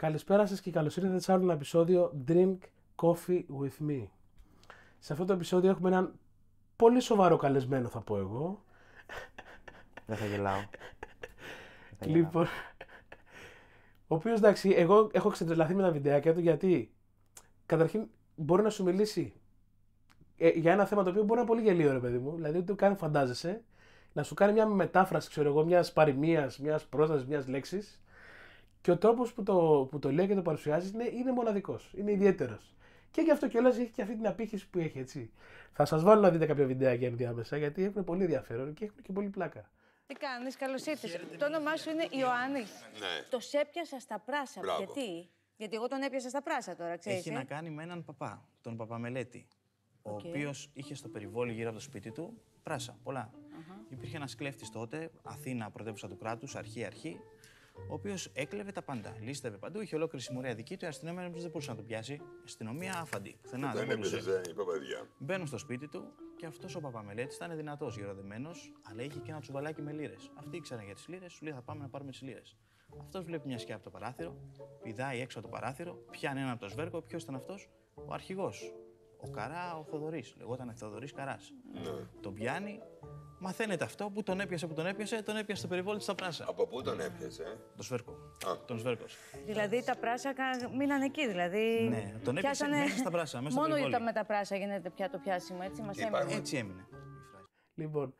Καλησπέρα σας και καλώς ήρθατε σε άλλο ένα επεισόδιο Drink Coffee With Me. Σε αυτό το επεισόδιο έχουμε έναν πολύ σοβαρό καλεσμένο θα πω εγώ. Δεν θα γελάω. λοιπόν, ο οποίος εντάξει, εγώ έχω ξετρελαθεί με τα βιντεάκια του γιατί καταρχήν μπορεί να σου μιλήσει ε, για ένα θέμα το οποίο μπορεί να είναι πολύ γελίο, ρε παιδί μου. Δηλαδή, καν φαντάζεσαι να σου κάνει μια μετάφραση, ξέρω εγώ, μιας παροιμίας, μιας πρότασης, μιας λέξης και ο τρόπος που το, που το λέει και το παρουσιάζει είναι, είναι μοναδικός. Είναι ιδιαίτερος. Και γι' αυτό κιόλας έχει και αυτή την απήχηση που έχει, έτσι. Θα σας βάλω να δείτε κάποια βιντεάκια ενδιάμεσα, γιατί έχουν πολύ ενδιαφέρον και έχουν και πολύ πλάκα. Τι κάνεις, καλώς ήρθες. Το όνομά σου είναι Ιωάννης. Ναι. Το σέπιασα στα πράσα. Μπράβο. Γιατί? Γιατί εγώ τον έπιασα στα πράσα τώρα, ξέρεις. Έχει ε? να κάνει με έναν παπά, τον Παπαμελέτη. Okay. Ο οποίος είχε στο περιβόλι γύρω από το σπίτι του πράσα, πολλά. Uh -huh. Υπήρχε ένας κλέφτης τότε, Αθήνα, πρωτεύουσα του κράτους, αρχή-αρχή ο οποίος έκλεβε τα πάντα. Λίστευε παντού, είχε ολόκληρη συμμορία δική του. Η αστυνομία δεν μπορούσε να τον πιάσει. αστυνομία άφαντη. Πουθενά δεν μπορούσε. Μπαίνουν στο σπίτι του και αυτός ο Παπαμελέτης ήταν δυνατός γεροδεμένος, αλλά είχε και ένα τσουβαλάκι με λίρε. Αυτοί ήξεραν για τις λίρε, σου λέει θα πάμε να πάρουμε τις λίρε. Αυτός βλέπει μια σκιά από το παράθυρο, πηδάει έξω από το παράθυρο, πιάνει ένα από το σβέρκο. Ποιος ήταν αυτός, ο αρχηγός. Ο Καρά, ο Θοδωρής. Λεγόταν Θοδωρής Καράς. Ναι. Τον πιάνει, Μαθαίνετε αυτό που τον έπιασε, που τον έπιασε, τον έπιασε στο περιβόλι στα πράσα. Από πού τον έπιασε, ε? Το σβέρκο. Α. Τον σβέρκο. Δηλαδή τα πράσα μείνανε εκεί, δηλαδή. Ναι, τον έπιασε πιάσανε... μέσα στα πράσα. Μέσα Μόνο ήταν με τα πράσα γίνεται πια το πιάσιμο, έτσι μας έμεινε. Έτσι έμεινε. Λοιπόν,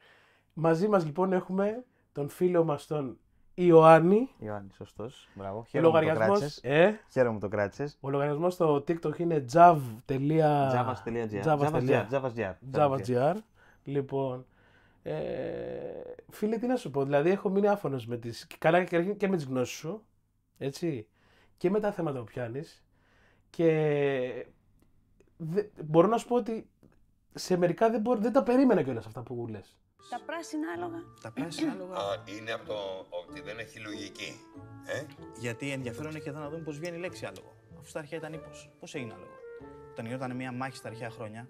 μαζί μας λοιπόν έχουμε τον φίλο μας τον Ιωάννη. Ιωάννη, σωστός. Μπράβο. Χαίρομαι που το κράτησες. Ε? Ο λογαριασμός στο TikTok είναι jav.gr. Λοιπόν, ε, φίλε, τι να σου πω. Δηλαδή, έχω μείνει άφωνος με τις. καλά και με τις γνώσεις σου. Έτσι. Και με τα θέματα που πιάνεις. Και δε, μπορώ να σου πω ότι σε μερικά δεν, μπορώ, δεν τα περίμενα κιόλας αυτά που λες. Τα πράσινα άλογα. Τα πράσινα άλογα. Α, είναι από το ότι δεν έχει λογική. Ε? Γιατί ενδιαφέρον είναι και εδώ να δούμε πώς βγαίνει η λέξη άλογο. Αφού στα αρχαία ήταν ύπος. Πώς έγινε άλογο. Όταν γινόταν μια μάχη στα αρχαία χρόνια.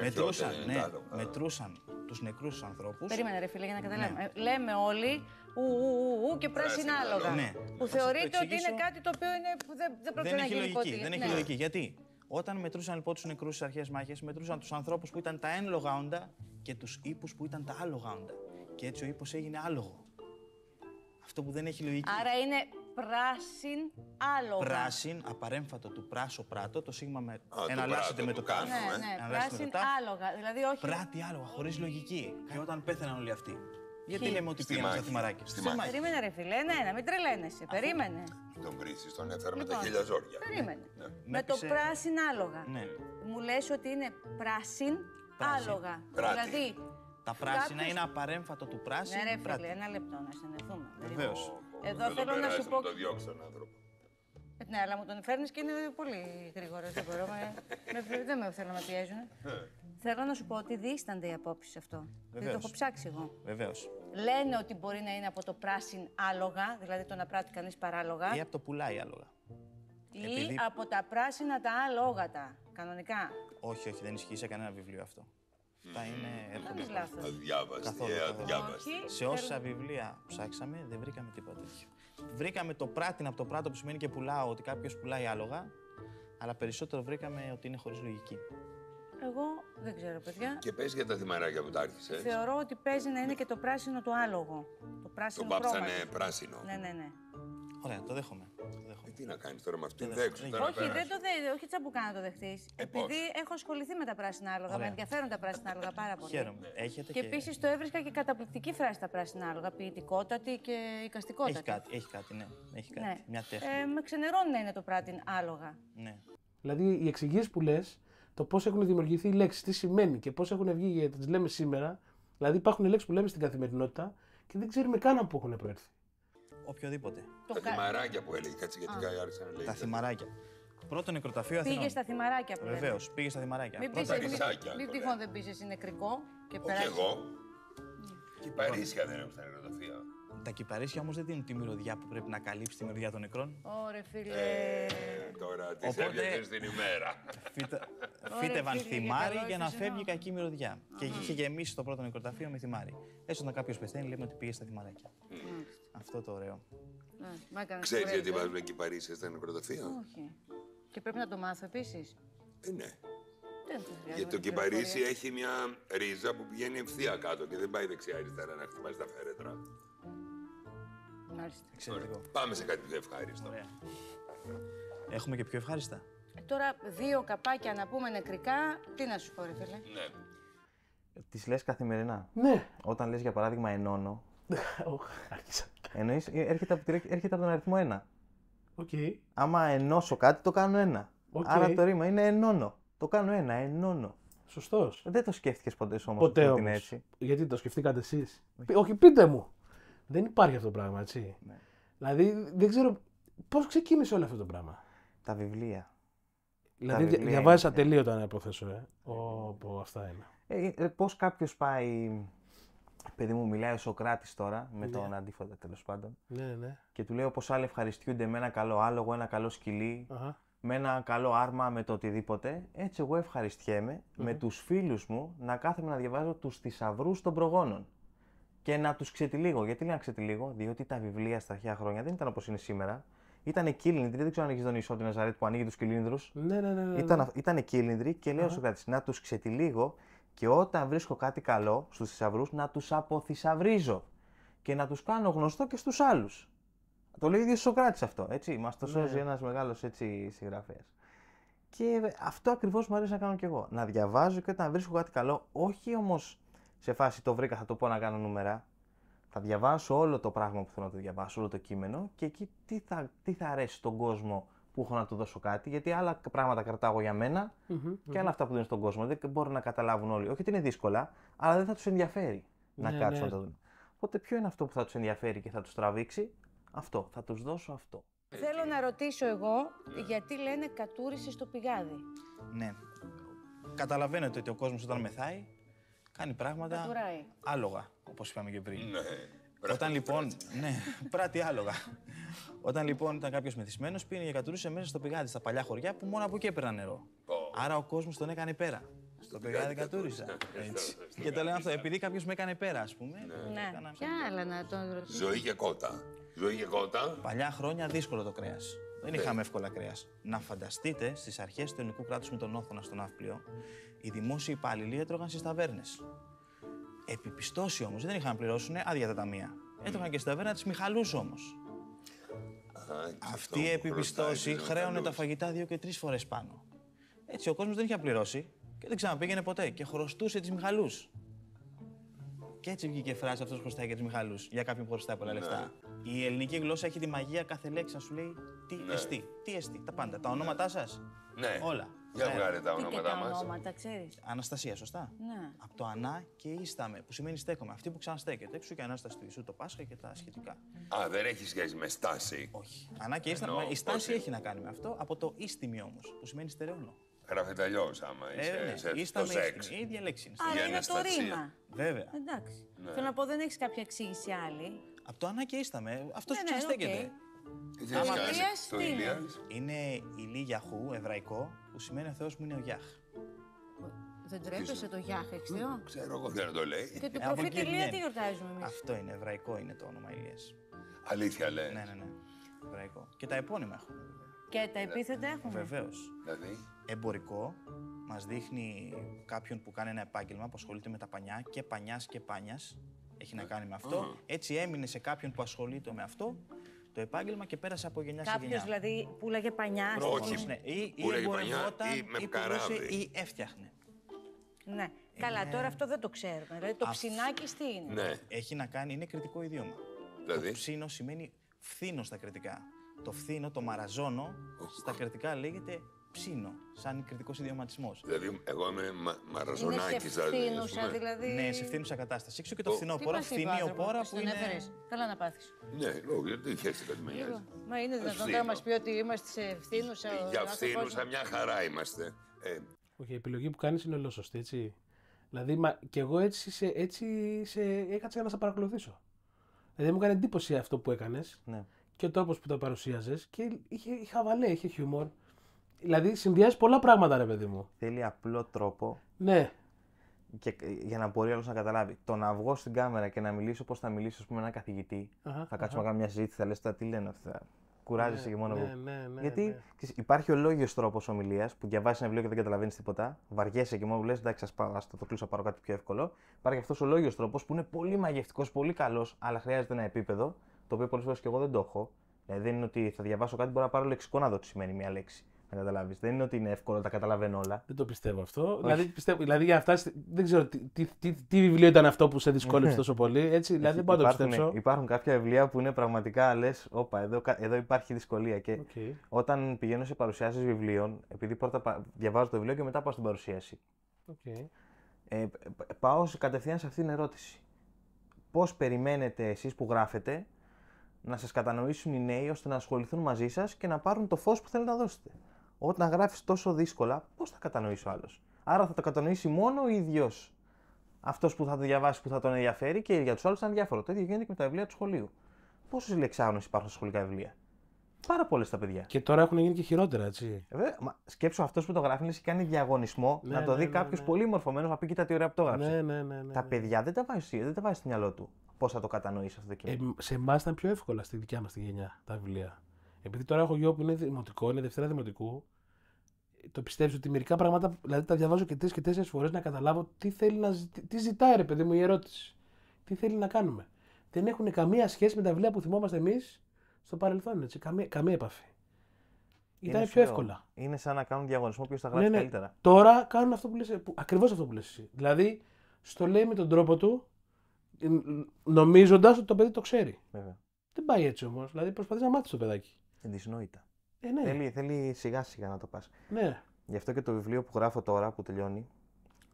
μετρούσαν, ναι, μετρούσαν τους νεκρούς ανθρώπους. Περίμενε, ρε φίλε, για να ναι. καταλάβουμε. Ε, λέμε όλοι ου, ου, ου, ου και πράσινα άλογα. Ναι. Που θεωρείται ότι είναι κάτι το οποίο είναι, δεν, δεν πρόκειται να γίνει λογική, Δεν έχει ναι. λογική. Γιατί όταν μετρούσαν λοιπόν τους νεκρούς στις αρχές μάχες, μετρούσαν τους ανθρώπους που ήταν τα ένλογα όντα και τους ύπους που ήταν τα άλογα όντα. Και έτσι ο ύπος έγινε άλογο. Αυτό που δεν έχει λογική. Άρα είναι πράσιν άλογα. Πράσιν, απαρέμφατο του πράσο πράτο, το σίγμα με... Ναι, ναι, εναλλάσσεται με το κάτω. Ναι, ναι, πράσιν άλογα. Δηλαδή όχι... Πράτη άλογα, χωρίς λογική. Και όταν πέθαναν όλοι αυτοί. Γιατί λέμε ότι πήγαμε στα θυμαράκια. Στη μάχη. Περίμενε, ρε φιλέ, ναι, να μην τρελαίνεσαι. Περίμενε. Τον Κρίση τον έφερε με τα λοιπόν, χίλια ζόρια. Περίμενε. Ναι. Με το πράσιν άλογα. Μου λες ότι είναι πράσιν άλογα. Δηλαδή, τα πράσινα είναι απαρέμφατο του πράσινου. Ναι, ρε φίλε, ένα λεπτό να συνδεθούμε. Βεβαίως. Λοιπόν, εδώ θέλω, να σου πω. το άνθρωπο. Ε, ναι, αλλά μου τον φέρνεις και είναι πολύ γρήγορος. Δεν μπορώ. με, δεν με θέλω να πιέζουν. Ε. θέλω να σου πω ότι δίστανται οι απόψεις αυτό. Δεν το έχω ψάξει εγώ. Βεβαίως. Λένε ότι μπορεί να είναι από το πράσιν άλογα, δηλαδή το να πράττει κανείς παράλογα. Ή από το πουλάει άλογα. Ή από τα πράσινα τα άλογα τα, Κανονικά. Όχι, όχι, δεν ισχύει σε κανένα βιβλίο αυτό θα είναι. Έρχονται λάθο. Αδιάβαστη. Σε όσα βιβλία ψάξαμε, δεν βρήκαμε τίποτα τέτοιο. Βρήκαμε το πράτην από το πράτο που σημαίνει και πουλάω, ότι κάποιος πουλάει άλογα. Αλλά περισσότερο βρήκαμε ότι είναι χωρίς λογική. Εγώ δεν ξέρω, παιδιά. Και παίζει για τα θυμαράκια που τα άρχισες. Θεωρώ ότι παίζει να είναι και το πράσινο του άλογο. Το πράσινο το πράσινο. Ναι, ναι, ναι. Ωραία, το δέχομαι. Το δέχομαι. Ε, τι να κάνεις τώρα με αυτήν, δεν Όχι, δεν το δέχομαι. Όχι τσαμπουκά να το δεχτείς. Ε, Επειδή πώς. έχω ασχοληθεί με τα πράσινα άλογα, με ενδιαφέρουν τα πράσινα άλογα πάρα πολύ. Χαίρομαι. Έχετε και, και... επίσης το έβρισκα και καταπληκτική φράση τα πράσινα άλογα. Ποιητικότατη και οικαστικότατη. Έχει κάτι, έχει κάτι, ναι. Έχει κάτι. Ναι. Μια τέχνη. Ε, με ξενερώνει να είναι το πράτιν άλογα. Ναι. Δηλαδή οι εξηγήσεις που λες, το πώς έχουν δημιουργηθεί οι λέξεις, τι σημαίνει και πώς έχουν βγει γιατί τις λέμε σήμερα. Δηλαδή υπάρχουν λέξεις που λέμε στην καθημερινότητα και δεν ξέρουμε καν από πού έχουν προέρθει οποιοδήποτε. τα κα... θυμαράκια που έλεγε, έτσι, γιατί κάτι άρχισε να λέει. Τα θυμαράκια. Πρώτο νεκροταφείο Αθηνών. Πήγες στα θυμαράκια που Βεβαίως, πήγες στα θυμαράκια. Μην πεις, μην, τυχόν δεν πήγε νεκρικό και Όχι εγώ. Ναι. Κυπαρίσια δεν έχουν στα νεκροταφεία. Τα κυπαρίσια όμως δεν δίνουν τη μυρωδιά που πρέπει να καλύψει τη μυρωδιά των νεκρών. Ωρε φίλε. Ε, τώρα τις Οπότε... την ημέρα. Φύτευαν θυμάρι για να φεύγει κακή μυρωδιά. Και είχε γεμίσει το πρώτο νεκροταφείο με θυμάρι. Έστω να κάποιος πεθαίνει, λέμε ότι πήγε στα θυμαράκια. Αυτό το ωραίο. Ναι, Ξέρει γιατί βάζουμε εκεί Παρίσι στα Όχι. Και πρέπει να το μάθω επίσης. Ε, ναι. Γιατί το κυπαρίσι έχει μια ρίζα που πηγαίνει ευθεία κάτω και δεν πάει δεξιά-αριστερά να χτυπάει τα φέρετρα. Μάλιστα. Πάμε σε κάτι πιο ευχάριστο. Ωραία. Έχουμε και πιο ευχάριστα. Ε, τώρα δύο καπάκια να πούμε νεκρικά, τι να σου πω ρε φίλε. Ναι. Τις λες καθημερινά. Ναι. Όταν λες, για παράδειγμα ενώνω. Άρχισα. Εννοείς, ε, έρχεται από, τον αριθμό ένα. Okay. Άμα ενώσω κάτι, το κάνω ένα. Άρα το ρήμα είναι ενώνω. Το κάνω ένα, ενώνω. Σωστός. Δεν το σκέφτηκες ποτέ όμως. Ποτέ έτσι. Γιατί το σκεφτήκατε εσείς. Όχι, πείτε μου. Δεν υπάρχει αυτό το πράγμα, έτσι. Ναι. Δηλαδή, δεν ξέρω πώς ξεκίνησε όλο αυτό το πράγμα. Τα βιβλία. Δηλαδή, διαβάζει ναι. ατελείωτα να υποθέσω. Ε. ε, ε πώς κάποιος πάει Παιδί μου, μιλάει ο Σοκράτης τώρα με ναι. τον αντίφατα τέλος πάντων. Ναι, ναι. Και του λέει πω άλλοι ευχαριστούνται με ένα καλό άλογο, ένα καλό με ένα καλό άρμα, με το οτιδήποτε. Έτσι, εγώ με τους φίλους μου να κάθομαι να διαβάζω τους θησαυρούς των προγόνων. Και να τους ξετυλίγω. Γιατί λέει να ξετυλίγω, Διότι τα βιβλία στα αρχαία χρόνια δεν ήταν όπως είναι σήμερα. Ήταν κύλινδροι, δεν ξέρω αν έχεις τον Ναζαρέτ που ανοίγει τους κυλίνδρους. Ναι, ναι, ναι. Ήταν, ναι, ναι. ήταν κύλινδροι και λέω uh-huh. Σοκράτης, να τους ξετυλίγω και όταν βρίσκω κάτι καλό στους θησαυρούς, να τους αποθησαυρίζω και να τους κάνω γνωστό και στους άλλους. Το λέει ο ίδιος Σοκράτης αυτό, έτσι, μας το ναι. σώζει ναι. ένας μεγάλος έτσι συγγραφέας. Και αυτό ακριβώς μου αρέσει να κάνω κι εγώ, να διαβάζω και όταν βρίσκω κάτι καλό, όχι όμως σε φάση το βρήκα θα το πω να κάνω νούμερα, θα διαβάσω όλο το πράγμα που θέλω να το διαβάσω, όλο το κείμενο και εκεί τι θα, τι θα αρέσει στον κόσμο που έχω να του δώσω κάτι, γιατί άλλα πράγματα κρατάω για μενα και αλλα αυτά που δίνω στον κόσμο. Δεν μπορούν να καταλάβουν όλοι. Όχι ότι είναι δύσκολα, αλλά δεν θα τους ενδιαφέρει να ναι, κάτσουν ναι. να τα δουν. Οπότε, ποιο είναι αυτό που θα τους ενδιαφέρει και θα τους τραβήξει, αυτό. Θα τους δώσω αυτό. Θέλω να ρωτήσω εγώ, γιατί λένε κατούρισε στο πηγάδι. Ναι. Καταλαβαίνετε ότι ο κόσμος όταν μεθάει κάνει πράγματα άλογα, όπως είπαμε και πριν. Ναι. Όταν λοιπόν. Ναι, πράττει άλογα. Όταν λοιπόν ήταν κάποιος μεθυσμένος, πίνει και κατουρούσε μέσα στο πηγάδι, στα παλιά χωριά που μόνο από εκεί έπαιρνε νερό. Άρα ο κόσμος τον έκανε πέρα. Στο πηγάδι κατούρισα. Και το λέω αυτό, επειδή κάποιος με έκανε πέρα, ας πούμε. Ναι, ναι. ποια άλλα να τον ρωτήσω. Ζωή και κότα. Ζωή και κότα. Παλιά χρόνια δύσκολο το κρέας. Δεν ναι. είχαμε εύκολα κρέας. Να φανταστείτε, στις αρχές του ελληνικού κράτους με τον Όθωνα στον Αύπλιο, οι δημόσιοι υπάλληλοι έτρωγαν στις ταβέρνες. Επιπιστώσει όμως δεν είχαν να πληρώσουν άδεια τα ταμεία. Mm. Έτρωγαν και στην ταβέρνα της Μιχαλούς όμως. Αυτή η επιπιστώση χρέωνε τα φαγητά δύο και τρεις φορές πάνω. Έτσι ο κόσμος δεν είχε πληρώσει και δεν ξαναπήγαινε ποτέ και χρωστούσε τι Μιχαλούς. Και έτσι βγήκε φράση αυτός χρωστάει για του Μιχαλούς. Για κάποιον που χρωστάει πολλά ναι. λεφτά. Η ελληνική γλώσσα έχει τη μαγεία κάθε λέξη να σου λέει τι ναι. εστί. Τι εστί, τα πάντα. Τα ναι. ονόματά σας. Ναι. Όλα. Για ναι. βγάλε τα ονόματα μας. ονόματα, ξέρεις. Αναστασία, σωστά. Ναι. Από το ανά και ίσταμε, που σημαίνει στέκομαι. Αυτή που ξαναστέκεται. Έξω και ανάσταση του Ιησού, το Πάσχα και τα σχετικά. Α, δεν έχεις σχέση με στάση. Όχι. Ανά και ίσταμε. η στάση έχει να κάνει με αυτό. Από το ίστιμη όμως, που σημαίνει στερεόνο. Γράφεται αλλιώς άμα ε, είσαι ε, ναι. σε, Η ίδια λέξη είναι. Άρα είναι το ρήμα. Βέβαια. Εντάξει. Ναι. Θέλω να πω, δεν έχεις κάποια εξήγηση άλλη. Από το ανά και ίσταμε. Αυτός ναι, ναι ξαναστέκεται. Ναι, okay. το Είναι η εβραϊκό, που σημαίνει ο Θεός μου είναι ο Γιάχ. Δεν τρέπεσαι το Γιάχ, έτσι; Ξέρω εγώ δεν το λέει. Και του ε, προφήτη τι γιορτάζουμε εμείς. Αυτό είναι, εβραϊκό είναι το όνομα Ηλίας. Αλήθεια λέει. Ναι, ναι, ναι. Εβραϊκό. Και τα επώνυμα έχουμε Και τα επίθετα έχουμε. Βεβαίως. Δηλαδή. Εμπορικό, μας δείχνει κάποιον που κάνει ένα επάγγελμα που ασχολείται με τα πανιά και πανιάς και πάνιας. Έχει να ε, κάνει με αυτό. Έτσι έμεινε σε κάποιον που ασχολείται με αυτό το επάγγελμα και πέρασε από γενιά σε γενιά. Κάποιο δηλαδή πουλάγε πανιά. Όχι, ναι. ή, ή ή, με ή, ή έφτιαχνε. Ναι. Καλά, τώρα αυτό δεν το ξέρουμε. Δηλαδή το ψινάκι τι είναι. Ναι. Έχει να κάνει, είναι κριτικό ιδίωμα. Δηλαδή. Το ψίνο σημαίνει φθήνο στα κριτικά. Το φθήνο, το μαραζόνο, στα κριτικά λέγεται ψήνω, σαν κριτικός ιδιωματισμός. Δηλαδή, εγώ είμαι μα, μαραζονάκι, δηλαδή. ευθύνουσα, δηλαδή. Ναι, σε ευθύνουσα κατάσταση. Έξω και το φθινόπωρο, φθηνή που είναι. Έφερες. Ναι, Καλά να πάθεις. Ναι, λόγω, γιατί δεν χαίρεσαι κάτι με Μα είναι ε, δυνατόν να μας πει ότι είμαστε σε ευθύνουσα. Ε, για ευθύνουσα, μια χαρά είμαστε. Ε. Όχι, η επιλογή που κάνεις είναι ολόσωστη, έτσι. Δηλαδή, μα, και εγώ έτσι, σε, έτσι σε, έκατσα να σε παρακολουθήσω. Δηλαδή, μου έκανε εντύπωση αυτό που έκανες ναι. και ο τρόπος που τα παρουσίαζες και είχε, είχε χαβαλέ, είχε χιούμορ. Δηλαδή συνδυάζει πολλά πράγματα, ρε παιδί μου. Θέλει απλό τρόπο. Ναι. Και, για να μπορεί άλλος να καταλάβει. Το να βγω στην κάμερα και να μιλήσω όπως θα μιλήσει ας πούμε, ένα καθηγητή. Αχα, θα κάτσουμε να κάνουμε μια συζήτηση, θα λες τι λένε αυτά. Θα... Κουράζεσαι ναι, και μόνο ναι, ναι, ναι, Γιατί ναι. Ξέρεις, υπάρχει ο λόγιο τρόπος ομιλίας που διαβάζεις ένα βιβλίο και δεν καταλαβαίνεις τίποτα. Βαριέσαι και μόνο λες: Εντάξει, ας το, το κλείσω, πάρω κάτι πιο εύκολο. Υπάρχει αυτός ο λόγιο τρόπος που είναι πολύ μαγευτικός, πολύ καλός, αλλά χρειάζεται ένα επίπεδο το οποίο πολλές φορές και εγώ δεν το έχω. Δηλαδή δεν είναι ότι θα διαβάσω κάτι, μπορώ να πάρω λεξικό να δω τι σημαίνει μια λέξη να Δεν είναι ότι είναι εύκολο, τα καταλαβαίνω όλα. Δεν το πιστεύω αυτό. Δηλαδή, πιστεύω, δηλαδή για φτάσει. δεν ξέρω τι, τι, βιβλίο ήταν αυτό που σε δυσκόλεψε τόσο πολύ. Έτσι, δηλαδή, δεν μπορώ να το πιστέψω. Υπάρχουν κάποια βιβλία που είναι πραγματικά λες, όπα, εδώ, εδώ υπάρχει δυσκολία. Και όταν πηγαίνω σε παρουσιάσεις βιβλίων, επειδή πρώτα διαβάζω το βιβλίο και μετά πάω στην παρουσίαση. Okay. Ε, πάω κατευθείαν σε αυτήν την ερώτηση. Πώς περιμένετε εσείς που γράφετε να σας κατανοήσουν οι νέοι ώστε να ασχοληθούν μαζί σας και να πάρουν το φως που θέλετε να δώσετε όταν γράφεις τόσο δύσκολα, πώς θα κατανοήσει ο άλλος. Άρα θα το κατανοήσει μόνο ο ίδιος. Αυτός που θα το διαβάσει, που θα τον ενδιαφέρει και για τους άλλους ήταν διάφορο. Το ίδιο γίνεται και με τα βιβλία του σχολείου. Πόσες λεξάνε υπάρχουν στα σχολικά βιβλία. Πάρα πολλές τα παιδιά. Και τώρα έχουν γίνει και χειρότερα, έτσι. Ε, μα σκέψω αυτός που το γράφει να κάνει διαγωνισμό ναι, να το ναι, δει ναι, κάποιος ναι. πολύ μορφωμένος να πει: Κοίτα τι ωραία που το ναι, ναι. Τα παιδιά δεν τα βάζεις δεν τα βάζεις στο μυαλό του. Πώς θα το κατανοήσεις αυτό το κείμενο. Ε, σε εμάς ήταν πιο εύκολα στη δικιά μας τη γενιά τα βιβλία. Επειδή τώρα έχω γιο που είναι δημοτικό, είναι Δευτέρα Δημοτικού, το πιστεύεις ότι μερικά πράγματα δηλαδή τα διαβάζω και τρεις και τέσσερις φορές να καταλάβω τι, θέλει να, τι ζητάει, ρε παιδί μου, η ερώτηση. Τι θέλει να κάνουμε. Δεν έχουν καμία σχέση με τα βιβλία που θυμόμαστε εμείς στο παρελθόν. Έτσι. Καμία, καμία επαφή. Ήταν πιο εύκολα. Είναι σαν να κάνουν διαγωνισμό ποιος θα ναι, γράψει ναι, ναι. καλύτερα. Τώρα κάνουν αυτό που λες, αυτό που λες. Δηλαδή, στο λέει με τον τρόπο του, νομίζοντας ότι το παιδί το ξέρει. Βέβαια. Δεν πάει έτσι όμως. Δηλαδή, προσπαθεί να μάθει το παιδάκι. Δυσνόητα. Ε, ναι. θέλει, θέλει σιγά σιγά να το πας. Ναι. Γι' αυτό και το βιβλίο που γράφω τώρα που τελειώνει,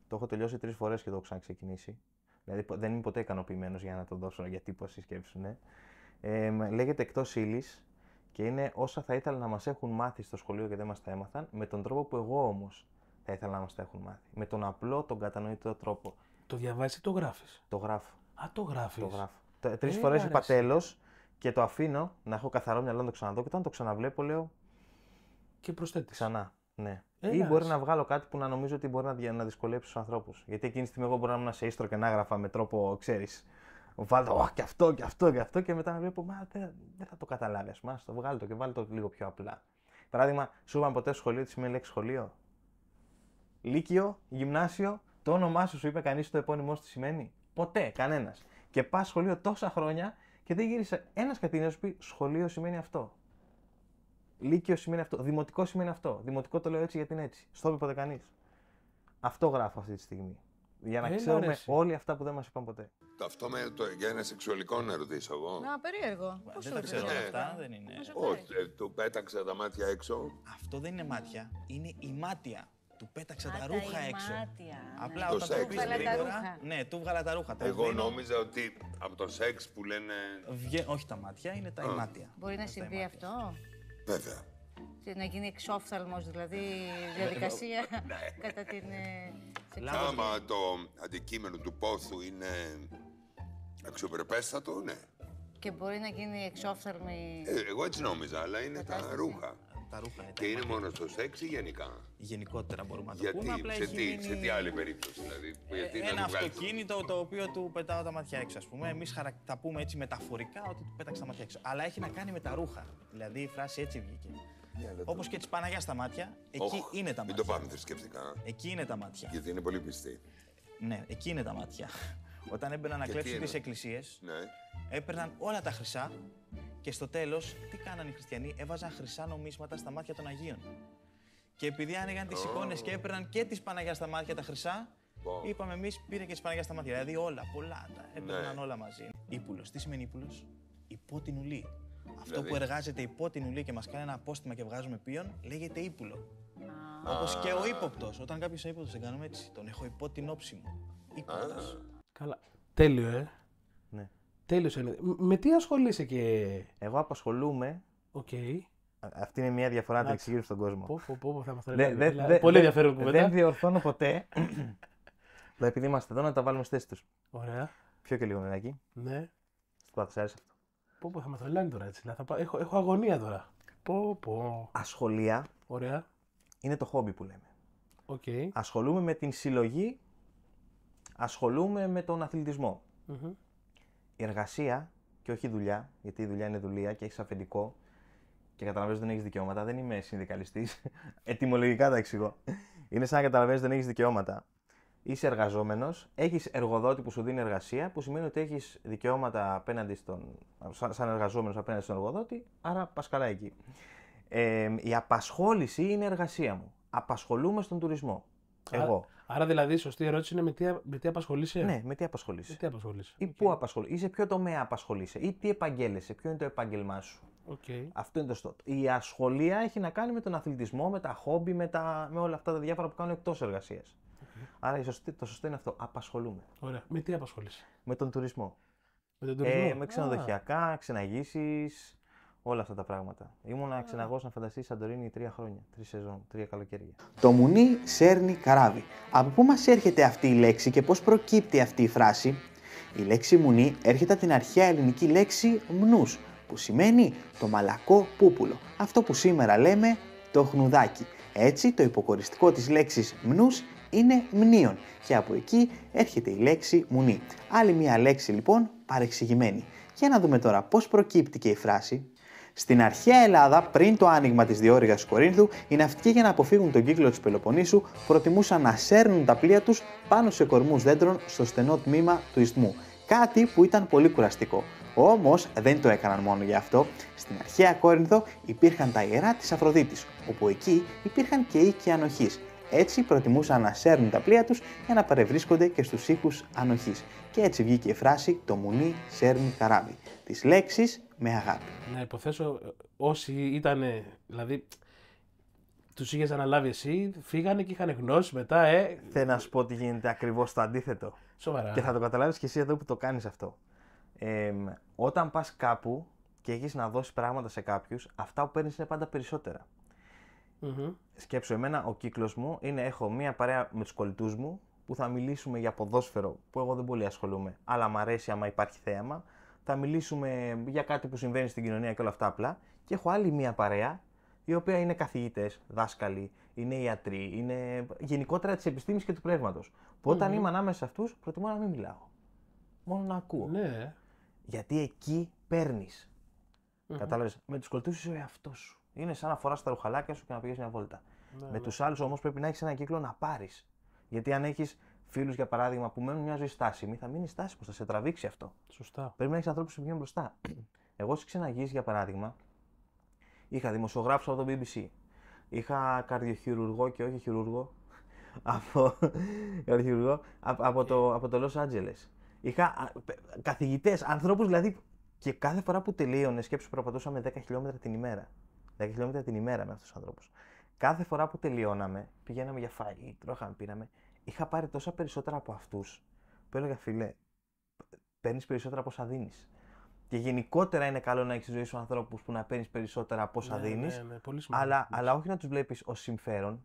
το έχω τελειώσει τρεις φορές και το έχω ξαναξεκινήσει. Δηλαδή δεν είμαι ποτέ ικανοποιημένος για να το δώσω για τύπωση σκέψη, ναι. Ε, λέγεται Εκτός ύλης και είναι όσα θα ήθελα να μας έχουν μάθει στο σχολείο και δεν μας τα έμαθαν, με τον τρόπο που εγώ όμως θα ήθελα να μας τα έχουν μάθει. Με τον απλό, τον κατανοητό τρόπο. Το διαβάζεις ή το γράφεις. Το γράφω. Α, το γράφεις. Το γράφω. Τρεις ε, φορές είπα τέλος και το αφήνω να έχω καθαρό μυαλό να το ξαναδώ και όταν το ξαναβλέπω λέω. Και προσθέτεις. Ξανά. Ναι. Έλα, ή μπορεί να βγάλω κάτι που να νομίζω ότι μπορεί να, να δυσκολέψει τους ανθρώπους. Γιατί εκείνη τη στιγμή εγώ μπορεί να ήμουν σε ίστρο και να έγραφα με τρόπο, ξέρεις. Βάλω και αυτό και αυτό και αυτό και μετά να βλέπω. Μα δεν, θα το καταλάβει. Μα το βγάλω το και βάλω το λίγο πιο απλά. Παράδειγμα, σου είπαν ποτέ σχολείο τι σημαίνει λέξη σχολείο. Λύκειο, γυμνάσιο, το όνομά σου σου είπε κανείς το επώνυμό σου τι σημαίνει. Ποτέ, κανένας. Και πας σχολείο τόσα χρόνια και δεν γύρισε ένας κατήνα να πει σχολείο σημαίνει αυτό. Λύκειο σημαίνει αυτό. Δημοτικό σημαίνει αυτό. Δημοτικό το λέω έτσι γιατί είναι έτσι. Στο ποτέ κανείς. Αυτό γράφω αυτή τη στιγμή. Για να ξέρουμε όλοι αυτά που δεν μας είπαν ποτέ. Αυτό με το, για ένα σεξουαλικό να ρωτήσω εγώ. Να, περίεργο. Πώς δεν τα ξέρω αυτά, δεν είναι. Όχι, ε, του πέταξε τα μάτια έξω. Αυτό δεν είναι μάτια, είναι η μάτια του πέταξε τα ρούχα έξω. Απλά το όταν σεξ, το Ναι, του βγάλα τα ρούχα. τα Εγώ νόμιζα ότι από το σεξ που λένε... Όχι τα μάτια, είναι τα ημάτια. Μπορεί να συμβεί αυτό. Βέβαια. Να γίνει εξόφθαλμος, δηλαδή διαδικασία κατά την Άμα το αντικείμενο του πόθου είναι αξιοπρεπέστατο, ναι. Και μπορεί να γίνει εξόφθαλμη... εγώ έτσι νόμιζα, αλλά είναι τα ρούχα τα ρούχα. Και είναι μόνο στο σεξ ή γενικά. Γενικότερα μπορούμε να το πούμε. Απλά σε, τι, σε τι άλλη περίπτωση, δηλαδή. Γιατί ένα αυτοκίνητο το οποίο του πετάω τα μάτια έξω, ας πούμε. Εμείς τα πούμε έτσι μεταφορικά ότι του πέταξε τα μάτια έξω. Αλλά έχει να κάνει με τα ρούχα. Δηλαδή η φράση έτσι βγήκε. Όπως και τη Παναγιά στα μάτια, εκεί είναι τα μάτια. Μην το πάμε θρησκευτικά. Εκεί είναι τα μάτια. Γιατί είναι πολύ πιστή. Ναι, εκεί είναι τα μάτια. Όταν έμπαιναν να κλέψουν τις εκκλησίες, ναι. έπαιρναν όλα τα χρυσά και στο τέλος, τι κάνανε οι χριστιανοί, έβαζαν χρυσά νομίσματα στα μάτια των Αγίων. Και επειδή άνοιγαν τις εικόνες και έπαιρναν και τη Παναγία στα μάτια τα χρυσά, είπαμε εμείς πήρε και τη Παναγία στα μάτια. Δηλαδή όλα, πολλά τα έπαιρναν ναι. όλα μαζί. Ήπουλος. Τι σημαίνει ύπουλο, υπό την ουλή. Αυτό δηλαδή? που εργάζεται υπό την ουλή και μας κάνει ένα απόστημα και βγάζουμε πίον, λέγεται ύπουλο. Όπως και ο ύποπτος. Όταν κάποιος ύποπτος, δεν κάνουμε έτσι. Τον έχω υπό την όψη μου. Καλά. Τέλειο, ε. Τέλειωσε. Με τι ασχολείσαι και. Εγώ απασχολούμαι. Οκ. Okay. Αυτή είναι μια διαφορά να την εξηγήσω στον κόσμο. Πω, πω, πω, θα μας Δε, Πολύ ενδιαφέρον κουβέντα. Δεν διορθώνω ποτέ. Αλλά επειδή είμαστε εδώ, να τα βάλουμε στι θέσει τους. Ωραία. Πιο και λίγο νεράκι. Ναι. Στο πάθος άρεσε αυτό. Πω, πω, θα με τρελάνει τώρα έτσι. θα έχω, έχω αγωνία τώρα. Πω, πω. Ασχολία. Ωραία. Είναι το χόμπι που λέμε. Okay. Ασχολούμαι με την συλλογή. Ασχολούμαι με τον αθλητισμό. Mm-hmm η εργασία και όχι η δουλειά, γιατί η δουλειά είναι δουλεία και έχεις αφεντικό και καταλαβαίνεις ότι δεν έχεις δικαιώματα. Δεν είμαι συνδικαλιστής. Ετοιμολογικά τα εξηγώ. Είναι σαν να καταλαβαίνεις ότι δεν έχεις δικαιώματα. Είσαι εργαζόμενος, έχεις εργοδότη που σου δίνει εργασία, που σημαίνει ότι έχεις δικαιώματα απέναντι στον. σαν εργαζόμενος απέναντι στον εργοδότη, άρα πας καλά εκεί. Ε, η απασχόληση είναι εργασία μου. Απασχολούμε στον τουρισμό. Εγώ. Άρα, δηλαδή, η σωστή ερώτηση είναι με τι, με απασχολείσαι. Ναι, με τι απασχολείσαι. Με τι απασχολείσαι. Ή πού απασχολείσαι, ή σε ποιο τομέα απασχολείσαι, ή τι επαγγέλεσαι, ποιο είναι το επάγγελμά σου. Okay. Αυτό είναι το στότο. Η ασχολία έχει να κάνει με τον αθλητισμό, με τα χόμπι, με, τα, με όλα αυτά τα διάφορα που κάνουν εκτός εργασίας. Okay. Άρα, το σωστό είναι αυτό. Απασχολούμε. Ωραία. Με τι απασχολείσαι. Με τον τουρισμό. Με τον τουρισμό. Ε, με ξενοδοχειακά, ξεναγήσεις όλα αυτά τα πράγματα. Ήμουνα ξεναγός να φανταστείς Σαντορίνη τρία χρόνια, τρεις σεζόν, τρία καλοκαίρια. Το μουνί σέρνει καράβι. Από πού μας έρχεται αυτή η λέξη και πώς προκύπτει αυτή η φράση. Η λέξη μουνί έρχεται από την αρχαία ελληνική λέξη μνούς, που σημαίνει το μαλακό πούπουλο. Αυτό που σήμερα λέμε το χνουδάκι. Έτσι, το υποκοριστικό της λέξης μνούς είναι μνήον και από εκεί έρχεται η λέξη μουνή. υποκοριστικο τη λεξη μνου ειναι μνιων και απο εκει ερχεται η λεξη μουνί. αλλη μια λέξη λοιπόν παρεξηγημένη. Για να δούμε τώρα πώς προκύπτει η φράση. Στην αρχαία Ελλάδα, πριν το άνοιγμα της διόρυγας Κορίνθου, οι ναυτικοί για να αποφύγουν τον κύκλο της Πελοποννήσου προτιμούσαν να σέρνουν τα πλοία τους πάνω σε κορμούς δέντρων στο στενό τμήμα του Ισθμού. Κάτι που ήταν πολύ κουραστικό. Όμως δεν το έκαναν μόνο για αυτό. Στην αρχαία Κόρινθο υπήρχαν τα ιερά της Αφροδίτης, όπου εκεί υπήρχαν και οίκοι ανοχή, έτσι προτιμούσαν να σέρνουν τα πλοία τους για να παρευρίσκονται και στους ήχους ανοχής. Και έτσι βγήκε η φράση «το μουνί σέρνει καράβι», τις λέξεις με αγάπη. Να υποθέσω ε, όσοι ήταν, δηλαδή τους είχες αναλάβει εσύ, φύγανε και είχαν γνώση μετά, ε. Θέλω να σου πω ότι γίνεται ακριβώς το αντίθετο. Σοβαρά. Και θα το καταλάβεις και εσύ εδώ που το κάνεις αυτό. Ε, όταν πας κάπου και έχεις να δώσεις πράγματα σε κάποιους, αυτά που παίρνεις είναι πάντα περισσότερα. Σκέψω εμένα, ο κύκλος μου είναι: Έχω μία παρέα με τους κολλητούς μου που θα μιλήσουμε για ποδόσφαιρο που εγώ δεν πολύ ασχολούμαι, αλλά μ' αρέσει άμα υπάρχει θέαμα. Θα μιλήσουμε για κάτι που συμβαίνει στην κοινωνία και όλα αυτά απλά. Και έχω άλλη μία παρέα η οποία είναι καθηγητές, δάσκαλοι, είναι ιατροί, είναι γενικότερα της επιστήμης και του πνεύματος. Που όταν mm-hmm. είμαι ανάμεσα σε αυτούς, προτιμώ να μην μιλάω. Μόνο να ακούω. Ναι. Γιατί εκεί παίρνεις. Mm-hmm. Κατάλαβες. Με τους κολλητούς είσαι ο εαυτός σου. Είναι σαν να φοράς τα ρουχαλάκια σου και να πηγαίνεις μια βόλτα. Ναι, με ναι. τους άλλους όμως πρέπει να έχεις ένα κύκλο να πάρεις. Γιατί αν έχεις φίλους, για παράδειγμα, που μένουν μια ζωή στάσιμη, θα μείνεις στάσιμος, θα σε τραβήξει αυτό. Σωστά. Πρέπει να έχεις ανθρώπους που πηγαίνουν μπροστά. Εγώ σε ξεναγείς, για παράδειγμα, είχα δημοσιογράφους από το BBC. Είχα καρδιοχειρουργό και όχι χειρουργό. από, από, το, από το Los Angeles. Είχα καθηγητές, ανθρώπους δηλαδή. Και κάθε φορά που τελείωνες, σκέψου περπατούσαμε 10 χιλιόμετρα την ημέρα. 10 χιλιόμετρα την ημέρα με αυτούς τους ανθρώπους. Κάθε φορά που τελειώναμε, πηγαίναμε για φαΐ, τρώχαμε, πήραμε, Είχα πάρει τόσα περισσότερα από αυτούς που έλεγα, φίλε, παίρνεις περισσότερα από όσα δίνεις. Και γενικότερα είναι καλό να έχεις ζωή σου ανθρώπους που να παίρνεις περισσότερα από όσα ναι, δίνεις. Ναι, ναι, αλλά, όχι να τους βλέπεις ως συμφέρον.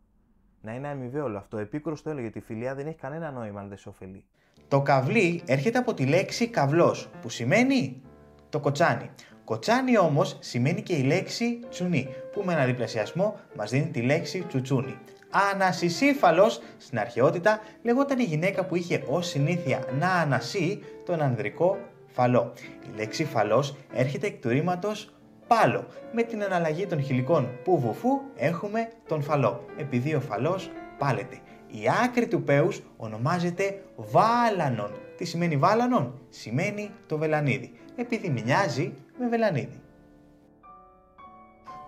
Να είναι αμοιβαίο όλο αυτό. Επίκουρος το έλεγε ότι η φιλία δεν έχει κανένα νόημα αν δεν σε ωφελεί. Το καβλί έρχεται από τη λέξη καβλός, που σημαίνει το κοτσάνι. Κοτσάνι όμως σημαίνει και η λέξη τσουνί, που με ένα διπλασιασμό μας δίνει τη λέξη τσουτσούνι. Ανασυσύφαλό! στην αρχαιότητα λεγόταν η γυναίκα που είχε ως συνήθεια να ανασύ τον ανδρικό φαλό. Η λέξη φαλός έρχεται εκ του ρήματος πάλο. Με την αναλλαγή των χιλικών που βουφού έχουμε τον φαλό, επειδή ο φαλός πάλεται. Η άκρη του πέους ονομάζεται βάλανον. Τι σημαίνει βάλανον? Σημαίνει το βελανίδι. Επειδή μοιάζει με βελανίδι.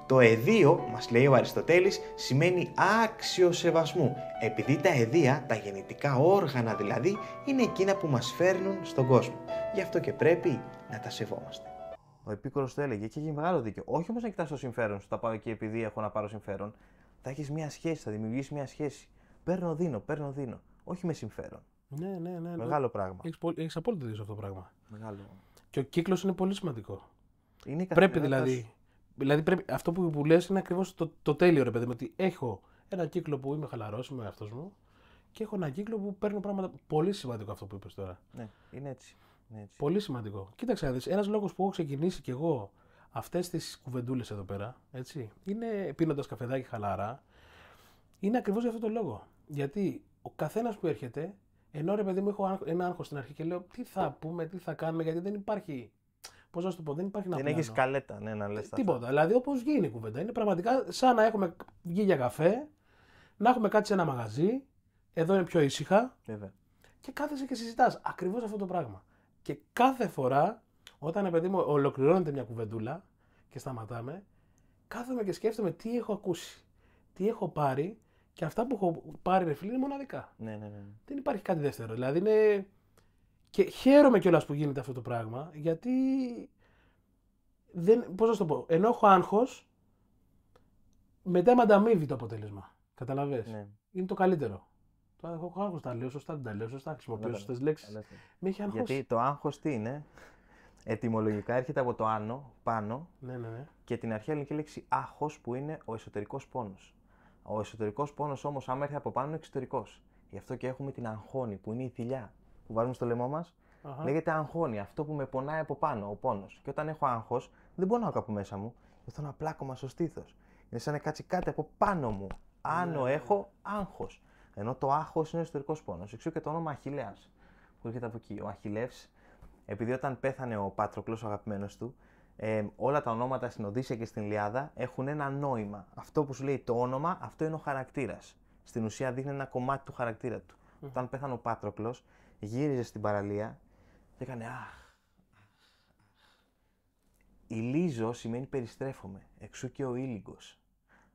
Το εδίο, μας λέει ο Αριστοτέλης, σημαίνει άξιο σεβασμού, επειδή τα εδία, τα γεννητικά όργανα δηλαδή, είναι εκείνα που μας φέρνουν στον κόσμο. Γι' αυτό και πρέπει να τα σεβόμαστε. Ο Επίκορος το έλεγε και έχει μεγάλο δίκιο. Όχι όμως να κοιτάς το συμφέρον σου, τα πάω εκεί επειδή έχω να πάρω συμφέρον. Θα έχεις μια σχέση, θα δημιουργήσεις μια σχέση. Παίρνω, δίνω, παίρνω, δίνω. Όχι με συμφέρον. Ναι, ναι, ναι. ναι. πράγμα. Έχεις απόλυτο δίκιο αυτό το πράγμα. Μεγάλο. Και ο κύκλος είναι πολύ σημαντικό. Είναι πρέπει δηλαδή. Δηλαδή πρέπει, αυτό που, που λες είναι ακριβώς το, το τέλειο ρε παιδί μου. Ότι έχω ένα κύκλο που είμαι χαλαρός, είμαι αυτό μου και έχω ένα κύκλο που παίρνω πράγματα. Πολύ σημαντικό αυτό που είπες τώρα. Ναι, είναι έτσι. είναι έτσι. Πολύ σημαντικό. Κοίταξε να δεις. Ένας λόγος που έχω ξεκινήσει κι εγώ αυτές τις κουβεντούλες εδώ πέρα, έτσι, είναι πίνοντας καφεδάκι χαλαρά. Είναι ακριβώς για αυτό το λόγο. Γιατί ο καθένας που έρχεται, ενώ ρε παιδί μου έχω ένα άγχος στην αρχή και λέω τι θα πούμε, τι θα κάνουμε, γιατί δεν υπάρχει Πώς να σου το πω, δεν υπάρχει να πει. Δεν έχει καλέτα, ναι, να λες. Ε, τίποτα. Αυτά. Δηλαδή, όπως γίνει η κουβέντα. Είναι πραγματικά σαν να έχουμε βγει για καφέ, να έχουμε κάτι σε ένα μαγαζί. Εδώ είναι πιο ήσυχα. Βέβαια. Και κάθεσαι και συζητάς ακριβώς αυτό το πράγμα. Και κάθε φορά, όταν παιδί μου ολοκληρώνεται μια κουβεντούλα και σταματάμε, κάθομαι και σκέφτομαι τι έχω ακούσει, τι έχω πάρει και αυτά που έχω πάρει, ρε φίλοι είναι μοναδικά. Ναι, ναι, ναι, ναι. Δεν υπάρχει κάτι δεύτερο. Δηλαδή, είναι και χαίρομαι κιόλας που γίνεται αυτό το πράγμα, γιατί. Δεν, Πώς να το πω, ενώ έχω άγχος, μετά με ανταμείβει το αποτέλεσμα. Καταλαβαίνετε. Ναι. Είναι το καλύτερο. Το έχω άγχος, τα λέω σωστά, δεν τα λέω σωστά, χρησιμοποιώ σωστέ λέξει. Με έχει άγχος. Γιατί το άγχος τι είναι, ετοιμολογικά έρχεται από το άνω, πάνω, ναι, ναι, ναι. και την αρχαία ελληνική λέξη άγχος που είναι ο εσωτερικός πόνος. Ο εσωτερικός πόνος όμως, άμα έρθει από πάνω, είναι εξωτερικός. Γι' αυτό και έχουμε την αγχώνη που είναι η θηλιά που βάζουμε στο λαιμό μας, λέγεται αγχώνη. Αυτό που με πονάει από πάνω, ο πόνος. Και όταν έχω άγχος, δεν μπορώ πονάω κάπου μέσα μου. Θέλω να πλάκω μα στο στήθος. Είναι σαν να κάτσει κάτι από πάνω μου. Άνω ναι. έχω άγχος. Ενώ το άγχος είναι ο ιστορικός πόνος. Εξού και το όνομα Αχηλέα που έρχεται από εκεί. Ο Αχηλεύ, επειδή όταν πέθανε ο Πάτροκλος, ο αγαπημένος του, ε, όλα τα ονόματα στην Οδύσσια και στην Λιάδα έχουν ένα νόημα. Αυτό που σου λέει το όνομα, αυτό είναι ο χαρακτήρας. Στην ουσία δείχνει ένα κομμάτι του χαρακτήρα του. Όταν πέθανε ο Πάτροκλος, γύριζε στην παραλία και έκανε αχ. Η σημαίνει περιστρέφομαι, εξού και ο Ήλιγκος.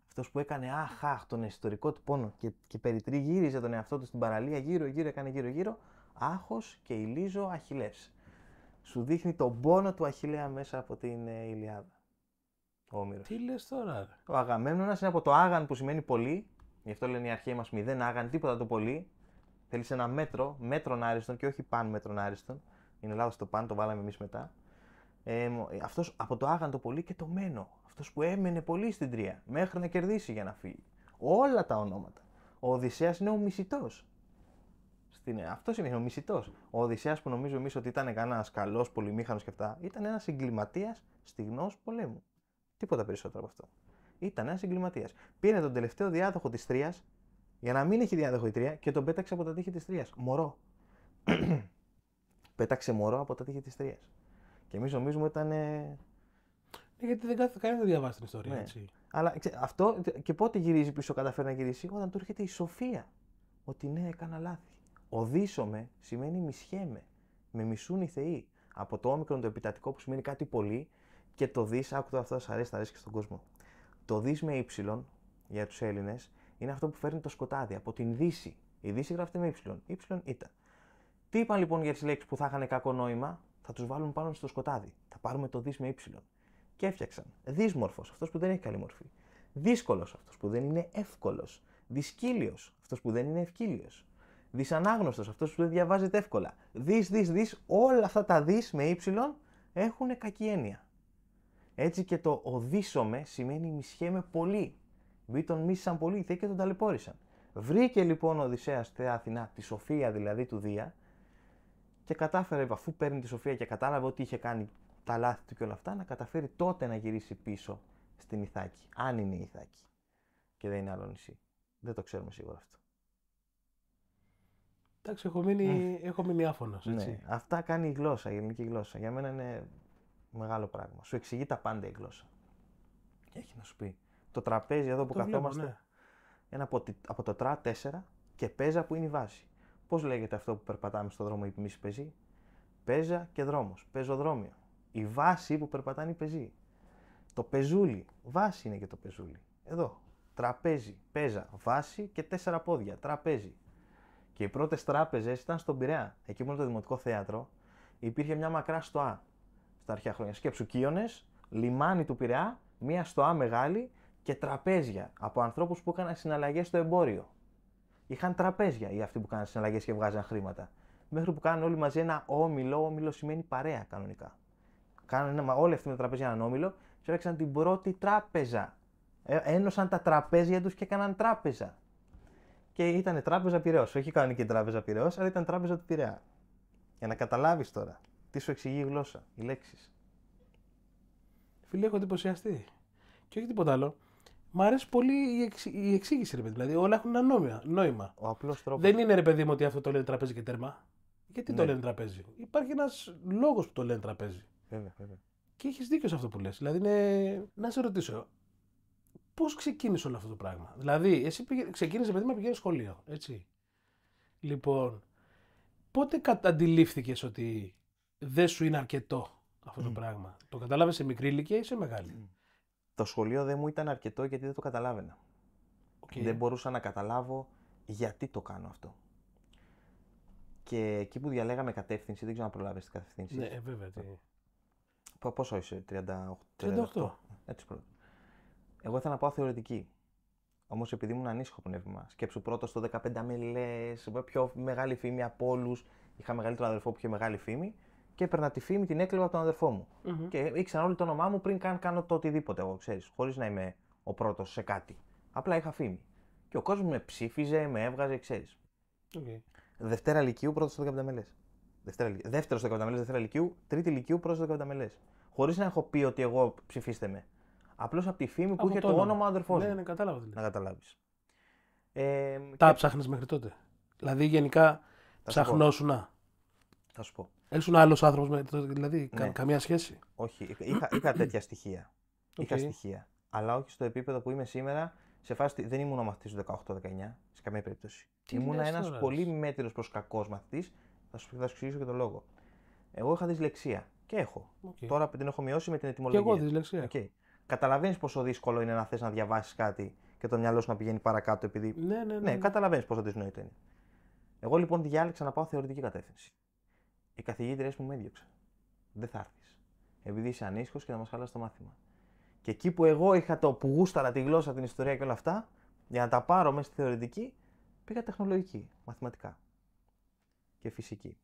Αυτός που έκανε αχ, αχ, τον ιστορικό του πόνο και, και περιτριγύριζε γύριζε τον εαυτό του στην παραλία, γύρω, γύρω, έκανε γύρω, γύρω, άχος και ηλίζω, Λίζο αχιλές. Σου δείχνει τον πόνο του αχιλέα μέσα από την ε, Ηλιάδα. Τι λες τώρα. Ο Αγαμέμνονας είναι από το άγαν που σημαίνει πολύ, γι' αυτό λένε οι αρχαίοι μηδέν άγαν, τίποτα το πολύ, Θέλεις ένα μέτρο, μέτρον άριστον και όχι παν μέτρον άριστον. Είναι λάθος το παν, το βάλαμε εμείς μετά. Ε, αυτός από το άγαντο πολύ και το μένο. Αυτός που έμενε πολύ στην τρία, μέχρι να κερδίσει για να φύγει. Όλα τα ονόματα. Ο Οδυσσέας είναι ο μισητός. Αυτός είναι ο μισητός. Ο Οδυσσέας που νομίζω εμείς ότι ήταν κανένας καλός πολυμήχανος και αυτά, ήταν ένας εγκληματίας στιγνός πολέμου. Τίποτα περισσότερο από αυτό. Ήταν ένας εγκληματίας. Πήρε τον τελευταίο διάδοχο της Τρία, για να μην έχει διάδοχο η και τον πέταξε από τα τείχη της τρία Μωρό. πέταξε μωρό από τα τείχη της τρία. Και εμείς νομίζουμε ήταν. Ναι, γιατί δεν κάθε κανένα δεν διαβάσει την ιστορία. Ναι. Έτσι. Αλλά αυτό και πότε γυρίζει πίσω, καταφέρει να γυρίσει, όταν του έρχεται η σοφία. Ότι ναι, έκανα λάθη. Οδύσομαι σημαίνει μισχέμε. Με μισούν οι θεοί. Από το όμικρον το επιτατικό που σημαίνει κάτι πολύ και το δεις, άκουτο αυτό, αυτό, αρέσει, αρέσει και στον κόσμο. Το δεις με ύψιλον για τους Έλληνες είναι αυτό που φέρνει το σκοτάδι από την Δύση. Η Δύση γράφεται με Y. Y ήταν. Τι είπαν λοιπόν για τις λέξεις που θα είχαν κακό νόημα, θα τους βάλουν πάνω στο σκοτάδι. Θα πάρουμε το δις με Y. Και έφτιαξαν. Δύσμορφος, αυτός που δεν έχει καλή μορφή. Δύσκολος, αυτός που δεν είναι εύκολος. Δυσκύλιος, αυτός που δεν είναι ευκύλιος. Δυσανάγνωστος, αυτός που δεν διαβάζεται εύκολα. Δυ, δυ, δυ, όλα αυτά τα δις με Y έχουν κακή έννοια. Έτσι και το οδύσομαι σημαίνει μισχέμε πολύ. Μη τον μίσησαν πολύ οι και τον ταλαιπώρησαν. Βρήκε λοιπόν ο Οδυσσέας στην Αθηνά, τη Σοφία δηλαδή του Δία, και κατάφερε, αφού παίρνει τη Σοφία και κατάλαβε ότι είχε κάνει τα λάθη του και όλα αυτά, να καταφέρει τότε να γυρίσει πίσω στην Ιθάκη. Αν είναι η Ιθάκη. Και δεν είναι άλλο νησί. Δεν το ξέρουμε σίγουρα αυτό. Εντάξει, έχω μείνει, ε. έχω μείνει άφωνος, έτσι. Ναι. Αυτά κάνει η γλώσσα, η ελληνική γλώσσα. Για μένα είναι μεγάλο πράγμα. Σου εξηγεί τα πάντα η γλώσσα. Και έχει να σου πει το τραπέζι εδώ που το καθόμαστε. Ναι. Ένα από, από το τρα 4 και παίζα που είναι η βάση. Πώς λέγεται αυτό που περπατάμε στον δρόμο Η οι πεζη Πέζα και δρόμος. Πεζοδρόμιο. Η βάση που περπατάνε οι Το πεζούλι. Βάση είναι και το πεζούλι. Εδώ. Τραπέζι, παίζα, βάση και τέσσερα πόδια. Τραπέζι. Και οι πρώτες τράπεζες ήταν στον Πειραιά. Εκεί που είναι το Δημοτικό Θέατρο, υπήρχε μια μακρά στοά. Α στα αρχαία χρόνια. Σκέψου λιμάνι του Πειραιά, μία στο μεγάλη και τραπέζια από ανθρώπους που έκαναν συναλλαγές στο εμπόριο. Είχαν τραπέζια οι αυτοί που κάναν συναλλαγές και βγάζαν χρήματα. Μέχρι που κάνουν όλοι μαζί ένα όμιλο, όμιλο σημαίνει παρέα κανονικά. Κάνουν ένα, όλοι αυτοί με τραπέζια έναν όμιλο και την πρώτη τράπεζα. Ε, ένωσαν τα τραπέζια τους και έκαναν τράπεζα. Και ήταν τράπεζα Πυραιός. Όχι κανονική τράπεζα Πυραιός, αλλά ήταν τράπεζα του Πειραιά. Για να καταλάβεις τώρα τι σου εξηγεί η γλώσσα, οι λέξεις. Φίλε, έχω εντυπωσιαστεί. Και όχι τίποτα άλλο. Μ' αρέσει πολύ η, εξήγηση, ρε παιδί. Δηλαδή, όλα έχουν ένα νόημα. Ο απλός τρόπος. Δεν είναι, ρε παιδί μου, ότι αυτό το λένε τραπέζι και τέρμα. Γιατί το ναι. λένε τραπέζι. Υπάρχει ένας λόγος που το λένε τραπέζι. Βέβαια, βέβαια. Και έχεις δίκιο σε αυτό που λες. Δηλαδή, είναι... να σε ρωτήσω, πώς ξεκίνησε όλο αυτό το πράγμα. Δηλαδή, εσύ πήγε... ξεκίνησε παιδί με πηγαίνεις σχολείο. Έτσι. Λοιπόν, πότε αντιλήφθηκες ότι δεν σου είναι αρκετό αυτό το πράγμα. Το κατάλαβε σε μικρή ηλικία ή σε μεγάλη το σχολείο δεν μου ήταν αρκετό γιατί δεν το καταλάβαινα. Okay. Δεν μπορούσα να καταλάβω γιατί το κάνω αυτό. Και εκεί που διαλέγαμε κατεύθυνση, δεν ξέρω αν προλάβει την κατεύθυνση. Ναι, ε, βέβαια. Τι... Πόσο είσαι, 38. 38. Έτσι πρώτα. Εγώ ήθελα να πάω θεωρητική. Όμως επειδή ήμουν ανήσυχο πνεύμα, σκέψου πρώτα στο 15 με πιο μεγάλη φήμη από όλους. Είχα μεγαλύτερο αδερφό που είχε μεγάλη φήμη και έπαιρνα τη φήμη, την έκλεβα από τον αδερφό μου. Mm-hmm. Και ήξερα όλοι το όνομά μου πριν καν κάνω το οτιδήποτε, εγώ ξέρεις, χωρίς να είμαι ο πρώτος σε κάτι. Απλά είχα φήμη. Και ο κόσμος με ψήφιζε, με έβγαζε, ξέρεις. Okay. Δευτέρα Λυκειού, πρώτος στο 15 μελέ. Δεύτερο στο 15 μελές, Δευτέρα Λυκειού, Τρίτη Λυκειού, πρώτος στο 15 μελές. Χωρίς να έχω πει ότι εγώ ψηφίστε με. Απλώς από τη φήμη που είχε το όνομα ο αδερφός ναι, μου. Ναι, κατάλαβα. Δηλαδή. Να καταλάβεις. Ε, Τα και... ψάχνεις μέχρι τότε. Δηλαδή γενικά ψαχνόσουνα. Θα σου πω. Έλσουν άλλος άνθρωπος με. Δηλαδή, ναι. καμία σχέση. Όχι. Είχα, είχα τέτοια στοιχεία. Okay. Είχα στοιχεία. Αλλά όχι στο επίπεδο που είμαι σήμερα. Σε φάση δεν ήμουν ο μαθητής του 18-19, σε καμία περίπτωση. Τι ήμουν ένα πολύ μέτριος προς κακός μαθητής. Θα σου, θα σου εξηγήσω και τον λόγο. Εγώ είχα δυσλεξία. Και έχω. Okay. Τώρα την έχω μειώσει με την ετοιμολογία. Και εγώ δυσλεξία. Okay. Καταλαβαίνεις πόσο δύσκολο είναι να θες να διαβάσεις κάτι και το μυαλό σου να πηγαίνει παρακάτω επειδή. Ναι, ναι, ναι. ναι, ναι. καταλαβαίνεις πόσο δυσνόητο είναι. Εγώ λοιπόν διάλεξα να πάω θεωρητική κατεύθυνση οι καθηγήτριέ μου με έδιωξε. Δεν θα έρθεις. Επειδή είσαι ανήσυχος και θα μας χαλάσει το μάθημα. Και εκεί που εγώ είχα το που γούσταρα τη γλώσσα, την ιστορία και όλα αυτά, για να τα πάρω μέσα στη θεωρητική, πήγα τεχνολογική, μαθηματικά και φυσική.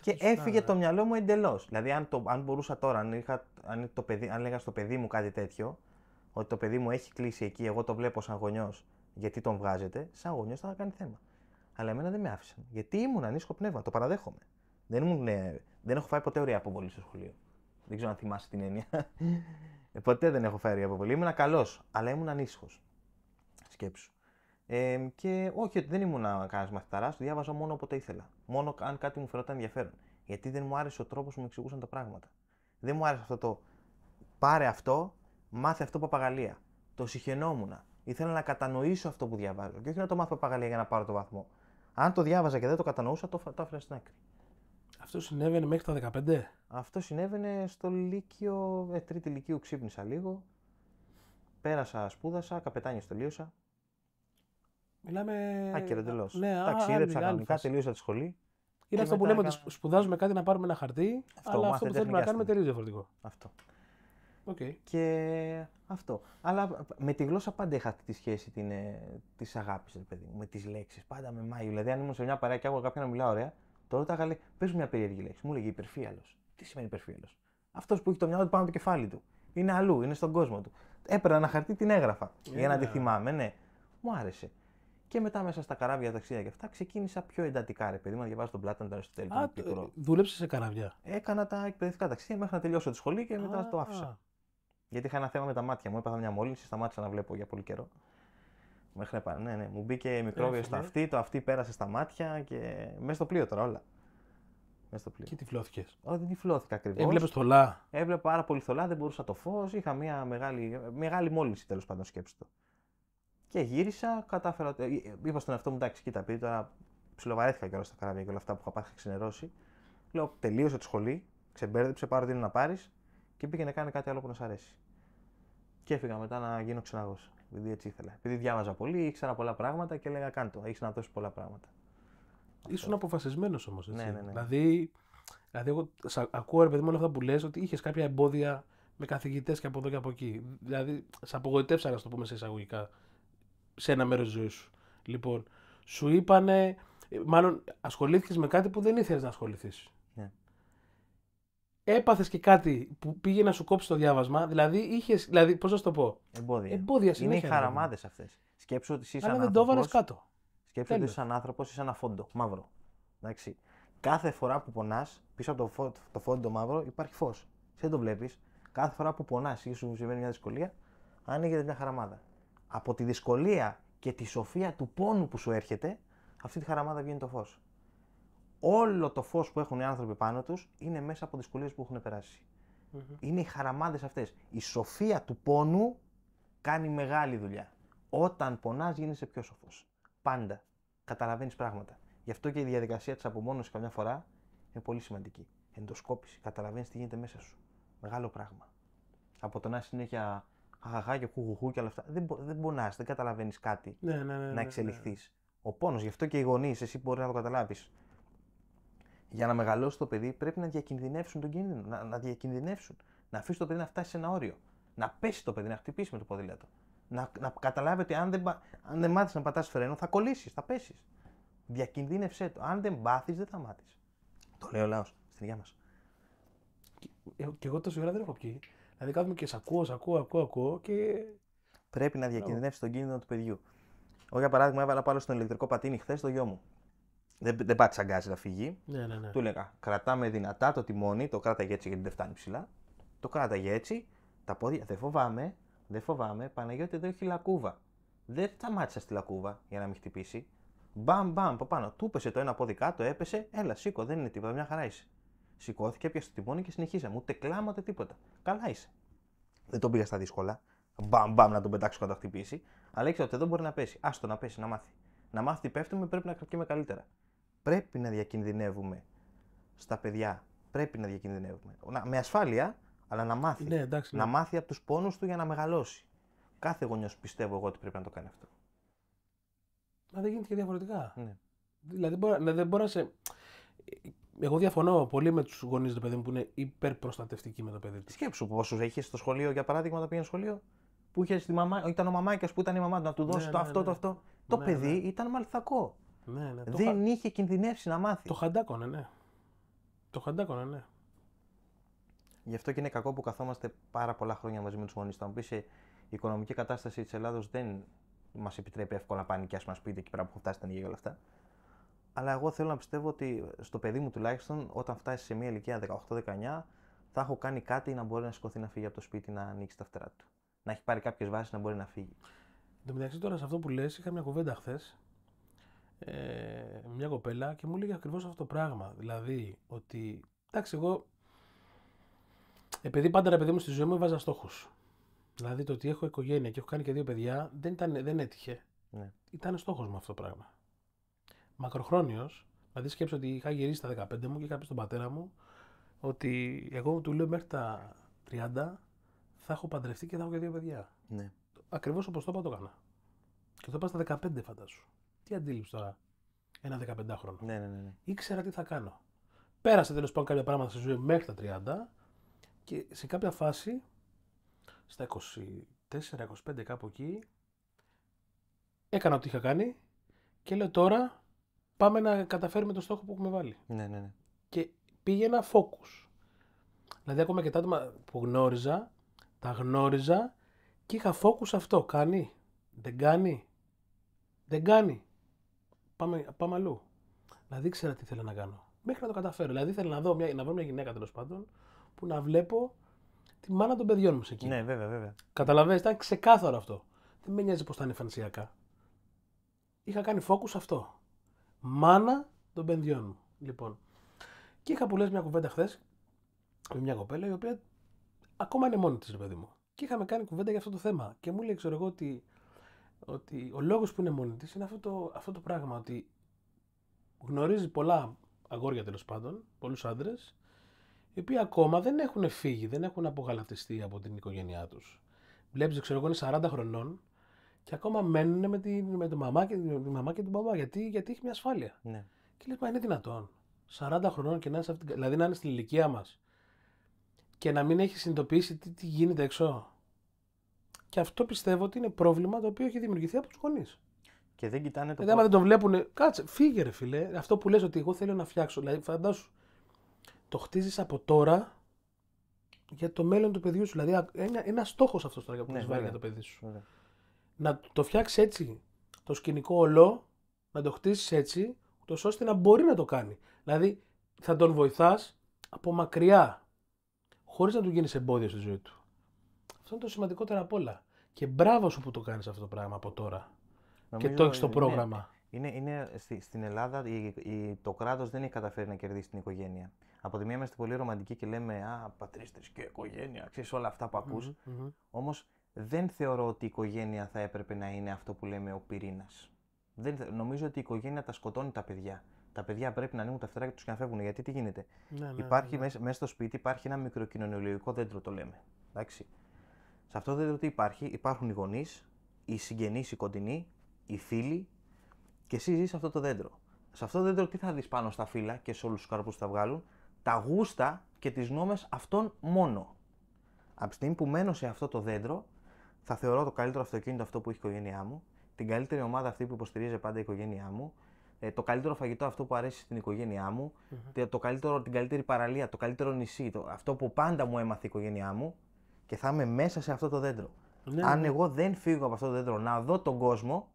Και, έφυγε το μυαλό μου εντελώς. Δηλαδή, αν, το, αν μπορούσα τώρα, αν, είχα, αν, το παιδί, αν λέγα στο παιδί μου κάτι τέτοιο, ότι το παιδί μου έχει κλείσει εκεί, εγώ το βλέπω σαν γονιός, γιατί τον βγάζετε, σαν γονιός θα κάνει θέμα. Αλλά εμένα δεν με άφησαν. Γιατί ήμουν ανήσυχο πνεύμα, το παραδέχομαι. Δεν, ήμουν, ε, δεν έχω φάει ποτέ ωραία αποβολή στο σχολείο. Δεν ξέρω αν θυμάσαι την έννοια. Ε, ποτέ δεν έχω φάει ωραία αποβολή. Ήμουν καλός, αλλά ήμουν ανήσυχος. Σκέψου. Ε, και όχι δεν ήμουν κανένας μαθηταράς, διάβαζα μόνο όποτε ήθελα. Μόνο αν κάτι μου φαινόταν ενδιαφέρον. Γιατί δεν μου άρεσε ο τρόπος που μου εξηγούσαν τα πράγματα. Δεν μου άρεσε αυτό το πάρε αυτό, μάθε αυτό παπαγαλία. Το συχαινόμουν. Ήθελα να κατανοήσω αυτό που διαβάζω και όχι να το μάθω παπαγαλία για να πάρω το βαθμό. Αν το διάβαζα και δεν το κατανοούσα, το, το στην άκρη. Αυτό συνέβαινε μέχρι τα 15. Αυτό συνέβαινε στο Λύκειο, ε, τρίτη Λυκείου ξύπνησα λίγο. Πέρασα, σπούδασα, καπετάνιο τελείωσα. Μιλάμε. Άκυρο εντελώς. Ναι, Ταξίδεψα κανονικά, τελείωσα τη σχολή. Είναι αυτό που λέμε ότι ότι σπουδάζουμε κάτι να πάρουμε ένα χαρτί. Αυτό, αλλά αυτό που θέλουμε να κάνουμε τελείως διαφορετικό. Αυτό. Okay. Και αυτό. Αλλά με τη γλώσσα πάντα είχα αυτή τη σχέση τη ε, αγάπη, παιδί μου, με τις λέξεις. Πάντα με μάγει. Δηλαδή, αν ήμουν σε μια παρέα και άκουγα κάποιον να μιλάω ωραία, Τώρα ρωτάγα, λέει, πες μια περίεργη λέξη. Μου λέγε υπερφύαλος. Τι σημαίνει υπερφύαλος. Αυτός που έχει το μυαλό του πάνω από το κεφάλι του. Είναι αλλού, είναι στον κόσμο του. Έπαιρνα ένα χαρτί, την έγραφα. Για να τη θυμάμαι, ναι. Μου άρεσε. Και μετά μέσα στα καράβια, ταξίδια και αυτά, ξεκίνησα πιο εντατικά, ρε παιδί μου, να διαβάζω τον Πλάτανο, τέλειο. Αριστοτέλη. Α, ε, δούλεψε σε καράβια. Έκανα τα εκπαιδευτικά ταξίδια μέχρι να τελειώσω τη σχολή και μετά ah. το άφησα. Γιατί είχα ένα θέμα με τα μάτια μου. Έπαθα μια μόλυνση, σταμάτησα να βλέπω για πολύ καιρό. Μέχρι Ναι, ναι. Μου μπήκε μικρόβιο στο αυτή, το αυτή πέρασε στα μάτια και μέσα στο πλοίο τώρα όλα. Μέσα στο πλοίο. Και τυφλώθηκες. Όχι, δεν τυφλώθηκα ακριβώς. Έβλεπες θολά. Έβλεπα πάρα πολύ θολά, δεν μπορούσα το φως. Είχα μια μεγάλη, μεγάλη μόλυνση τέλος πάντων σκέψη του. Και γύρισα, κατάφερα. Ε, ε, είπα στον εαυτό μου, εντάξει, κοίτα, πει τώρα ψιλοβαρέθηκα κιόλας στα καράβια και όλα αυτά που είχα πάθει, ξενερώσει. Λέω, τελείωσε τη σχολή, ξεμπέρδεψε, πάρω τι να πάρεις και πήγαινε να κάνει κάτι άλλο που να σ' αρέσει. Και έφυγα μετά να γίνω ξενάγωση. Επειδή έτσι ήθελα. Επειδή διάβαζα πολύ, ήξερα πολλά πράγματα και έλεγα κάντο. Έχεις να δώσεις πολλά πράγματα. Ήσουν αποφασισμένος όμως. Ναι, ναι, ναι. Δηλαδή, δηλαδή εγώ ακούω ρε παιδί μου όλα αυτά που λες ότι είχες κάποια εμπόδια με καθηγητές και από εδώ και από εκεί. Δηλαδή, σε απογοητεύσαν, να το πούμε σε εισαγωγικά, σε ένα μέρος της ζωής σου. Λοιπόν, σου είπανε, μάλλον ασχολήθηκες με κάτι που δεν ήθελες να ασχοληθείς έπαθες και κάτι που πήγε να σου κόψει το διάβασμα. Δηλαδή, είχες. Δηλαδή, πώς να το πω. Εμπόδια. Εμπόδια Είναι οι χαραμάδες αυτές. Σκέψω ότι είσαι ένα δεν το κάτω. ότι είσαι ένας άνθρωπος, είσαι ένα φόντο μαύρο. Εντάξει. Κάθε φορά που πονάς, πίσω από το, το φόντο μαύρο υπάρχει φως. Δεν το βλέπεις. Κάθε φορά που πονάς ή σου συμβαίνει μια δυσκολία, ανοίγεται μια χαραμάδα. Από τη δυσκολία και τη σοφία του πόνου που σου έρχεται, αυτή τη χαραμάδα βγαίνει το φως όλο το φως που έχουν οι άνθρωποι πάνω τους είναι μέσα από δυσκολίες που έχουν περάσει. Είναι οι χαραμάδες αυτές. Η σοφία του πόνου κάνει μεγάλη δουλειά. Όταν πονάς, γίνεσαι πιο σοφός. Πάντα. Καταλαβαίνεις πράγματα. Γι' αυτό και η διαδικασία της απομόνωσης καμιά φορά είναι πολύ σημαντική. Εντοσκόπηση. Καταλαβαίνεις τι γίνεται μέσα σου. Μεγάλο πράγμα. Από το να συνέχεια χαχαχά και χουχουχού και όλα αυτά. Δεν, δεν πονάς, δεν καταλαβαίνεις κάτι ναι, ναι, ναι, να ναι, ναι. εξελιχθείς. Ο πόνος, γι' αυτό και οι γονείς, εσύ μπορεί να το καταλάβεις για να μεγαλώσει το παιδί πρέπει να διακινδυνεύσουν τον κίνδυνο. Να, να διακινδυνεύσουν. Να αφήσει το παιδί να φτάσει σε ένα όριο. Να πέσει το παιδί, να χτυπήσει με το ποδήλατο. Να, να καταλάβει ότι αν δεν, αν δεν μάθεις να πατάς φρένο, θα κολλήσεις, θα πέσεις. Διακινδύνευσέ το. Αν δεν πάθεις, δεν θα μάθεις. Το λέει ο λαός στην υγεία μας. Ε, και εγώ τόση ώρα δεν έχω πει. Δηλαδή κάθομαι και σ' ακούω, σ' ακούω, ακούω, ακούω και. Πρέπει να διακινδυνεύσει τον κίνδυνο του παιδιού. Εγώ για παράδειγμα έβαλα πάνω στον ηλεκτρικό πατίνι χθες το γιο μου δεν, δεν πάει να φύγει. Ναι, ναι, ναι. Του έλεγα: Κρατάμε δυνατά το τιμόνι, το κράταγε έτσι γιατί δεν φτάνει ψηλά. Το κράταγε έτσι, τα πόδια. Δεν φοβάμαι, δεν φοβάμαι. Παναγιώτη εδώ έχει λακκούβα. Δεν σταμάτησα στη λακκούβα για να μην χτυπήσει. Μπαμ, μπαμ, από πάνω. Του το ένα πόδι κάτω, έπεσε. Έλα, σήκω, δεν είναι τίποτα, μια χαρά είσαι. Σηκώθηκε, έπιασε το τιμόνι και συνεχίσαμε. Ούτε κλάμα ούτε τίποτα. Καλά είσαι. Δεν τον πήγα στα δύσκολα. Μπαμ, μπαμ, να τον πετάξω κατά χτυπήσει. Αλλά ήξερα ότι δεν μπορεί να πέσει. Άστο να πέσει, να μάθει. Να μάθει τι πέφτουμε, πρέπει να κρατιέμαι καλύτερα. Πρέπει να διακινδυνεύουμε στα παιδιά. Πρέπει να διακινδυνεύουμε. Να, με ασφάλεια, αλλά να μάθει. Ναι, να ναι. μάθει από τους πόνους του για να μεγαλώσει. Κάθε γονιός πιστεύω εγώ ότι πρέπει να το κάνει αυτό. Μα δεν γίνεται και διαφορετικά. Ναι. Δηλαδή, ναι, δεν μπορεί να σε. Εγώ διαφωνώ πολύ με τους γονείς του παιδιού που είναι υπερπροστατευτικοί με το παιδί τους. Σκέψου πόσους είχε στο σχολείο, για παράδειγμα, όταν πήγαινε σχολείο, που είχες τη μαμά, ήταν ο μαμάκια που ήταν η μαμά του, να του δώσεις το αυτό, το αυτό. Το παιδί ήταν μαλθακό. Ναι, ναι, δεν είχε κινδυνεύσει να μάθει. Το χαντάκωνε, ναι. Το χαντάκωνε, ναι. Γι' αυτό και είναι κακό που καθόμαστε πάρα πολλά χρόνια μαζί με τους γονείς. Θα μου πεις ε, η οικονομική κατάσταση της Ελλάδος δεν μας επιτρέπει εύκολα να πανικιάσουμε και ας μα εκεί πέρα που φτάσει τα νύχια όλα αυτά. Αλλά εγώ θέλω να πιστεύω ότι στο παιδί μου τουλάχιστον όταν φτάσει σε μια ηλικία 18-19 θα έχω κάνει κάτι να μπορεί να σηκωθεί να φύγει από το σπίτι να ανοίξει τα φτερά του. Να έχει πάρει κάποιες βάσεις να μπορεί να φύγει. Εν τω μεταξύ τώρα σε αυτό που λες, είχα μια κουβέντα χθες ε, μια κοπέλα και μου έλεγε ακριβώς αυτό το πράγμα. Δηλαδή ότι, εντάξει εγώ, επειδή πάντα ρε παιδί μου στη ζωή μου έβαζα στόχους. Δηλαδή το ότι έχω οικογένεια και έχω κάνει και δύο παιδιά δεν, ήταν, δεν έτυχε. Ναι. Ήταν στόχος μου αυτό το πράγμα. Μακροχρόνιος, δηλαδή σκέψω ότι είχα γυρίσει τα 15 μου και είχα πει στον πατέρα μου ότι εγώ του λέω μέχρι τα 30 θα έχω παντρευτεί και θα έχω και δύο παιδιά. Ναι. Ακριβώς όπως το είπα το έκανα. Και το είπα στα 15, φαντάσου. Τι αντίληψη τώρα. Ένα 15χρονο. Ναι, ναι, ναι, ναι. Ήξερα τι θα κάνω. Πέρασε τέλος πάντων κάποια πράγματα στη ζωή μέχρι τα 30 και σε κάποια φάση στα 24-25 κάπου εκεί έκανα ό,τι είχα κάνει και λέω τώρα πάμε να καταφέρουμε το στόχο που έχουμε βάλει. Ναι, ναι, ναι. Και πήγαινα focus. Δηλαδή ακόμα και τα άτομα που γνώριζα, τα γνώριζα και είχα focus αυτό. Κάνει, δεν κάνει, δεν κάνει πάμε, πάμε αλλού. Δηλαδή ήξερα τι θέλω να κάνω. Μέχρι να το καταφέρω. Δηλαδή ήθελα να, δω να βρω μια γυναίκα τέλος πάντων που να βλέπω τη μάνα των παιδιών μου σε εκεί. Ναι, βέβαια, βέβαια. Καταλαβαίνετε, ήταν ξεκάθαρο αυτό. Δεν με νοιάζει πώς θα είναι Είχα κάνει focus αυτό. Μάνα των παιδιών μου. Λοιπόν. Και είχα που λε μια κουβέντα χθες με μια κοπέλα η οποία ακόμα είναι μόνη της, ρε παιδί μου. Και είχαμε κάνει κουβέντα για αυτό το θέμα. Και μου λέει, ξέρω εγώ, ότι ότι ο λόγος που είναι μόνη της είναι αυτό το, αυτό το πράγμα. Ότι γνωρίζει πολλά αγόρια τέλος πάντων, πολλούς άντρες, οι οποίοι ακόμα δεν έχουν φύγει, δεν έχουν απογαλατιστεί από την οικογένειά τους. Βλέπεις, ξέρω εγώ, είναι 40 χρονών και ακόμα μένουν με τη, με τη, μαμά, και, με τη μαμά και τον παπά γιατί, γιατί έχει μια ασφάλεια. Ναι. Και λες, μα είναι δυνατόν. 40 χρονών και να δηλαδή να είναι στην ηλικία μας και να μην έχει συνειδητοποιήσει τι, τι γίνεται έξω. Και αυτό πιστεύω ότι είναι πρόβλημα το οποίο έχει δημιουργηθεί από τους γονείς. Και δεν κοιτάνε το. Δηλαδή, δεν τον βλέπουν. Κάτσε, φύγε, ρε φιλέ. Αυτό που λες ότι εγώ θέλω να φτιάξω. Δηλαδή, φαντάσου. Το χτίζεις από τώρα για το μέλλον του παιδιού σου. Δηλαδή, ένα, ένα στόχος αυτός τώρα που ναι, βάλει για το παιδί σου. Να το φτιάξεις έτσι το σκηνικό ολό, να το χτίσει έτσι, ούτως ώστε να μπορεί να το κάνει. Δηλαδή, θα τον βοηθάς από μακριά, χωρίς να του γίνεις εμπόδιο στη ζωή του. Αυτό είναι το σημαντικότερο απ' όλα. Και μπράβο σου που το κάνεις αυτό το πράγμα από τώρα. Νομίζω και το έχεις το πρόγραμμα. Είναι, είναι στη, στην Ελλάδα η, η, το κράτος δεν έχει καταφέρει να κερδίσει την οικογένεια. Από τη μία είμαστε πολύ ρομαντικοί και λέμε Α, πατρίστες και οικογένεια, ξέρεις όλα αυτά που ακού. Mm Όμως δεν θεωρώ ότι η οικογένεια θα έπρεπε να είναι αυτό που λέμε ο πυρήνας. Νομίζω ότι η οικογένεια τα σκοτώνει τα παιδιά. Τα παιδιά πρέπει να ανοίγουν τα φτεράκια τους και να φεύγουν. Γιατί τι γίνεται. Ναι, ναι, υπάρχει ναι, Μέσα, στο σπίτι υπάρχει ένα μικροκοινωνιολογικό δέντρο, το λέμε. Εντάξει. Σε αυτό δέντρο τι υπάρχει. Υπάρχουν οι γονείς, οι συγγενείς, οι κοντινοί, οι φίλοι και εσύ ζεις σε αυτό το δέντρο. Σε αυτό το δέντρο τι θα δεις πάνω στα φύλλα και σε όλους τους καρπούς που θα βγάλουν, τα γούστα και τις νόμες αυτών μόνο. Από τη στιγμή που μένω σε αυτό το δέντρο, θα θεωρώ το καλύτερο αυτοκίνητο αυτό που έχει η οικογένειά μου, την καλύτερη ομάδα αυτή που υποστηρίζει πάντα η οικογένειά μου, ε, το καλύτερο φαγητό αυτό που αρέσει στην οικογένειά μου, το καλύτερο, την καλύτερη παραλία, το καλύτερο νησί, το, αυτό που πάντα μου έμαθε η οικογένειά μου, και θα είμαι μέσα σε αυτό το δέντρο. Ναι, Αν ναι. εγώ δεν φύγω από αυτό το δέντρο να δω τον κόσμο,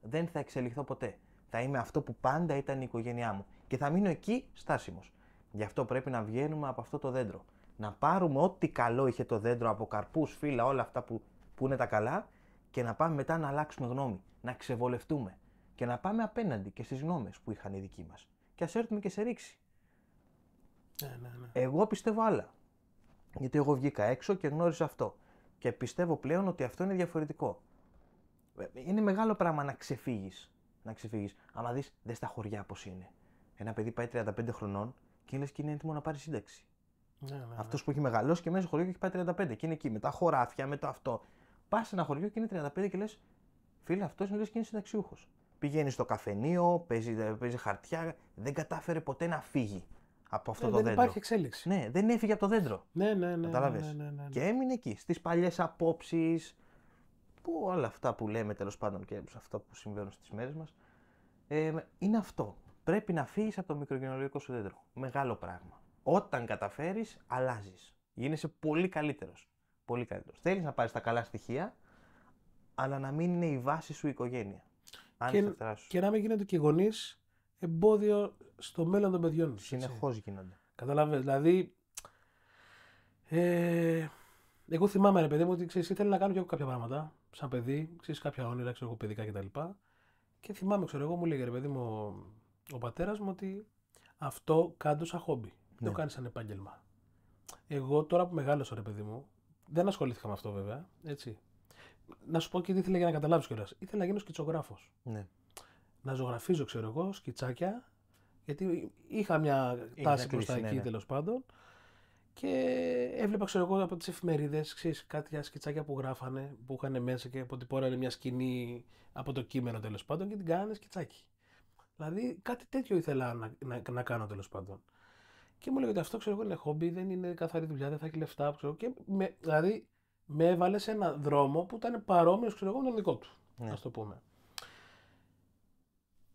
δεν θα εξελιχθώ ποτέ. Θα είμαι αυτό που πάντα ήταν η οικογένειά μου και θα μείνω εκεί στάσιμος. Γι' αυτό πρέπει να βγαίνουμε από αυτό το δέντρο. Να πάρουμε ό,τι καλό είχε το δέντρο από καρπούς, φύλλα, όλα αυτά που, που είναι τα καλά και να πάμε μετά να αλλάξουμε γνώμη, να ξεβολευτούμε και να πάμε απέναντι και στις γνώμες που είχαν οι δικοί μας. Και ας έρθουμε και σε ρήξη. Ναι, ναι, ναι. Εγώ πιστεύω άλλα γιατί εγώ βγήκα έξω και γνώρισα αυτό. Και πιστεύω πλέον ότι αυτό είναι διαφορετικό. Ε, είναι μεγάλο πράγμα να ξεφύγεις. Να ξεφύγεις. Άμα δεις, δες στα χωριά πώς είναι. Ένα παιδί πάει 35 χρονών και λες και είναι έτοιμο να πάρει σύνταξη. Ναι, ναι, ναι. Αυτός που έχει μεγαλώσει και μέσα στο χωριό και έχει πάει 35 και είναι εκεί με τα χωράφια, με το αυτό. Πας σε ένα χωριό και είναι 35 και λες, φίλε, αυτός είναι λες και είναι συνταξιούχος. Πηγαίνεις στο καφενείο, παίζει, ε, παίζει χαρτιά, δεν κατάφερε ποτέ να φύγει από αυτό ναι, το δεν Υπάρχει εξέλιξη. Ναι, δεν έφυγε από το δέντρο. Ναι, ναι, ναι. Καταλάβες. Ναι, ναι, ναι, ναι, Και έμεινε εκεί, στις παλιές απόψεις. Που όλα αυτά που λέμε τέλος πάντων και αυτό που συμβαίνουν στις μέρες μας. Ε, είναι αυτό. Πρέπει να φύγεις από το μικρογενολογικό σου δέντρο. Μεγάλο πράγμα. Όταν καταφέρεις, αλλάζεις. Γίνεσαι πολύ καλύτερος. Πολύ καλύτερος. Θέλεις να πάρεις τα καλά στοιχεία, αλλά να μην είναι η βάση σου η οικογένεια. Αν και, και να μην γίνονται και γονείς εμπόδιο στο μέλλον των παιδιών τους. Συνεχώς γίνονται. Καταλαβαίνετε. Δηλαδή. Ε, εγώ θυμάμαι ρε παιδί μου ότι ξέρεις, ήθελα να κάνω και εγώ κάποια πράγματα. Σαν παιδί, ξέρεις κάποια όνειρα, ξέρω εγώ παιδικά κτλ. Και, και θυμάμαι, ξέρω εγώ, μου λέγε ρε παιδί μου ο, ο πατέρας μου ότι αυτό κάντο σαν χόμπι. Ναι. Δεν το ναι. κάνεις σαν επάγγελμα. Εγώ τώρα που μεγάλωσα, ρε παιδί μου, δεν ασχολήθηκα με αυτό βέβαια. Έτσι. Να σου πω και τι ήθελα για να καταλάβεις κιόλας. Ήθελα να γίνω σκητσογράφος. Ναι να ζωγραφίζω, ξέρω εγώ, σκιτσάκια. Γιατί είχα μια τάση προς τα ναι, εκεί ναι. τέλος πάντων. Και έβλεπα, ξέρω εγώ, από τις εφημερίδες κάτι σκιτσάκια που γράφανε, που είχαν μέσα και αποτυπώρανε μια σκηνή από το κείμενο τέλος πάντων και την κάνανε σκιτσάκι. Δηλαδή κάτι τέτοιο ήθελα να, να, κάνω τέλος πάντων. Και μου ότι αυτό, ξέρω είναι χόμπι, δεν είναι καθαρή δουλειά, δεν θα έχει λεφτά. Ξέρω, και με, δηλαδή με έβαλε σε έναν δρόμο που ήταν παρόμοιος, ξέρω εγώ, με τον δικό του. Ναι. Ας το πούμε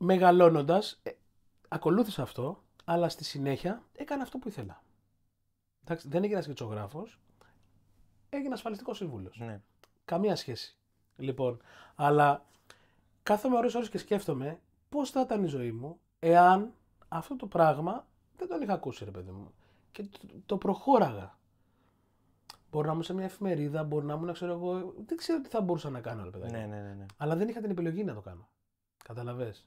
μεγαλώνοντας, ε, ακολούθησα αυτό, αλλά στη συνέχεια έκανα αυτό που ήθελα. Εντάξει, δεν έγινα σκετσογράφος, έγινα ασφαλιστικός σύμβουλος. Ναι. Καμία σχέση. Λοιπόν, αλλά κάθομαι ώρες ώρες και σκέφτομαι πώς θα ήταν η ζωή μου εάν αυτό το πράγμα δεν το είχα ακούσει ρε παιδί μου και το, το προχώραγα. Μπορεί να ήμουν σε μια εφημερίδα, μπορεί να ήμουν, ξέρω εγώ. Δεν ξέρω τι θα μπορούσα να κάνω, ρε παιδί. Ναι, ναι, ναι, ναι. Αλλά δεν είχα την επιλογή να το κάνω. Καταλαβες.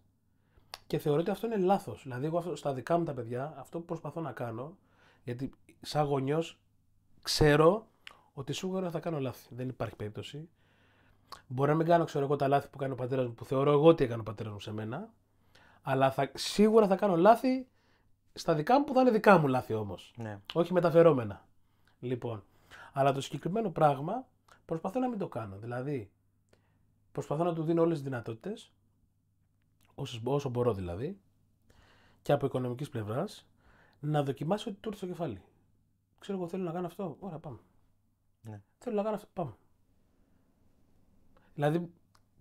Και θεωρώ ότι αυτό είναι λάθος. Δηλαδή, εγώ στα δικά μου τα παιδιά, αυτό που προσπαθώ να κάνω, γιατί σαν γονιός ξέρω ότι σίγουρα θα κάνω λάθη. Δεν υπάρχει περίπτωση. Μπορεί να μην κάνω, ξέρω εγώ, τα λάθη που κάνει ο πατέρας μου, που θεωρώ εγώ ότι έκανε ο πατέρας μου σε μένα, αλλά θα, σίγουρα θα κάνω λάθη στα δικά μου που θα είναι δικά μου λάθη όμως. Ναι. Όχι μεταφερόμενα. Λοιπόν. Αλλά το συγκεκριμένο πράγμα προσπαθώ να μην το κάνω. Δηλαδή, προσπαθώ να του δίνω όλες τις δυνατότητες όσος, όσο μπορώ δηλαδή, και από οικονομικής πλευράς, να δοκιμάσω ότι του έρθει το κεφάλι. Ξέρω εγώ θέλω να κάνω αυτό. Ωραία, πάμε. Ναι. Θέλω να κάνω αυτό. Πάμε. Δηλαδή,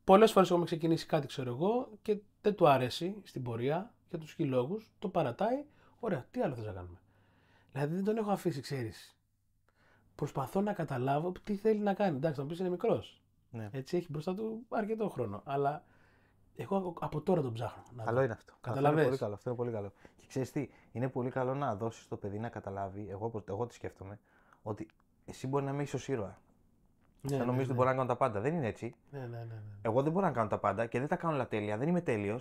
πολλές φορές έχουμε ξεκινήσει κάτι, ξέρω εγώ, και δεν του αρέσει στην πορεία για τους χιλιόγου, λόγους, το παρατάει. Ωραία, τι άλλο θες να κάνουμε. Δηλαδή, δεν τον έχω αφήσει, ξέρεις. Προσπαθώ να καταλάβω τι θέλει να κάνει. Εντάξει, να πεις είναι μικρός. Ναι. Έτσι έχει μπροστά του αρκετό χρόνο. Αλλά εγώ από τώρα τον ψάχνω. Να καλό είναι αυτό. Αυτό είναι, πολύ καλό, αυτό είναι πολύ καλό. Και ξέρεις τι, είναι πολύ καλό να δώσεις το παιδί να καταλάβει, εγώ, εγώ τη σκέφτομαι, ότι εσύ μπορεί να είμαι ίσω ήρωα. Ναι, θα ναι, νομίζω ότι ναι, να κάνω τα πάντα. Δεν είναι έτσι. Ναι, ναι, ναι, ναι, Εγώ δεν μπορώ να κάνω τα πάντα και δεν τα κάνω όλα τέλεια. Δεν είμαι τέλειος.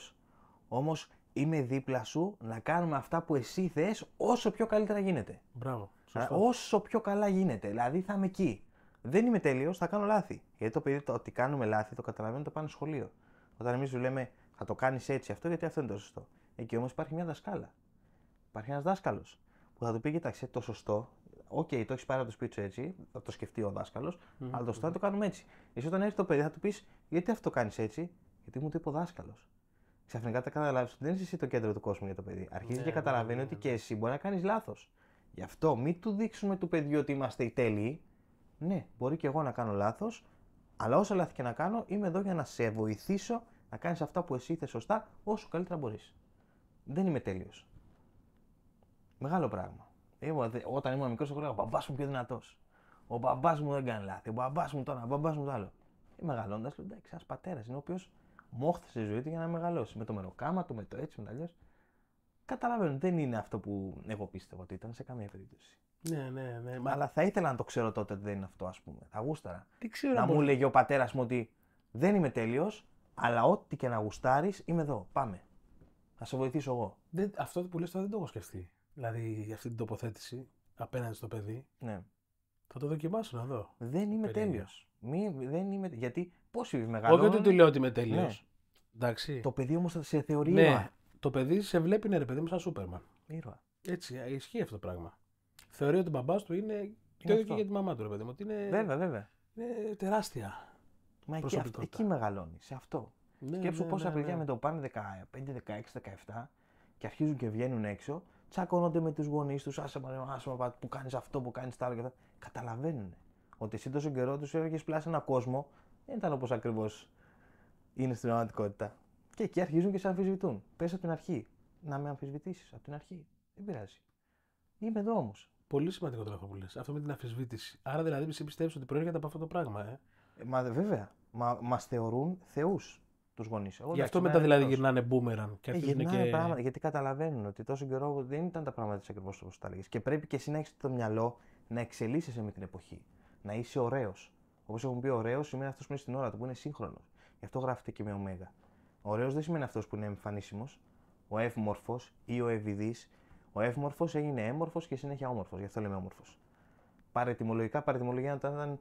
Όμως είμαι δίπλα σου να κάνουμε αυτά που εσύ θες όσο πιο καλύτερα γίνεται. Μπράβο. Όσο πιο καλά γίνεται. Δηλαδή θα είμαι εκεί. Δεν είμαι τέλειος, θα κάνω λάθη. Γιατί το παιδί το ότι κάνουμε λάθη το καταλαβαίνω το πάνω σχολείο. Όταν εμείς λέμε θα το κάνεις έτσι αυτό γιατί αυτό είναι το σωστό. Εκεί όμως υπάρχει μια δασκάλα. Υπάρχει ένας δάσκαλος που θα του πει: Κοιτάξτε, το σωστό. Οκ, okay, το έχεις πάρει να το σπίτι σου έτσι, θα το σκεφτεί ο δάσκαλος, mm-hmm. αλλά το σωστό θα το κάνουμε έτσι. Εσύ όταν έρθει το παιδί θα του πεις: Γιατί αυτό το κάνεις έτσι, Γιατί μου το είπε ο δάσκαλος. Ξαφνικά θα καταλάβεις ότι δεν είσαι εσύ το κέντρο του κόσμου για το παιδί. Αρχίζει και ναι, ναι, καταλαβαίνει ναι, ότι και εσύ μπορεί να κάνεις λάθος. Γι' αυτό μην του δείξουμε του παιδιού ότι είμαστε οι τέλειοι. Ναι, μπορεί και εγώ να κάνω λάθος, αλλά όσα λάθη και να κάνω, είμαι εδώ για να σε βοηθήσω να κάνεις αυτά που εσύ θες σωστά όσο καλύτερα μπορείς. Δεν είμαι τέλειος. Μεγάλο πράγμα. Εγώ, δε, όταν ήμουν μικρός, εγώ έλεγα Μπαμπάς μου πιο δυνατός. Ο μπαμπάς μου δεν κάνει λάθη. Ο μπαμπάς μου τώρα, ο μπαμπάς μου το άλλο. Ε, Μεγαλώντας, λέω εντάξει, ένας πατέρας είναι ο οποίος μόχθησε τη ζωή του για να μεγαλώσει. Με το μεροκάμα του, με το έτσι, με το αλλιώς. Καταλαβαίνω, δεν είναι αυτό που εγώ πίστευα ότι ήταν σε καμία περίπτωση. Ναι, ναι, ναι. Μα... Ναι. Αλλά θα ήθελα να το ξέρω τότε ότι δεν είναι αυτό, ας πούμε. Θα γούσταρα. Τι να μπορεί. μου λέγει ο πατέρας μου ότι δεν είμαι τέλειος, αλλά ό,τι και να γουστάρεις, είμαι εδώ. Πάμε. Θα σε βοηθήσω εγώ. Δεν, αυτό που λες τώρα δεν το έχω σκεφτεί. Δηλαδή για αυτή την τοποθέτηση απέναντι στο παιδί. Ναι. Θα το δοκιμάσω να δω. Δεν είμαι τέλειο. Δεν είμαι. Γιατί πόσοι μεγάλο. Όχι, δεν του λέω ότι είμαι τέλειος. Ναι. Εντάξει. Το παιδί όμως σε θεωρεί. Ναι. Το παιδί σε βλέπει, ναι, ρε παιδί μου, σαν Σούπερμαν. Ήρωα. Έτσι, ισχύει αυτό το πράγμα. Θεωρεί ότι ο μπαμπάς του είναι. το ίδιο και για τη μαμά του, ρε παιδί μου. Είναι... Βέβαια, βέβαια. Είναι τεράστια. Μα εκεί, εκεί μεγαλώνεις, σε αυτό. Ναι, Σκέψου ναι, πόσα ναι, παιδιά ναι. με το πάνε 15, 16, 17 και αρχίζουν και βγαίνουν έξω, τσακώνονται με τους γονείς τους. Άσε μα, άσε μα, που κάνεις αυτό, που κάνεις τα άλλα. Καταλαβαίνουν ότι εσύ τόσο καιρό τους έλεγε πλάσει ένα κόσμο, δεν ήταν όπως ακριβώς είναι στην πραγματικότητα. Και εκεί αρχίζουν και σε αμφισβητούν. Πες από την αρχή. Να με αμφισβητήσεις από την αρχή. Δεν πειράζει. Είμαι εδώ όμως. Πολύ σημαντικό τώρα αυτό που λες. Αυτό με την αμφισβήτηση. Άρα δηλαδή εσύ πιστεύεις ότι προέρχεται από αυτό το πράγμα, ε. Ε, μα βέβαια. Μα μας θεωρούν θεούς τους γονείς. Γι' αυτό μετά δηλαδή τόσο. γυρνάνε μπούμεραν. Και ε, γυρνάνε και... πράγματα. Γιατί καταλαβαίνουν ότι τόσο καιρό δεν ήταν τα πράγματα ακριβώς όπως τα λέγε. Και πρέπει και εσύ να έχεις το μυαλό να εξελίσσεσαι με την εποχή. Να είσαι ωραίος. Όπως έχουν πει, ωραίος σημαίνει αυτός που είναι στην ώρα του, που είναι σύγχρονος. Γι' αυτό γράφεται και με ωμέγα. Ωραίος δεν σημαίνει αυτός που είναι εμφανίσιμος, ο εύμορφο ή ο ευηδής. Ο εύμορφο έγινε έμορφος και συνέχεια όμορφος. Γι' αυτό λέμε όμορφος. Παρετιμολογικά, παρετιμολογία ήταν, ήταν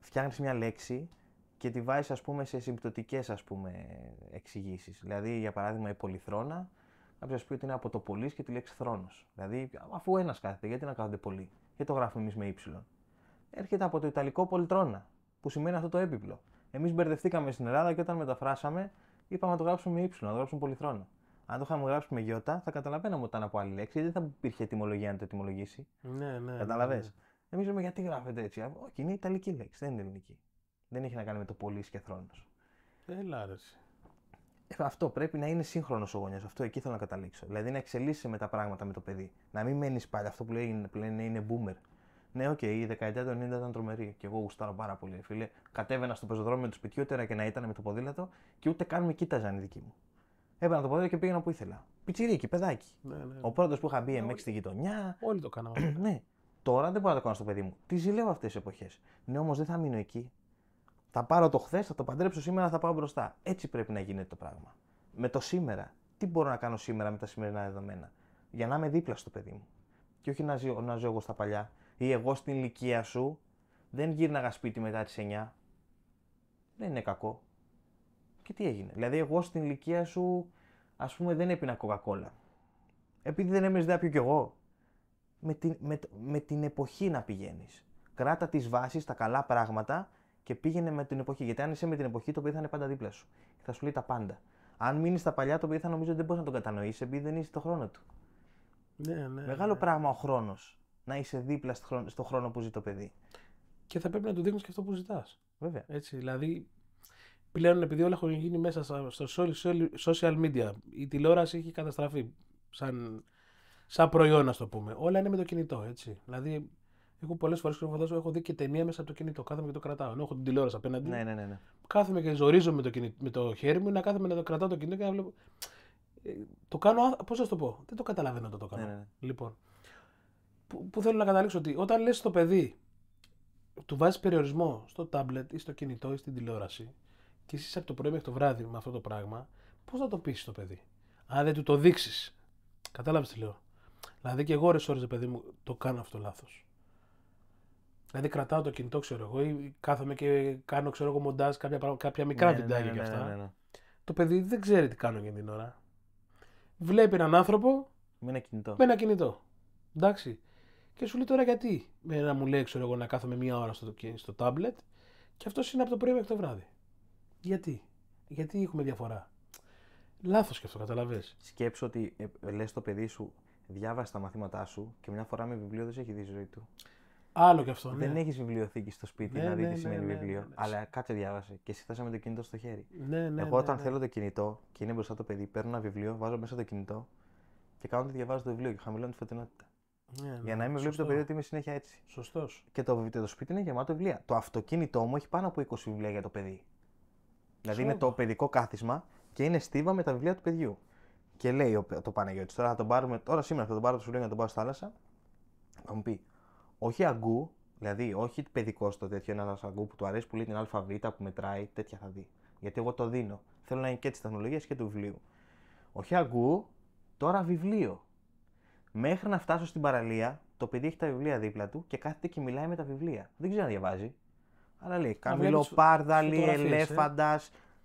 φτιάχνεις μια λέξη και τη βάζεις ας πούμε σε συμπτωτικές ας πούμε εξηγήσεις. Δηλαδή για παράδειγμα η πολυθρόνα, κάποιος πει ότι είναι από το πολύς και τη λέξη θρόνος. Δηλαδή αφού ένας κάθεται γιατί να κάθονται πολλοί, γιατί το γράφουμε εμείς με ύψιλον. Έρχεται από το ιταλικό πολυτρόνα που σημαίνει αυτό το έπιπλο. Εμείς μπερδευτήκαμε στην Ελλάδα και όταν μεταφράσαμε είπαμε να το γράψουμε με ύψιλον, να το γράψουμε πολυθρόνα. Αν το είχαμε γράψει με γιώτα, θα καταλαβαίναμε ότι ήταν από άλλη λέξη, γιατί δεν θα υπήρχε ετοιμολογία να το ετοιμολογήσει. Ναι, ναι. ναι Καταλαβες. ναι. Εμείς λέμε γιατί γράφεται έτσι. Όχι, είναι ιταλική λέξη, δεν είναι ελληνική. Δεν έχει να κάνει με το πολύς και θρόνος. Έλα, αρέσει. Ε, αυτό πρέπει να είναι σύγχρονος ο γονιός. Αυτό εκεί θέλω να καταλήξω. Δηλαδή να εξελίσσει με τα πράγματα με το παιδί. Να μην μένεις πάλι αυτό που λέει είναι boomer. Ναι, οκ, okay, η δεκαετία του 90 ήταν τρομερή και εγώ γουστάρω πάρα πολύ. Φίλε, κατέβαινα στο πεζοδρόμιο του σπιτιού, τέρα και να ήταν με το ποδήλατο και ούτε καν με κοίταζαν οι δικοί μου. Έπαιρνα το ποδήλατο και πήγαινα που ήθελα. Πιτσιρίκι, παιδάκι. Ναι, ναι. Ο πρώτος που είχα μπει ναι, στη γειτονιά. Όλοι το κάναμε. ναι. Τώρα δεν μπορώ να το κάνω στο παιδί μου. Τι ζηλεύω αυτές τις εποχές. Ναι, όμως δεν θα μείνω εκεί. Θα πάρω το χθες, θα το παντρέψω σήμερα, θα πάω μπροστά. Έτσι πρέπει να γίνεται το πράγμα. Με το σήμερα. Τι μπορώ να κάνω σήμερα με τα σημερινά δεδομένα. Για να είμαι δίπλα στο παιδί μου. Και όχι να ζω, να ζω εγώ στα παλιά. Ή εγώ στην ηλικία σου δεν γύρναγα σπίτι μετά τις 9. Δεν είναι κακό. Και τι έγινε. Δηλαδή, εγώ στην ηλικία σου, ας πούμε, δεν έπεινα κοκακόλα. Επειδή δεν έμεινε, δάπιο κι εγώ με την, με, με την εποχή να πηγαίνεις. Κράτα τις βάσεις, τα καλά πράγματα και πήγαινε με την εποχή. Γιατί αν είσαι με την εποχή, το παιδί θα είναι πάντα δίπλα σου. θα σου λέει τα πάντα. Αν μείνεις στα παλιά, το παιδί θα νομίζω ότι δεν μπορείς να τον κατανοήσει επειδή δεν είσαι το χρόνο του. Ναι, ναι, Μεγάλο ναι. πράγμα ο χρόνος. Να είσαι δίπλα στο χρόνο που ζει το παιδί. Και θα πρέπει να του δείχνεις και αυτό που ζητάς. Βέβαια. Έτσι, δηλαδή, πλέον επειδή όλα έχουν γίνει μέσα στο social media, η τηλεόραση έχει καταστραφεί σαν σαν προϊόν, ας το πούμε. Όλα είναι με το κινητό, έτσι. Δηλαδή, έχω πολλές φορές έχω δει και ταινία μέσα από το κινητό. Κάθομαι και το κρατάω. Ενώ έχω την τηλεόραση απέναντι. Ναι, ναι, ναι. ναι. Κάθομαι και ζορίζω με το, με το χέρι μου να κάθομαι να το κρατάω το κινητό και να βλέπω. Ε, το κάνω. Πώ θα το πω. Δεν το καταλαβαίνω όταν το κάνω. Ναι, ναι, ναι. Λοιπόν. Που, που θέλω να καταλήξω ότι όταν λες στο παιδί του βάζεις περιορισμό στο τάμπλετ ή στο κινητό ή στην τηλεόραση και εσύ είσαι από το πρωί μέχρι το βράδυ με αυτό το πράγμα, πώς θα το πει το παιδί. Αν δεν του το δείξεις. Κατάλαβες τι λέω. Δηλαδή και εγώ ρε ώρες, παιδί μου, το κάνω αυτό λάθος. Δηλαδή κρατάω το κινητό, ξέρω εγώ, ή κάθομαι και κάνω, ξέρω εγώ, μοντάζ κάποια, κάποια μικρά ναι, βιντεάκια ναι, ναι, και αυτά. Ναι, ναι, ναι. Το παιδί δεν ξέρει τι κάνω για την ώρα. Βλέπει έναν άνθρωπο με ένα κινητό. Με ένα κινητό. Εντάξει. Και σου λέει τώρα γιατί με να μου λέει, ξέρω εγώ, να κάθομαι μία ώρα στο, στο τάμπλετ και αυτός είναι από το πρωί μέχρι το βράδυ. Γιατί, γιατί έχουμε διαφορά. Λάθος και αυτό, καταλαβαίνει. Σκέψω ότι ε, λες το παιδί σου, διάβασε τα μαθήματά σου και μια φορά με βιβλίο δεν σε έχει δει στη ζωή του. Άλλο και αυτό. Ναι. Δεν έχεις βιβλιοθήκη στο σπίτι ναι, να ναι, δεις τι ναι, σημαίνει βιβλίο. Ναι, αλλά κάτσε διάβασε και εσύ θα με το κινητό στο χέρι. Ναι, ναι, Εγώ όταν θέλω το κινητό και είναι μπροστά το παιδί, παίρνω ένα βιβλίο, βάζω μέσα το κινητό και κάνω ότι διαβάζω το βιβλίο και χαμηλώνω τη φωτεινότητα. Ναι, Για να είμαι βλέπει το παιδί ότι είμαι συνέχεια έτσι. Σωστός. Και το, το σπίτι είναι γεμάτο βιβλία. Το αυτοκίνητό μου έχει πάνω από 20 βιβλία για το παιδί. Δηλαδή είναι το παιδικό κάθισμα και είναι στίβα με τα βιβλία του παιδιού. Και λέει το Παναγιώτης, τώρα θα τον πάρουμε, τώρα σήμερα θα τον πάρω το για να τον πάω στη θάλασσα. Θα μου πει, όχι αγκού, δηλαδή όχι παιδικό στο τέτοιο, ένας αγκού που του αρέσει που λέει την ΑΒ που μετράει, τέτοια θα δει. Γιατί εγώ το δίνω. Θέλω να είναι και τη τεχνολογία και του βιβλίου. Όχι αγκού, τώρα βιβλίο. Μέχρι να φτάσω στην παραλία, το παιδί έχει τα βιβλία δίπλα του και κάθεται και μιλάει με τα βιβλία. Δεν ξέρω να διαβάζει. Αλλά λέει καμιλοπάρδαλοι, ε». ελέφαντας,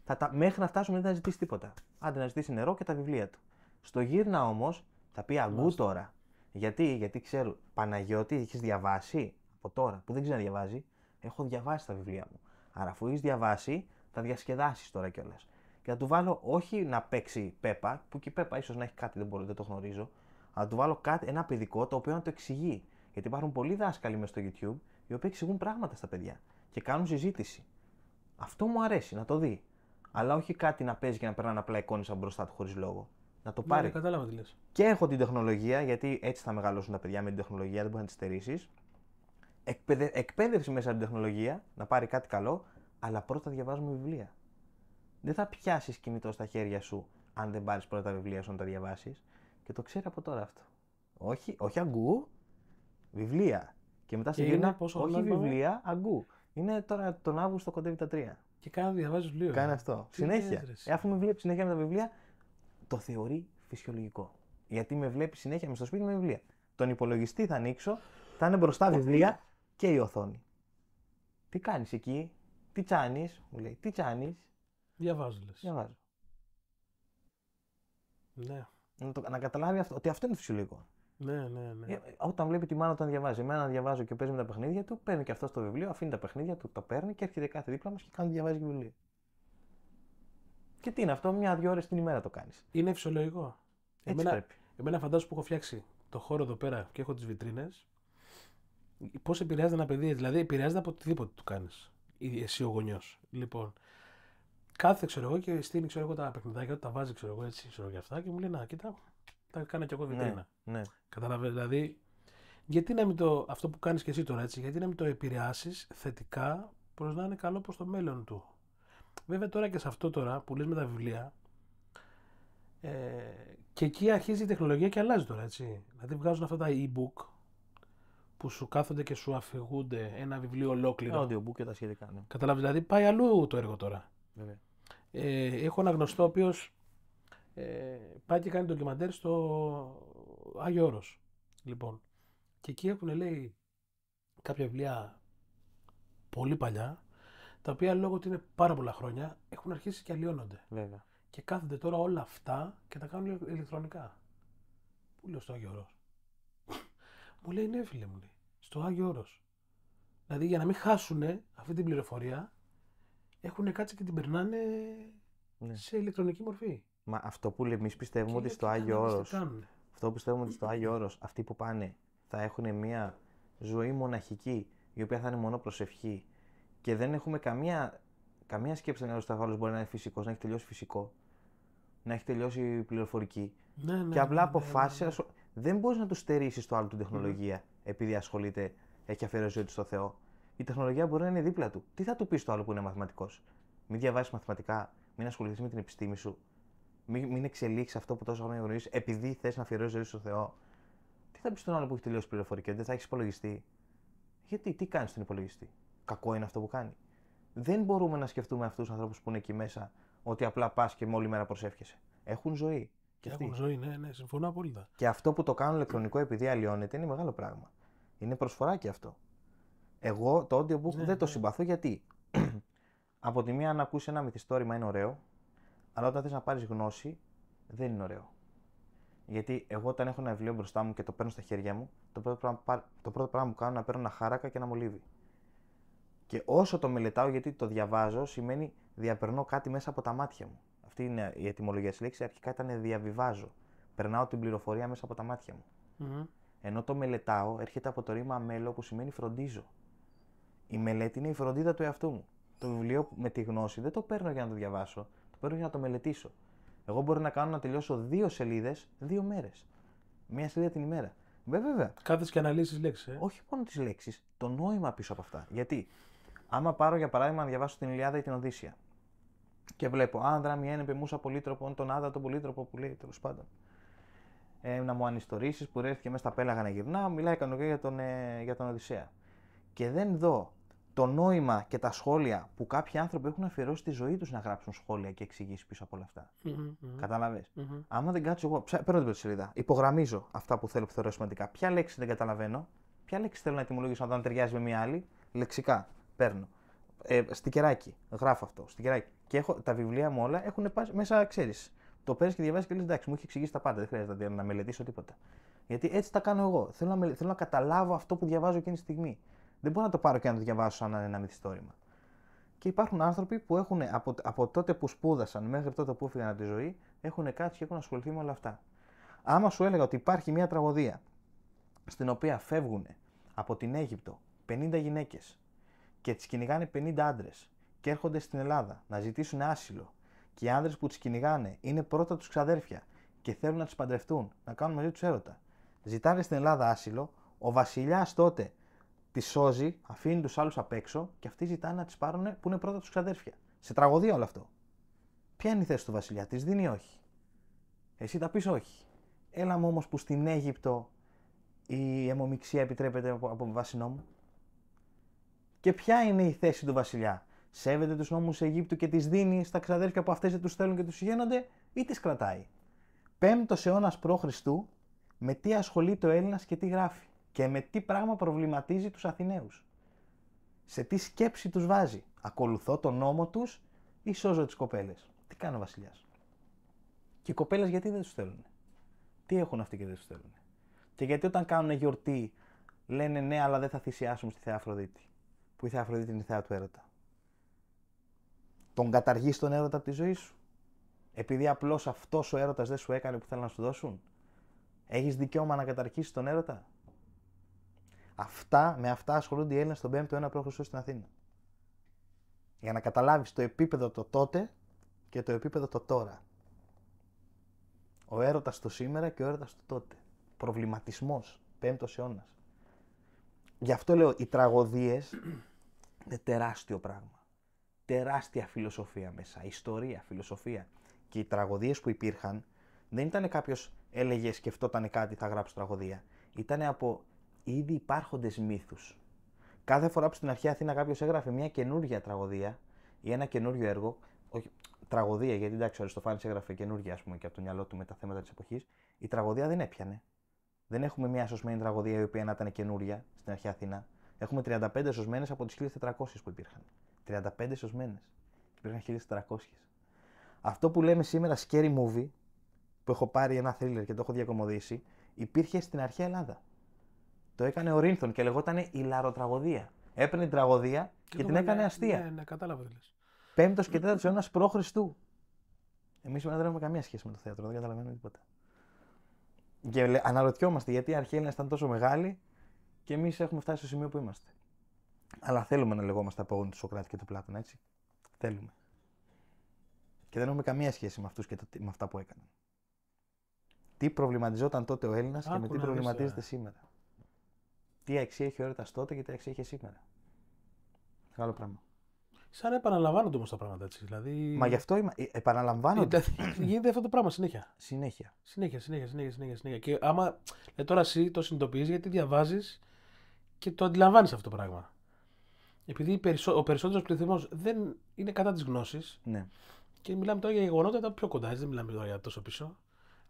τα, μέχρι να φτάσουμε δεν θα ζητήσει τίποτα. Άντε να ζητήσει νερό και τα βιβλία του. Στο γύρνα όμως θα πει αγκού τώρα. Γιατί, γιατί ξέρω, Παναγιώτη, έχεις διαβάσει από τώρα που δεν ξέρει να διαβάζει. Έχω διαβάσει τα βιβλία μου. Άρα, αφού έχεις διαβάσει, θα διασκεδάσεις τώρα κιόλας. Και θα του βάλω όχι να παίξει Πέπα, που και η Πέπα ίσως να έχει κάτι, δεν, μπορεί δεν το γνωρίζω. Αλλά του βάλω κάτι, ένα παιδικό το οποίο να το εξηγεί. Γιατί υπάρχουν πολλοί δάσκαλοι μέσα στο YouTube οι οποίοι εξηγούν πράγματα στα παιδιά και κάνουν συζήτηση. Αυτό μου αρέσει να το δει αλλά όχι κάτι να παίζει και να περνάνε απλά εικόνες από μπροστά του χωρίς λόγο. Να το ναι, πάρει. Ναι, κατάλαβα τι λες. Και έχω την τεχνολογία, γιατί έτσι θα μεγαλώσουν τα παιδιά με την τεχνολογία, δεν μπορεί να τη στερήσει. Εκπαίδευση μέσα από την τεχνολογία, να πάρει κάτι καλό, αλλά πρώτα διαβάζουμε βιβλία. Δεν θα πιάσεις κινητό στα χέρια σου, αν δεν πάρεις πρώτα τα βιβλία σου να τα διαβάσεις. Και το ξέρει από τώρα αυτό. Όχι, όχι αγκού, βιβλία. Και μετά σε γυρνά, όχι ε? βιβλία, αγκού. Είναι τώρα τον Αύγουστο κοντεύει τα τρία. Και κάνω διαβάζει βιβλίο. Κάνει ε. αυτό. συνέχεια. Ε, αφού με βλέπει συνέχεια με τα βιβλία, το θεωρεί φυσιολογικό. Γιατί με βλέπει συνέχεια με στο σπίτι με βιβλία. Τον υπολογιστή θα ανοίξω, θα είναι μπροστά βιβλία και η οθόνη. Τι κάνεις εκεί, τι τσάνεις, μου λέει, τι τσάνεις. Διαβάζω λες. Διαβάζω. Ναι. Να, να καταλάβει αυτό, ότι αυτό είναι φυσιολογικό. Ναι, ναι, ναι. Ε, όταν βλέπει τη μάνα όταν διαβάζει, εμένα διαβάζω και παίζει με τα παιχνίδια του, παίρνει και αυτό το βιβλίο, αφήνει τα παιχνίδια του, το παίρνει και έρχεται κάθε δίπλα μας και κάνει διαβάζει βιβλίο. Και τι είναι αυτό, μια-δυο ώρες την ημέρα το κάνεις. Είναι φυσιολογικό. Έτσι εμένα, πρέπει. εμένα φαντάζομαι που έχω φτιάξει το χώρο εδώ πέρα και έχω τις βιτρίνες. Πώς επηρεάζεται ένα παιδί, δηλαδή επηρεάζεται από οτιδήποτε του κάνεις. Εσύ ο γονιός. Λοιπόν, κάθε ξέρω εγώ και στείλει τα παιχνιδάκια τα βάζει ξέρω εγώ έτσι ξέρω και αυτά και μου λέει να κοίτα τα κάνω κι εγώ ναι, βιτρίνα. Ναι, ναι. Κατάλαβες. Δηλαδή, γιατί να μην το, αυτό που κάνεις και εσύ τώρα έτσι, γιατί να μην το επηρεάσεις θετικά προς να είναι καλό προς το μέλλον του. Βέβαια τώρα και σε αυτό τώρα που λες με τα βιβλία, ε, και εκεί αρχίζει η τεχνολογία και αλλάζει τώρα, έτσι. Δηλαδή βγάζουν αυτά τα e-book που σου κάθονται και σου αφηγούνται ένα βιβλίο ολόκληρο. book και τα σχετικά. Ναι. Καταλάβει, δηλαδή πάει αλλού το έργο τώρα. Βέβαια. Ε, έχω ένα γνωστό ο οποίος ε, πάει και κάνει ντοκιμαντέρ στο Άγιο Όρος, λοιπόν. Και εκεί έχουν, λέει, κάποια βιβλία πολύ παλιά, τα οποία λόγω ότι είναι πάρα πολλά χρόνια, έχουν αρχίσει και αλλοιώνονται. Και κάθονται τώρα όλα αυτά και τα κάνουν ηλεκτρονικά. Πού λέω στο Άγιο Όρος. μου λέει, ναι φίλε μου, λέει, στο Άγιο Όρος. Δηλαδή για να μην χάσουν αυτή την πληροφορία, έχουν κάτσει και την περνάνε ναι. σε ηλεκτρονική μορφή. Μα αυτό που εμείς πιστεύουμε ότι στο Άγιο Όρο. Αυτό που πιστεύουμε ότι στο Άγιο Όρος αυτοί που πάνε θα έχουν μια ζωή μοναχική η οποία θα είναι μόνο προσευχή και δεν έχουμε καμία, καμία σκέψη να ο Σταυρό μπορεί να είναι φυσικός, να έχει τελειώσει φυσικό, να έχει τελειώσει πληροφορική. Ναι, ναι, και απλά ναι, ναι, ναι. δεν μπορείς να τους στερήσεις το άλλο την τεχνολογία επειδή ασχολείται, έχει αφαιρέσει ζωή του στο Θεό. Η τεχνολογία μπορεί να είναι δίπλα του. Τι θα του πεις το άλλο που είναι μαθηματικός. Μην διαβάσεις μαθηματικά, μην ασχοληθείς με την επιστήμη σου. Μην, μην εξελίξεις αυτό που τόσο χρόνια γνωρίζεις, επειδή θες να αφιερώσεις ζωή στον Θεό. Τι θα πεις στον άλλο που έχει τελειώσει πληροφορική, δεν θα έχεις υπολογιστή. Γιατί, τι κάνεις στον υπολογιστή. Κακό είναι αυτό που κάνει. Δεν μπορούμε να σκεφτούμε αυτούς τους ανθρώπους που είναι εκεί μέσα ότι απλά πας και όλη μέρα προσεύχεσαι. Έχουν ζωή. Και Έχουν ζωή, ναι, ναι, συμφωνώ απόλυτα. Και αυτό που το κάνουν ηλεκτρονικό επειδή αλλοιώνεται είναι μεγάλο πράγμα. Είναι προσφορά και αυτό. Εγώ το audiobook ναι, δεν το ναι. συμπαθώ γιατί από τη μία αν ακούσεις ένα μυθιστόρημα είναι ωραίο, αλλά όταν θες να πάρεις γνώση, δεν είναι ωραίο. Γιατί εγώ όταν έχω ένα βιβλίο μπροστά μου και το παίρνω στα χέρια μου, το πρώτο πράγμα, το πρώτο πράγμα που κάνω είναι να παίρνω ένα χάρακα και ένα μολύβι. Και όσο το μελετάω, γιατί το διαβάζω, σημαίνει διαπερνώ κάτι μέσα από τα μάτια μου. Αυτή είναι η ετοιμολογία της λέξης. Αρχικά ήταν διαβιβάζω. Περνάω την πληροφορία μέσα από τα μάτια μου. mm Ενώ το μελετάω έρχεται από το ρήμα μέλο που σημαίνει φροντίζω. Η μελέτη είναι η φροντίδα του εαυτού μου. Το βιβλίο με τη γνώση δεν το παίρνω για να το διαβάσω. Πρέπει για να το μελετήσω. Εγώ μπορώ να κάνω να τελειώσω δύο σελίδες δύο μέρες. Μία σελίδα την ημέρα. Βέβαια. Κάθε και αναλύσεις λέξεις. Ε. Όχι μόνο τις λέξεις, το νόημα πίσω από αυτά. Γιατί, άμα πάρω για παράδειγμα να διαβάσω την Ιλιάδα ή την Οδύσσια και βλέπω άνδρα μία είναι πεμούσα πολύτροπον, τον άδα τον πολύτροπο που λέει τέλος πάντων. Ε, να μου ανιστορήσεις που ρέθηκε μέσα στα πέλαγα να γυρνά, μιλάει κανονικά για ε, για τον Οδυσσέα. Και δεν δω το νόημα και τα σχόλια που κάποιοι άνθρωποι έχουν αφιερώσει τη ζωή τους να γράψουν σχόλια και εξηγήσεις πίσω από όλα αυτά. Mm-hmm. Άμα δεν κάτσω εγώ, παίρνω την πρώτη σελίδα. Υπογραμμίζω αυτά που θέλω που θεωρώ σημαντικά. Ποια λέξη δεν καταλαβαίνω, ποια λέξη θέλω να ετοιμολογήσω όταν ταιριάζει με μια άλλη. Λεξικά παίρνω. Ε, στικεράκι, γράφω αυτό. Στικεράκι. Και έχω, τα βιβλία μου όλα έχουν μέσα, ξέρεις. Το παίρνεις και διαβάζεις και λέει Εντάξει, μου έχει εξηγήσει τα πάντα. Δεν χρειάζεται να μελετήσω τίποτα. Γιατί έτσι τα κάνω εγώ. Θέλω να, μελε... θέλω να καταλάβω αυτό που διαβάζω εκείνη τη στιγμή. Δεν μπορώ να το πάρω και να το διαβάσω σαν ένα μυθιστόρημα. Και υπάρχουν άνθρωποι που έχουν από, από τότε που σπούδασαν μέχρι τότε που έφυγαν από τη ζωή, έχουν κάτσει και έχουν ασχοληθεί με όλα αυτά. Άμα σου έλεγα ότι υπάρχει μια τραγωδία στην οποία φεύγουν από την Αίγυπτο 50 γυναίκες και τις κυνηγάνε 50 άντρες και έρχονται στην Ελλάδα να ζητήσουν άσυλο και οι άντρε που τις κυνηγάνε είναι πρώτα τους ξαδέρφια και θέλουν να τις παντρευτούν, να κάνουν μαζί τους έρωτα. Ζητάνε στην Ελλάδα άσυλο, ο βασιλιάς τότε τη σώζει, αφήνει τους άλλους απ' έξω και αυτοί ζητάνε να τις πάρουν που είναι πρώτα τους ξαδέρφια. Σε τραγωδία όλο αυτό. Ποια είναι η θέση του βασιλιά, της δίνει όχι. Εσύ τα πεις όχι. Έλα μου όμως που στην Αίγυπτο η αιμομηξία επιτρέπεται από, από νόμου. Και ποια είναι η θέση του βασιλιά. Σέβεται τους νόμους Αιγύπτου και τις δίνει στα ξαδέρφια που αυτές δεν τους θέλουν και τους γίνονται ή τις κρατάει. Πέμπτος αιώνας π.Χ. με τι ασχολείται ο Έλληνας και τι γράφει και με τι πράγμα προβληματίζει τους Αθηναίους. Σε τι σκέψη τους βάζει. Ακολουθώ τον νόμο τους ή σώζω τις κοπέλες. Τι κάνει ο βασιλιάς. Και οι κοπέλες γιατί δεν τους θέλουν. Τι έχουν αυτοί και δεν τους θέλουν. Και γιατί όταν κάνουν γιορτή λένε ναι αλλά δεν θα θυσιάσουμε στη Θεά Αφροδίτη. Που η Θεά Αφροδίτη είναι η Θεά του έρωτα. Τον καταργείς τον έρωτα από τη ζωή σου. Επειδή απλώς αυτός ο έρωτας δεν σου έκανε που θέλουν να σου δώσουν. Έχεις δικαίωμα να καταρχήσει τον έρωτα. Αυτά, με αυτά ασχολούνται οι Έλληνες στον 5ο αιώνα π.Χ. στην Αθήνα. Για να καταλάβεις το επίπεδο το τότε και το επίπεδο το τώρα. Ο έρωτας το σήμερα και ο έρωτας το τότε. Προβληματισμός. 5ο αιώνας. Γι' αυτό λέω οι τραγωδίες είναι τεράστιο πράγμα. Τεράστια φιλοσοφία μέσα. Ιστορία, φιλοσοφία. Και οι τραγωδίες που υπήρχαν δεν ήταν κάποιος έλεγε, σκεφτόταν κάτι, θα γράψει τραγωδία. Ήταν από ήδη υπάρχοντες μύθους. Κάθε φορά που στην αρχαία Αθήνα κάποιος έγραφε μια καινούργια τραγωδία ή ένα καινούριο έργο, όχι, τραγωδία, γιατί εντάξει, ο Αριστοφάνης έγραφε καινούργια, ας πούμε, και από το μυαλό του με τα θέματα της εποχής, η τραγωδία δεν έπιανε. Δεν έχουμε μια σωσμένη τραγωδία η οποία να ήταν καινούρια στην αρχαία Αθήνα. Έχουμε 35 σωσμένες από τις 1400 που υπήρχαν. 35 σωσμένες. Υπήρχαν 1400. Αυτό που λέμε σήμερα scary movie, που έχω πάρει ένα thriller και το έχω διακομωδήσει, υπήρχε στην αρχαία Ελλάδα. Το έκανε ο Ρίνθον και λεγόταν η λαροτραγωδία. Έπαιρνε την τραγωδία και, την έκανε ναι, αστεία. Ναι, ναι, κατάλαβα τι Πέμπτος και τέταρτος αιώνας π.Χ. Εμείς δεν έχουμε καμία σχέση με το θέατρο, δεν καταλαβαίνουμε τίποτα. Και αναρωτιόμαστε γιατί οι αρχαίοι ήταν τόσο μεγάλοι και εμείς έχουμε φτάσει στο σημείο που είμαστε. Αλλά θέλουμε να λεγόμαστε από απόγονοι τους Σοκράτη και του Πλάτων, έτσι. Θέλουμε. Και δεν έχουμε καμία σχέση με αυτούς και με αυτά που έκαναν. Τι προβληματιζόταν τότε ο Έλληνας και με τι προβληματίζεται σήμερα τι αξία έχει ο έρωτα τότε και τι αξία έχει σήμερα. Μεγάλο πράγμα. Σαν επαναλαμβάνονται όμως τα πράγματα έτσι. Δηλαδή... Μα γι' αυτό είμαι... Ε, επαναλαμβάνονται. Ε, γίνεται αυτό το πράγμα συνέχεια. Συνέχεια. Συνέχεια, συνέχεια, συνέχεια. συνέχεια, συνέχεια. Και άμα ε, τώρα εσύ το συνειδητοποιείς γιατί διαβάζεις και το αντιλαμβάνεις αυτό το πράγμα. Επειδή ο περισσότερος πληθυσμός δεν είναι κατά της γνώσης. Ναι. Και μιλάμε τώρα για γεγονότα τα πιο κοντά, δεν μιλάμε τώρα για τόσο πίσω.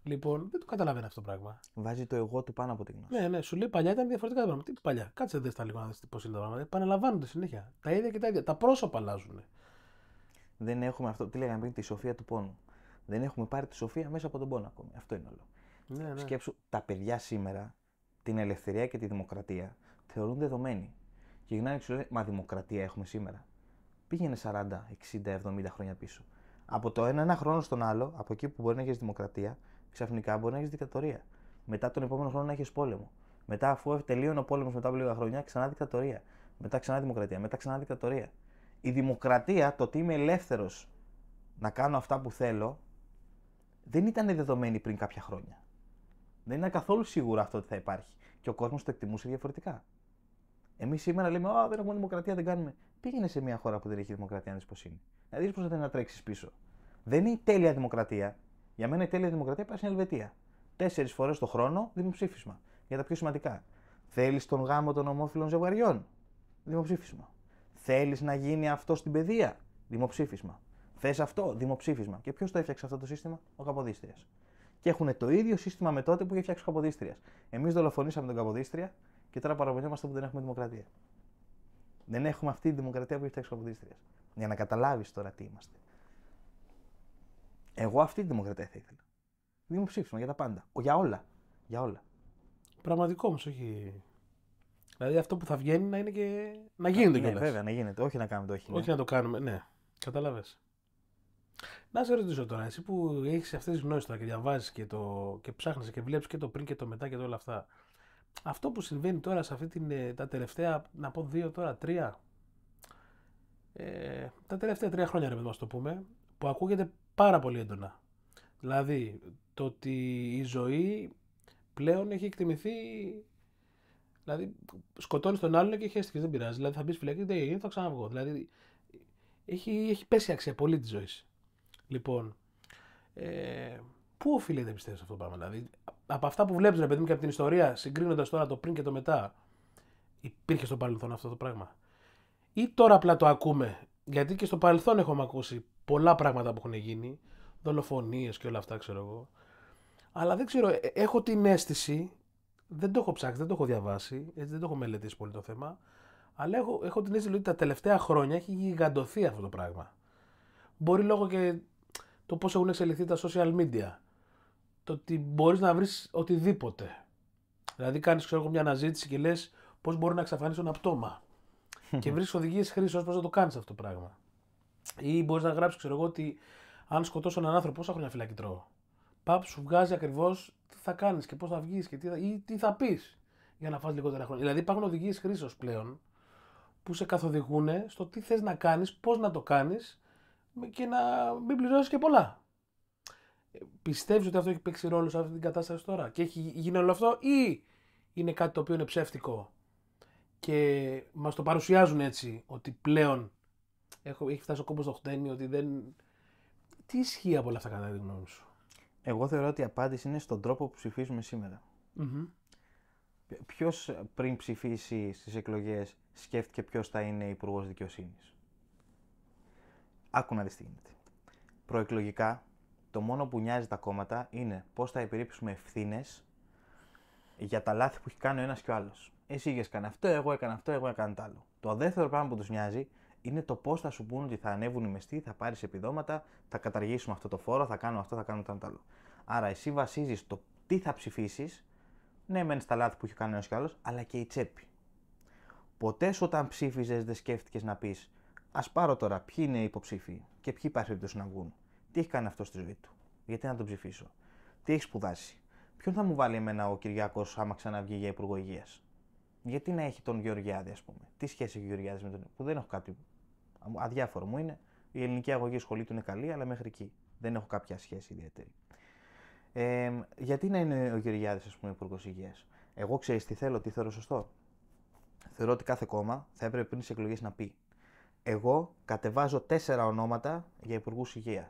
Λοιπόν, δεν το καταλαβαίνει αυτό το πράγμα. Βάζει το εγώ του πάνω από την γνώση. Ναι, ναι, σου λέει παλιά ήταν διαφορετικά τα πράγματα. Τι παλιά, κάτσε δες τα λίγο να δεις πώς είναι τα πράγματα. Επαναλαμβάνονται συνέχεια. Τα ίδια και τα ίδια. Τα πρόσωπα αλλάζουν. Δεν έχουμε αυτό. Τι λέγαμε πριν, τη σοφία του πόνου. Δεν έχουμε πάρει τη σοφία μέσα από τον πόνο ακόμη. Αυτό είναι όλο. Ναι, ναι. Σκέψου, τα παιδιά σήμερα την ελευθερία και τη δημοκρατία θεωρούν δεδομένη. Και γυρνάνε και σου Μα δημοκρατία έχουμε σήμερα. Πήγαινε 40, 60, 70 χρόνια πίσω. Από το ένα, ένα χρόνο στον άλλο, από εκεί που μπορεί να έχεις δημοκρατία, ξαφνικά μπορεί να έχεις δικτατορία. Μετά τον επόμενο χρόνο να έχεις πόλεμο. Μετά, αφού τελείωνε ο πόλεμος μετά από λίγα χρόνια, ξανά δικτατορία. Μετά ξανά δημοκρατία. Μετά ξανά δικτατορία. Η δημοκρατία, το ότι είμαι ελεύθερος να κάνω αυτά που θέλω, δεν ήταν δεδομένη πριν κάποια χρόνια. Δεν είναι καθόλου σίγουρο αυτό ότι θα υπάρχει. Και ο κόσμος το εκτιμούσε διαφορετικά. Εμείς σήμερα λέμε: Α, δεν έχουμε δημοκρατία, δεν κάνουμε. Πήγαινε σε μια χώρα που δεν έχει δημοκρατία, αν Να δεις πώς θα να τρέξει πίσω. Δεν είναι η τέλεια δημοκρατία. Για μένα η τέλεια δημοκρατία πάει στην Ελβετία. Τέσσερις φορές το χρόνο δημοψήφισμα. Για τα πιο σημαντικά. Θέλεις τον γάμο των ομόφυλων ζευγαριών. Δημοψήφισμα. Θέλεις να γίνει αυτό στην παιδεία. Δημοψήφισμα. Θες αυτό. Δημοψήφισμα. Και ποιος το έφτιαξε αυτό το σύστημα. Ο Καποδίστριας. Και έχουν το ίδιο σύστημα με τότε που είχε φτιάξει ο Καποδίστριας. Εμείς δολοφονήσαμε τον Καποδίστρια και τώρα παραπονιόμαστε που δεν έχουμε δημοκρατία. Δεν έχουμε αυτή τη δημοκρατία που έχει φτιάξει ο Καποδίστριας. Για να καταλάβεις τώρα τι είμαστε. Εγώ αυτή τη δημοκρατία θα ήθελα. Δημοψήφισμα για τα πάντα. Για όλα. Για όλα. Πραγματικό όμως, όχι. Δηλαδή αυτό που θα βγαίνει να είναι και. να γίνεται κιόλα. Ναι, βέβαια, να γίνεται. Όχι να κάνουμε το όχι. Όχι ναι. να το κάνουμε, ναι. Κατάλαβε. Να σε ρωτήσω τώρα, εσύ που έχεις αυτές τις γνώσεις τώρα και διαβάζεις και, το... και ψάχνεις και βλέπεις και το πριν και το μετά και όλα αυτά. Αυτό που συμβαίνει τώρα σε αυτή την, ε, τα τελευταία, να πω δύο τώρα, τρία. Ε, τα τελευταία τρία χρόνια, ρε το πούμε, που ακούγεται πάρα πολύ έντονα. Δηλαδή, το ότι η ζωή πλέον έχει εκτιμηθεί. Δηλαδή, σκοτώνεις τον άλλον και και δεν πειράζει. Δηλαδή, θα μπεις φυλακή, δεν έγινε, θα ξαναβγώ. Δηλαδή, έχει, έχει πέσει η αξία πολύ της ζωής. Λοιπόν, ε, πού οφείλεται πιστεύεις αυτό το πράγμα, Δηλαδή, από αυτά που βλέπεις, ρε παιδί μου, και από την ιστορία, συγκρίνοντας τώρα το πριν και το μετά, υπήρχε στο παρελθόν αυτό το πράγμα. Ή τώρα απλά το ακούμε. Γιατί και στο παρελθόν έχουμε ακούσει πολλά πράγματα που έχουν γίνει, δολοφονίες και όλα αυτά, ξέρω εγώ. Αλλά δεν ξέρω, ε, έχω την αίσθηση, δεν το έχω ψάξει, δεν το έχω διαβάσει, έτσι δεν το έχω μελετήσει πολύ το θέμα, αλλά έχω, έχω την αίσθηση ότι τα τελευταία χρόνια έχει γιγαντωθεί αυτό το πράγμα. Μπορεί λόγω και το πώς έχουν εξελιχθεί τα social media. Το ότι μπορείς να βρεις οτιδήποτε. Δηλαδή, κάνεις μια αναζήτηση και λες πώς μπορεί να εξαφανίσει ένα πτώμα. Hm. και βρει οδηγίες χρήσης πώς να το κάνεις αυτό το πράγμα. Ή μπορείς να γράψεις, ξέρω εγώ, ότι αν σκοτώσω έναν άνθρωπο, πόσα χρόνια φυλακή τρώω. Πάπ σου βγάζει ακριβώς τι θα κάνεις και πώς θα βγεις και τι θα, ή θα πεις για να φας λιγότερα χρόνια. Δηλαδή υπάρχουν οδηγίες χρήσεως πλέον που σε καθοδηγούν στο τι θες να κάνεις, πώς να το κάνεις και να μην πληρώσεις και πολλά. Πιστεύεις ότι αυτό έχει παίξει ρόλο σε αυτή την κατάσταση τώρα και έχει γίνει όλο αυτό, ή είναι κάτι το οποίο είναι ψεύτικο και μας το παρουσιάζουν έτσι ότι πλέον έχω, έχει φτάσει ο κόμπος στο χτένι ότι δεν. Τι ισχύει από όλα αυτά κατά τη γνώμη σου. Εγώ θεωρώ ότι η απάντηση είναι στον τρόπο που ψηφίζουμε σήμερα. Mm-hmm. Ποιο πριν ψηφίσει στις εκλογές σκέφτηκε ποιος θα είναι υπουργός δικαιοσύνης. Άκου να δεις τι γίνεται. Προεκλογικά, το μόνο που νοιάζει τα κόμματα είναι πώς θα επιρρύψουμε ευθύνες για τα λάθη που έχει κάνει ο ένας και ο άλλος. Εσύ είχες κάνει αυτό, εγώ έκανα αυτό, εγώ έκανα το άλλο. Το δεύτερο πράγμα που τους νοιάζει είναι το πώς θα σου πούνε ότι θα ανέβουν οι μεστοί, θα πάρεις επιδόματα, θα καταργήσουμε αυτό το φόρο, θα κάνουμε αυτό, θα κάνουμε το άλλο. Άρα εσύ βασίζεις το τι θα ψηφίσεις, ναι, μεν στα λάθη που έχει κάνει ένας κι άλλος, αλλά και η τσέπη. Ποτέ όταν ψήφιζες δεν σκέφτηκες να πεις Ας πάρω τώρα ποιοι είναι οι υποψήφοι και ποιοι υπάρχει περίπτωση να βγουν. Τι έχει κάνει αυτός στη ζωή του, γιατί να τον ψηφίσω, τι έχει σπουδάσει, ποιον θα μου βάλει εμένα ο Κυριάκος άμα ξαναβγεί για υπουργό υγείας. Γιατί να έχει τον Γεωργιάδη, ας πούμε. Τι σχέση έχει ο Γεωργιάδης με τον. που δεν έχω κάτι Αδιάφορο μου είναι. Η ελληνική αγωγή σχολή του είναι καλή, αλλά μέχρι εκεί. Δεν έχω κάποια σχέση ιδιαίτερη. Ε, γιατί να είναι ο Γεωργιάδης, ας πούμε, υπουργός υγείας. Εγώ ξέρεις τι θέλω, τι θεωρώ σωστό. Θεωρώ ότι κάθε κόμμα θα έπρεπε πριν τις εκλογές να πει. Εγώ κατεβάζω τέσσερα ονόματα για υπουργούς υγείας.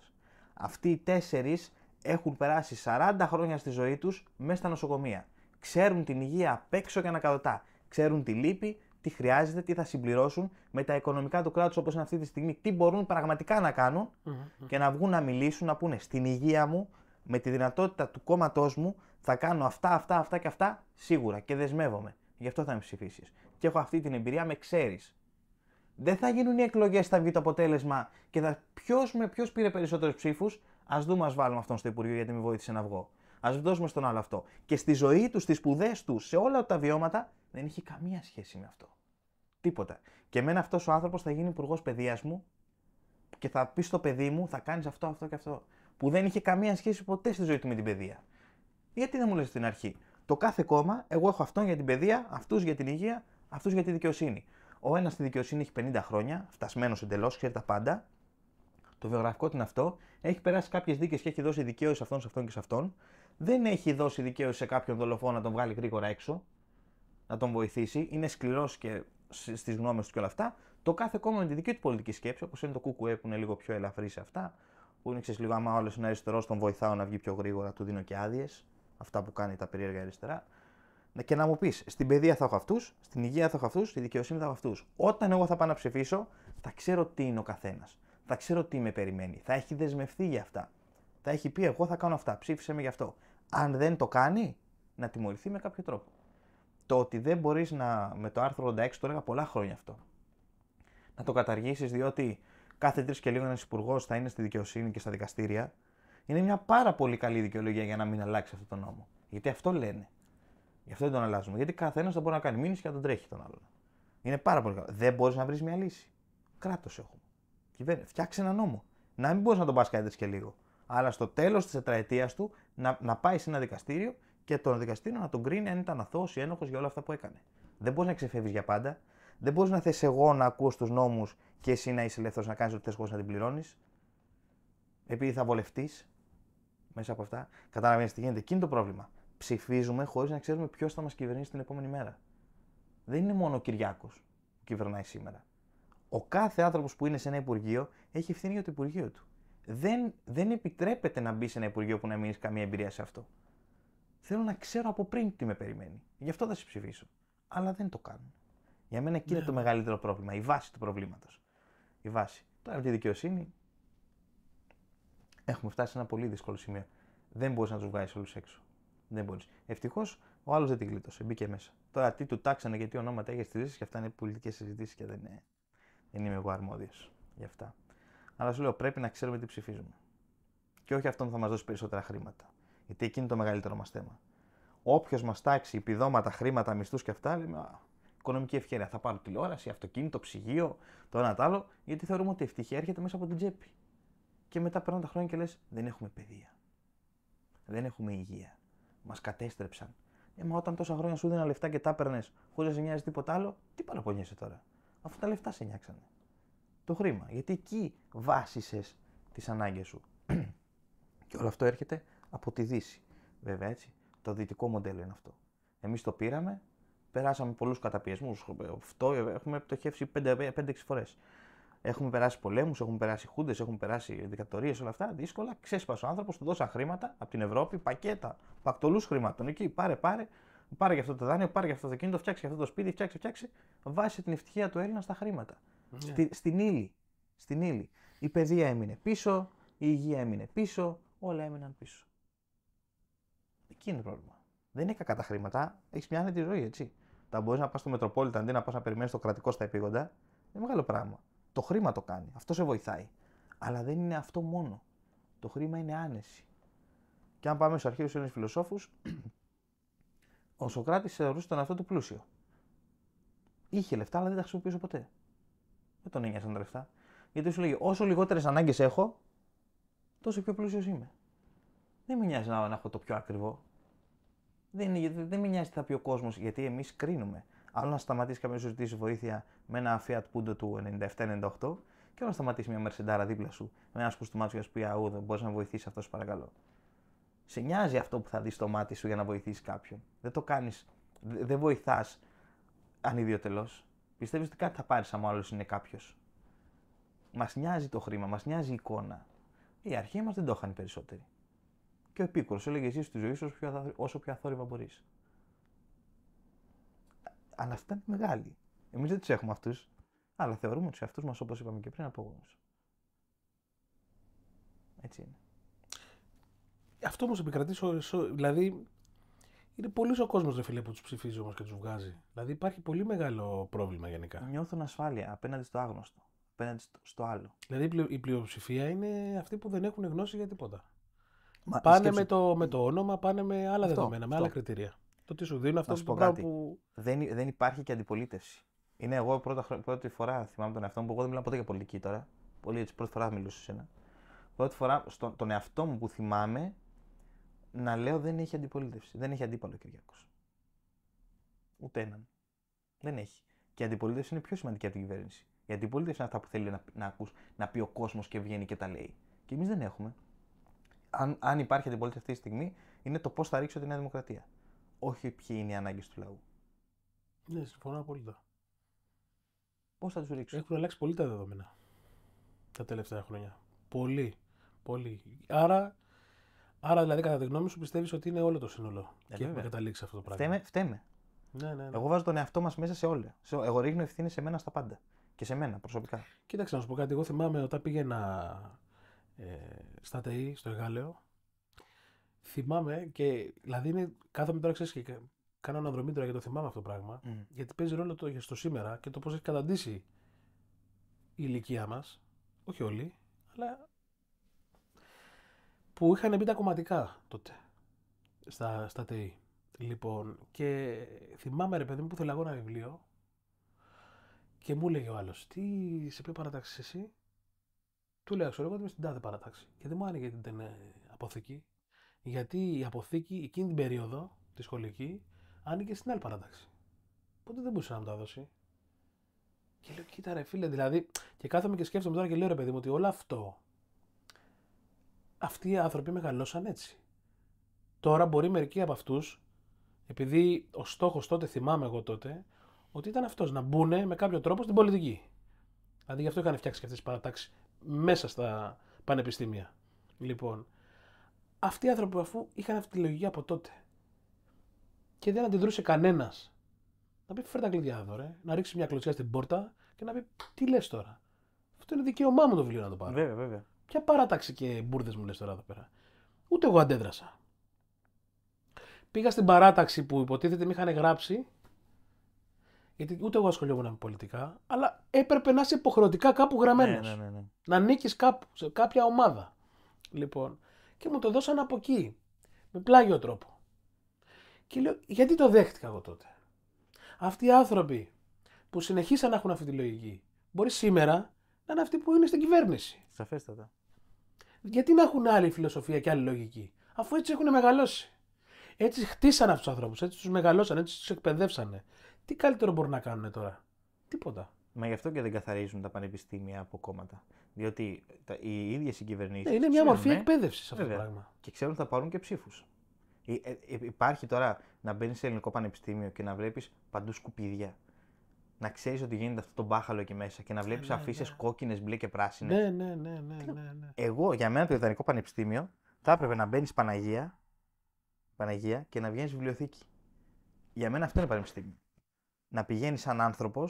Αυτοί οι τέσσερις έχουν περάσει 40 χρόνια στη ζωή τους μέσα στα νοσοκομεία. Ξέρουν την υγεία απ' έξω και ανακατοτά. Ξέρουν τη λύπη, τι χρειάζεται, τι θα συμπληρώσουν με τα οικονομικά του κράτους όπως είναι αυτή τη στιγμή, τι μπορούν πραγματικά να κανουν mm-hmm. και να βγουν να μιλήσουν, να πούνε στην υγεία μου, με τη δυνατότητα του κόμματός μου, θα κάνω αυτά, αυτά, αυτά και αυτά σίγουρα και δεσμεύομαι. Γι' αυτό θα με ψηφίσει. Και έχω αυτή την εμπειρία, με ξέρεις. Δεν θα γίνουν οι εκλογές, θα βγει το αποτέλεσμα και θα ποιος με ποιος πήρε περισσότερε ψήφους. Ας δούμε, ας βάλουμε αυτόν στο Υπουργείο γιατί με βοήθησε να βγω. Ας δώσουμε στον άλλο αυτό. Και στη ζωή τους, στις σπουδές τους, σε όλα τα βιώματα δεν είχε καμία σχέση με αυτό. Τίποτα. Και εμένα αυτός ο άνθρωπος θα γίνει υπουργός παιδείας μου και θα πεις στο παιδί μου θα κάνεις αυτό, αυτό και αυτό. Που δεν είχε καμία σχέση ποτέ στη ζωή του με την παιδεία. Γιατί δεν μου λες στην αρχή. Το κάθε κόμμα, εγώ έχω αυτόν για την παιδεία, αυτούς για την υγεία, αυτούς για τη δικαιοσύνη. Ο ένας στη δικαιοσύνη έχει 50 χρόνια, φτασμένος εντελώς, ξέρει τα πάντα. Το βιογραφικό του είναι αυτό. Έχει περάσει κάποιες δίκες και έχει δώσει δικαίωση σε αυτόν, σε αυτόν και σε αυτόν. Δεν έχει δώσει δικαίωση σε κάποιον δολοφόνο να τον βγάλει γρήγορα έξω να τον βοηθήσει, είναι σκληρός και στις γνώμες του και όλα αυτά. Το κάθε κόμμα με τη δική του πολιτική σκέψη, όπως είναι το ΚΚΕ που είναι λίγο πιο ελαφρύ σε αυτά, που είναι ξέρεις λίγο άμα όλος είναι αριστερός, τον βοηθάω να βγει πιο γρήγορα, του δίνω και άδειες. Αυτά που κάνει τα περίεργα αριστερά. Ναι, και να μου πεις, στην παιδεία θα έχω αυτούς, στην υγεία θα έχω αυτούς, στη δικαιοσύνη θα έχω αυτούς. Όταν εγώ θα πάω να ψηφίσω, θα ξέρω τι είναι ο καθένας. Θα ξέρω τι με περιμένει. Θα έχει δεσμευτεί για αυτά. Θα έχει πει, εγώ θα κάνω αυτά. Ψήφισε με γι' αυτό. Αν δεν το κάνει, να τιμωρηθεί με κάποιο τρόπο το ότι δεν μπορείς να, με το άρθρο 86, το έλεγα πολλά χρόνια αυτό, να το καταργήσεις διότι κάθε τρεις και λίγο ένας υπουργός θα είναι στη δικαιοσύνη και στα δικαστήρια, είναι μια πάρα πολύ καλή δικαιολογία για να μην αλλάξει αυτό το νόμο. Γιατί αυτό λένε. Γι' αυτό δεν τον αλλάζουμε. Γιατί καθένας θα μπορεί να κάνει μήνυση και να τον τρέχει τον άλλον. Είναι πάρα πολύ καλό. Δεν μπορείς να βρεις μια λύση. Κράτος έχουμε. Κυβέρνηση. Φτιάξε ένα νόμο. Να μην μπορείς να τον πας κάτι και λίγο. Αλλά στο τέλος της τετραετίας του να, να πάει σε ένα δικαστήριο και τον δικαστήριο να τον κρίνει αν ήταν αθώος ή ένοχος για όλα αυτά που έκανε. Δεν μπορείς να ξεφεύγεις για πάντα. Δεν μπορείς να θες εγώ να ακούω του νόμους και εσύ να είσαι ελεύθερος να κάνεις ό,τι θες χωρίς να την πληρώνεις. Επειδή θα βολευτείς μέσα από αυτά. Καταλαβαίνεις τι γίνεται. Εκείνη το πρόβλημα. Ψηφίζουμε χωρίς να ξέρουμε ποιος θα μας κυβερνήσει την επόμενη μέρα. Δεν είναι μόνο ο Κυριάκος που κυβερνάει σήμερα. Ο κάθε άνθρωπος που είναι σε ένα Υπουργείο έχει ευθύνη για το Υπουργείο του. Δεν, δεν επιτρέπεται να μπει σε ένα Υπουργείο που να μην έχει καμία εμπειρία σε αυτό. Θέλω να ξέρω από πριν τι με περιμένει. Γι' αυτό θα σε ψηφίσω. Αλλά δεν το κάνουν. Για μένα εκεί είναι ναι. το μεγαλύτερο πρόβλημα. Η βάση του προβλήματος. Η βάση. Τώρα από τη δικαιοσύνη. Έχουμε φτάσει σε ένα πολύ δύσκολο σημείο. Δεν μπορείς να τους βγάλεις όλους έξω. Δεν μπορείς. Ευτυχώς ο άλλος δεν την γλίτωσε. Μπήκε μέσα. Τώρα τι του τάξανε γιατί ονόματα έχει στη ζήτηση, και αυτά είναι πολιτικές συζητήσεις και δεν, είναι. δεν είμαι εγώ αρμόδιος γι' αυτά. Αλλά σου λέω πρέπει να ξέρουμε τι ψηφίζουμε. Και όχι αυτόν θα μας δώσει περισσότερα χρήματα. Γιατί εκείνο είναι το μεγαλύτερο μας θέμα. Όποιος μας τάξει επιδόματα, χρήματα, μισθούς και αυτά, λέμε α, οικονομική ευκαιρία. Θα πάρω τηλεόραση, αυτοκίνητο, ψυγείο, το ένα το άλλο, γιατί θεωρούμε ότι η ευτυχία έρχεται μέσα από την τσέπη. Και μετά περνάνε τα χρόνια και λες: Δεν έχουμε παιδεία. Δεν έχουμε υγεία. Μας κατέστρεψαν. Ε, μα όταν τόσα χρόνια σου δίνα λεφτά και τα έπαιρνες χωρίς να σε νοιάζει τίποτα άλλο, τι παραπονιέσαι τώρα. Αφού τα λεφτά σε νοιάξανε. Το χρήμα. Γιατί εκεί βάσισες τις ανάγκες σου. και όλο αυτό έρχεται από τη Δύση. Βέβαια έτσι, το δυτικό μοντέλο είναι αυτό. Εμείς το πήραμε, περάσαμε πολλούς καταπιεσμούς. Αυτό έχουμε πτωχεύσει 5-6 φορές. Έχουμε περάσει πολέμους, έχουμε περάσει χούντες, έχουμε περάσει δικτατορίες, όλα αυτά. Δύσκολα. Ξέσπασε ο άνθρωπος, του δώσα χρήματα από την Ευρώπη, πακέτα, πακτολούς χρημάτων. Εκεί πάρε, πάρε, πάρε για αυτό το δάνειο, πάρε για αυτό το κινητό, φτιάξει αυτό το σπίτι, φτιάξει, φτιάξει. Βάσει την ευτυχία του Έλληνα στα χρήματα. Yeah. Ναι. στην ύλη. Στην ύλη. Η παιδεία έμεινε πίσω, η υγεία έμεινε πίσω, όλα έμειναν πίσω είναι το πρόβλημα. Δεν είναι κακά τα χρήματα, έχεις μια άνετη ζωή, έτσι. Τα μπορείς να πας στο Μετροπόλιτα αντί να πας να περιμένεις το κρατικό στα επίγοντα. Είναι μεγάλο πράγμα. Το χρήμα το κάνει. Αυτό σε βοηθάει. Αλλά δεν είναι αυτό μόνο. Το χρήμα είναι άνεση. Και αν πάμε στους αρχαίους Έλληνες φιλοσόφους, ο Σοκράτης θεωρούσε τον αυτό του πλούσιο. Είχε λεφτά, αλλά δεν τα χρησιμοποιούσε ποτέ. Δεν τον ένιωσαν τα λεφτά. Γιατί σου λέει: Όσο λιγότερες ανάγκες έχω, τόσο πιο πλούσιος είμαι. Δεν με νοιάζει να, έχω το πιο ακριβό. Δεν, δεν με νοιάζει τι θα πει ο κόσμος, γιατί εμείς κρίνουμε. Άλλο να σταματήσει κάποιος να ζητήσει βοήθεια με ένα Fiat Punto του 97-98, και να σταματήσει μια Mercedes δίπλα σου με ένα μάτσο για να σου πει Αού, μπορείς να βοηθήσεις αυτό, παρακαλώ. Σε νοιάζει αυτό που θα δεις στο μάτι σου για να βοηθήσεις κάποιον. Δεν το κάνεις, δεν βοηθάς ιδιωτελώ. Πιστεύεις ότι κάτι θα πάρει αν άλλος είναι κάποιος. Μας νοιάζει το χρήμα, μας νοιάζει η εικόνα. Η αρχαίοι μας δεν το είχαν περισσότεροι. Και ο Επίκουρος έλεγε: Εσύ στη ζωή σου όσο πιο, όσο αθόρυβα μπορείς. Αλλά αυτά είναι μεγάλοι. Εμείς δεν τους έχουμε αυτούς. Αλλά θεωρούμε τους εαυτούς μας, όπως είπαμε και πριν, από απόγονους. Έτσι είναι. Αυτό όμως επικρατεί. Δηλαδή, είναι πολύς ο κόσμος, δεν φίλε, που τους ψηφίζει όμως και τους βγάζει. Δηλαδή, υπάρχει πολύ μεγάλο πρόβλημα γενικά. Νιώθουν ασφάλεια απέναντι στο άγνωστο. Απέναντι στο άλλο. Δηλαδή, η πλειοψηφία είναι αυτοί που δεν έχουν γνώση για τίποτα. Μα, πάνε με το, με το όνομα, πάνε με άλλα αυτό, δεδομένα, με άλλα κριτήρια. Το τι σου δίνουν αυτό που πράγμα που. Δεν, δεν υπάρχει και αντιπολίτευση. Είναι εγώ πρώτα, πρώτη φορά, θυμάμαι τον εαυτό μου, που εγώ δεν μιλάω ποτέ για πολιτική τώρα. Πολύ έτσι, πρώτη φορά μιλούσα σε ένα. Πρώτη φορά στον, τον εαυτό μου που θυμάμαι να λέω δεν έχει αντιπολίτευση. Δεν έχει αντίπαλο ο Κυριακό. Ούτε έναν. Δεν έχει. Και η αντιπολίτευση είναι πιο σημαντική από την κυβέρνηση. Η αντιπολίτευση είναι αυτά που θέλει να, να, ακούς, να πει ο κόσμος και βγαίνει και τα λέει. Και εμείς δεν έχουμε αν, αν υπάρχει αντιπολίτευση αυτή τη στιγμή, είναι το πώς θα ρίξω τη Νέα Δημοκρατία. Όχι ποιοι είναι οι ανάγκες του λαού. Ναι, συμφωνώ απόλυτα. Πώς θα τους ρίξω. Έχουν αλλάξει πολύ τα δεδομένα τα τελευταία χρόνια. Πολύ. Πολύ. Άρα, άρα δηλαδή, κατά τη γνώμη σου, πιστεύεις ότι είναι όλο το σύνολο. Ε, και έχουμε καταλήξει αυτό το πράγμα. Φταίμε. φταίμε. Ναι, ναι, ναι. Εγώ βάζω τον εαυτό μας μέσα σε όλα. Εγώ ρίχνω ευθύνη σε μένα στα πάντα. Και σε μένα προσωπικά. Κοίταξε να σου πω κάτι. Εγώ θυμάμαι όταν πήγαινα ε, στα στο Εγάλεο, Θυμάμαι και, δηλαδή είναι, κάθομαι τώρα ξέρεις και κάνω αναδρομή τώρα γιατί το θυμάμαι αυτό το πράγμα, γιατί παίζει ρόλο το, στο σήμερα και το πώς έχει καταντήσει η ηλικία μας, όχι όλοι, αλλά που είχαν μπει τα κομματικά τότε στα, στα Λοιπόν, και θυμάμαι ρε παιδί μου που θέλω εγώ ένα βιβλίο και μου έλεγε ο άλλος, τι, σε ποιο παρατάξεις εσύ, του λέω, ξέρω εγώ ότι είμαι στην τάδε παράταξη. Και δεν μου άνοιγε την ε, αποθήκη. Γιατί η αποθήκη εκείνη την περίοδο, τη σχολική, άνοιγε στην άλλη παράταξη. Οπότε δεν μπορούσε να μου τα δώσει. Και λέω, κοίτα ρε φίλε, δηλαδή. Και κάθομαι και σκέφτομαι τώρα και λέω ρε παιδί μου ότι όλο αυτό. Αυτοί οι άνθρωποι μεγαλώσαν έτσι. Τώρα μπορεί μερικοί από αυτούς, επειδή ο στόχος τότε, θυμάμαι εγώ τότε, ότι ήταν αυτός να μπουν με κάποιο τρόπο στην πολιτική. Δηλαδή γι' αυτό είχαν φτιάξει και αυτές τις παρατάξεις μέσα στα πανεπιστήμια. Λοιπόν, αυτοί οι άνθρωποι αφού είχαν αυτή τη λογική από τότε και δεν αντιδρούσε κανένας. Να πει φέρε τα κλειδιά εδώ, ρε. να ρίξει μια κλωτσιά στην πόρτα και να πει τι λες τώρα. Αυτό είναι δικαίωμά μου το βιβλίο να το πάρω. Βέβαια, βέβαια. Ποια παράταξη και μπουρδες μου λες τώρα εδώ πέρα. Ούτε εγώ αντέδρασα. Πήγα στην παράταξη που υποτίθεται με είχαν γράψει γιατί ούτε εγώ ασχολιόμουν με πολιτικά, αλλά έπρεπε να είσαι υποχρεωτικά κάπου γραμμένος. Ναι, ναι, ναι, να νίκεις κάπου, σε κάποια ομάδα. Λοιπόν, και μου το δώσαν από εκεί. Με πλάγιο τρόπο. Και λέω, γιατί το δέχτηκα εγώ τότε. Αυτοί οι άνθρωποι που συνεχίσαν να έχουν αυτή τη λογική, μπορείς σήμερα να είναι αυτοί που είναι στην κυβέρνηση. Σαφέστατα. Γιατί να έχουν άλλη φιλοσοφία και άλλη λογική, αφού έτσι έχουν μεγαλώσει. Έτσι χτίσαν αυτούς τους ανθρώπους, έτσι τους μεγαλώσαν, έτσι τους εκπαιδεύσανε. Τι καλύτερο μπορούν να κάνουν τώρα. Τίποτα. Μα γι' αυτό και δεν καθαρίζουν τα πανεπιστήμια από κόμματα. Διότι τα, οι ίδιες οι κυβερνήσεις. Ναι, είναι μια μορφή εκπαίδευσης αυτό το πράγμα. Και ξέρουν ότι θα πάρουν και ψήφους. Υπάρχει τώρα να μπαίνεις σε ελληνικό πανεπιστήμιο και να βλέπεις παντού σκουπίδια. Να ξέρεις ότι γίνεται αυτό το μπάχαλο εκεί μέσα και να βλέπεις ναι, αφήσει κόκκινες, μπλε και πράσινες. Ναι, ναι, ναι, ναι, ναι, Εγώ, για μένα το Ιδανικό Πανεπιστήμιο, θα έπρεπε να μπαίνεις Παναγία, Παναγία και να βγαίνεις βιβλιοθήκη. Για μένα αυτό είναι πανεπιστήμιο να πηγαίνει σαν άνθρωπος,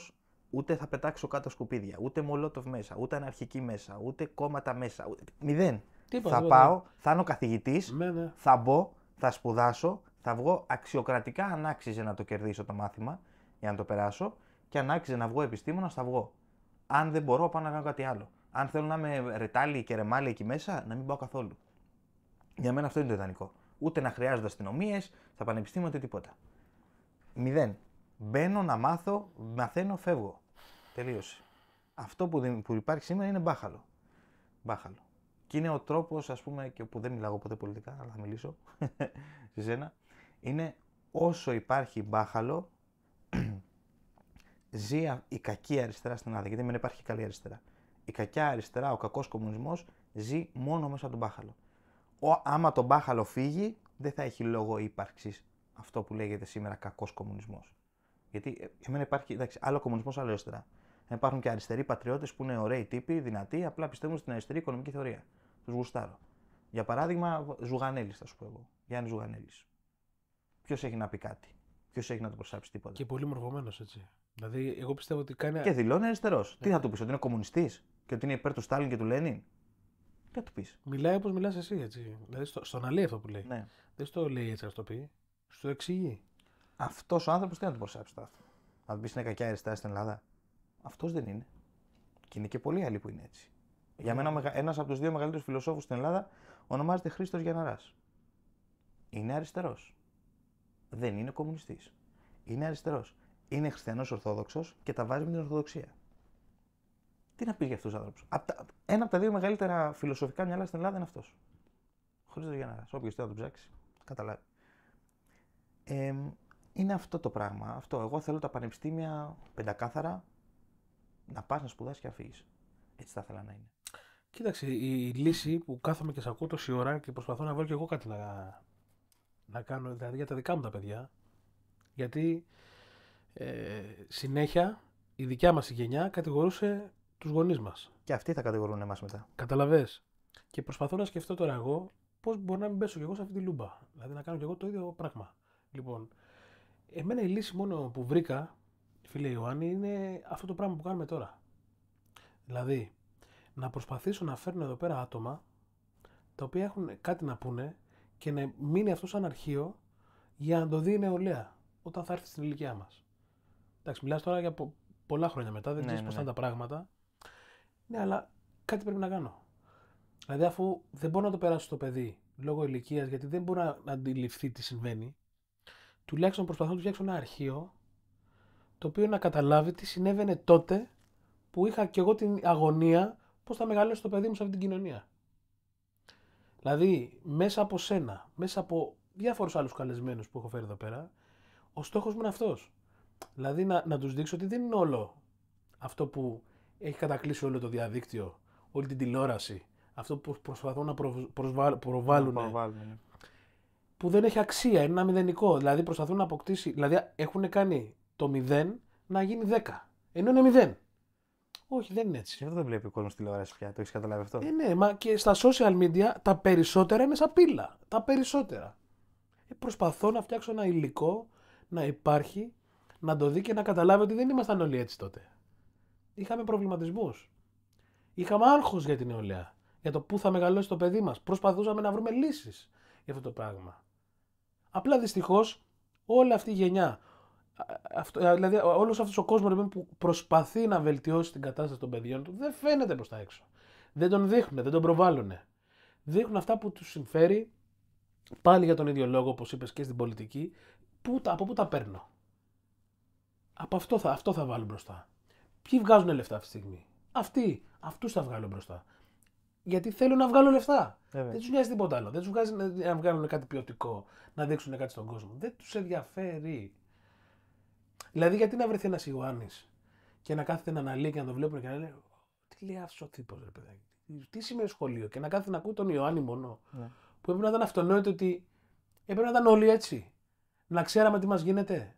ούτε θα πετάξω κάτω σκουπίδια, ούτε μολότοφ μέσα, ούτε αναρχική μέσα, ούτε κόμματα μέσα. Ούτε... Μηδέν. Τίποτα, θα τίποτα. πάω, θα είναι ο καθηγητής, ναι, ναι. θα μπω, θα σπουδάσω, θα βγω αξιοκρατικά αν άξιζε να το κερδίσω το μάθημα για να το περάσω και αν άξιζε να βγω επιστήμονα, θα βγω. Αν δεν μπορώ, πάω να κάνω κάτι άλλο. Αν θέλω να είμαι ρετάλι και ρεμάλι εκεί μέσα, να μην πάω καθόλου. Για μένα αυτό είναι το ιδανικό. Ούτε να χρειάζονται αστυνομίες, στα πανεπιστήμια, ούτε τίποτα. Μηδέν. Μπαίνω να μάθω, μαθαίνω, φεύγω. Τελείωσε. Αυτό που, που υπάρχει σήμερα είναι μπάχαλο. Μπάχαλο. Και είναι ο τρόπος, ας πούμε, και που δεν μιλάω ποτέ πολιτικά, αλλά θα μιλήσω σε σένα, είναι όσο υπάρχει μπάχαλο, ζει η κακή αριστερά στην Ελλάδα. Γιατί δεν υπάρχει καλή αριστερά. Η κακιά αριστερά, ο κακός κομμουνισμός, ζει μόνο μέσα από τον μπάχαλο. Ο, άμα τον μπάχαλο φύγει, δεν θα έχει λόγο ύπαρξης αυτό που λέγεται σήμερα κακός κομμουνισμός. Γιατί εμένα υπάρχει εντάξει, άλλο κομμουνισμός, άλλο αριστερά. Υπάρχουν και αριστεροί πατριώτες που είναι ωραίοι τύποι, δυνατοί, απλά πιστεύουν στην αριστερή οικονομική θεωρία. Τους γουστάρω. Για παράδειγμα, Ζουγανέλης, θα σου πω εγώ. Γιάννης Ζουγανέλης. Ποιος έχει να πει κάτι. Ποιος έχει να το προσάψει τίποτα. Και πολύ μορφωμένος έτσι. Δηλαδή, εγώ πιστεύω ότι κάνει. Και δηλώνει αριστερός. Ναι. Τι θα του πεις, ότι είναι κομμουνιστής και ότι είναι υπέρ του Στάλιν και του Λένιν. Τι θα του πεις. Μιλάει όπως μιλάς εσύ έτσι. Δηλαδή, στο, στον λέει αυτό που λέει. Ναι. Δεν στο λέει έτσι αυτό το πει. Στο εξηγεί. Αυτός ο άνθρωπος τι να του προσάψει τώρα. Να του πει είναι κακιά αριστερά στην Ελλάδα. Αυτός δεν είναι. Και είναι και πολλοί άλλοι που είναι έτσι. Για μένα, ένας από τους δύο μεγαλύτερους φιλοσόφους στην Ελλάδα ονομάζεται Χρήστος Γιαναρά. Είναι αριστερός. Δεν είναι κομμουνιστής. Είναι αριστερός. Είναι χριστιανός Ορθόδοξος και τα βάζει με την Ορθοδοξία. Τι να πεις για αυτούς τους άνθρωπους. Ένα από τα δύο μεγαλύτερα φιλοσοφικά μυαλά στην Ελλάδα είναι αυτός. Χρήστος Γιαναρά. Όποιος θέλει να τον ψάξει, καταλάβει. Ε, είναι αυτό το πράγμα. Αυτό. Εγώ θέλω τα πανεπιστήμια πεντακάθαρα να πας να σπουδάσεις και να Έτσι θα ήθελα να είναι. Κοίταξε, η λύση που κάθομαι και σε ακούω τόση ώρα και προσπαθώ να βρω και εγώ κάτι να, να κάνω δηλαδή για τα δικά μου τα παιδιά. Γιατί ε, συνέχεια η δικιά μας γενιά κατηγορούσε τους γονείς μας. Και αυτοί θα κατηγορούν εμάς μετά. Καταλαβέ. Και προσπαθώ να σκεφτώ τώρα εγώ πώς μπορώ να μην πέσω κι εγώ σε αυτή τη λούμπα. Δηλαδή να κάνω κι εγώ το ίδιο πράγμα. Λοιπόν, Εμένα η λύση μόνο που βρήκα, φίλε Ιωάννη, είναι αυτό το πράγμα που κάνουμε τώρα. Δηλαδή, να προσπαθήσω να φέρνω εδώ πέρα άτομα τα οποία έχουν κάτι να πούνε και να μείνει αυτό σαν αρχείο για να το δει η νεολαία όταν θα έρθει στην ηλικιά μας. Εντάξει, μιλάς τώρα για πο- πολλά χρόνια μετά, δεν ναι, ξέρεις πώς ναι, θα ναι. τα πράγματα. Ναι, αλλά κάτι πρέπει να κάνω. Δηλαδή, αφού δεν μπορώ να το περάσω στο παιδί λόγω ηλικίας, γιατί δεν μπορεί να αντιληφθεί τι συμβαίνει, τουλάχιστον προσπαθώ να τους φτιάξω ένα αρχείο το οποίο να καταλάβει τι συνέβαινε τότε που είχα κι εγώ την αγωνία πώς θα μεγαλώσει το παιδί μου σε αυτή την κοινωνία. Δηλαδή, μέσα από σένα, μέσα από διάφορους άλλους καλεσμένους που έχω φέρει εδώ πέρα, ο στόχος μου είναι αυτός. Δηλαδή, να, να τους δείξω ότι δεν είναι όλο αυτό που έχει κατακλείσει όλο το διαδίκτυο, όλη την τηλεόραση, αυτό που προσπαθώ να προσβα... προβάλλουν που δεν έχει αξία, είναι ένα μηδενικό. Δηλαδή προσπαθούν να αποκτήσει. Δηλαδή έχουν κάνει το 0 να γίνει 10. Ενώ είναι 0. Όχι, δεν είναι έτσι. Αυτό δεν βλέπει ο κόσμος τηλεόραση πια. Το έχεις καταλάβει αυτό. Ε, ναι, μα και στα social media τα περισσότερα είναι σαν πύλα. Τα περισσότερα. Ε, προσπαθώ να φτιάξω ένα υλικό να υπάρχει, να το δει και να καταλάβει ότι δεν ήμασταν όλοι έτσι τότε. Είχαμε προβληματισμούς. Είχαμε άγχος για την νεολαία. Για το πού θα μεγαλώσει το παιδί μας. Προσπαθούσαμε να βρούμε λύσεις για αυτό το πράγμα. Απλά δυστυχώς όλη αυτή η γενιά, αυτό, δηλαδή όλος αυτός ο κόσμος λοιπόν, που προσπαθεί να βελτιώσει την κατάσταση των παιδιών του, δεν φαίνεται προς τα έξω. Δεν τον δείχνουν, δεν τον προβάλλουν. Δείχνουν αυτά που τους συμφέρει πάλι για τον ίδιο λόγο, όπως είπες και στην πολιτική, που, από πού τα παίρνω. Από αυτό θα, αυτό θα βάλω μπροστά. Ποιοι βγάζουν λεφτά αυτή τη στιγμή. Αυτοί, αυτούς θα βγάλω μπροστά γιατί θέλουν να βγάλουν λεφτά. Δεν τους νοιάζει τίποτα άλλο. Δεν τους βγάζει ε, ε, να βγάλουν κάτι ποιοτικό, να δείξουν κάτι στον κόσμο. Δεν τους ενδιαφέρει. Δηλαδή, γιατί να βρεθεί ένας Ιωάννη και να κάθεται να αναλύει και να το βλέπουν και να λέει Τι λέει αυτός ο τύπος, ρε παιδάκι. Τι σημαίνει σχολείο, και να κάθεται να ακούει τον Ιωάννη μόνο. Ναι. Που έπρεπε να ήταν αυτονόητο ότι έπρεπε να ήταν όλοι έτσι. Να ξέραμε τι μας γίνεται.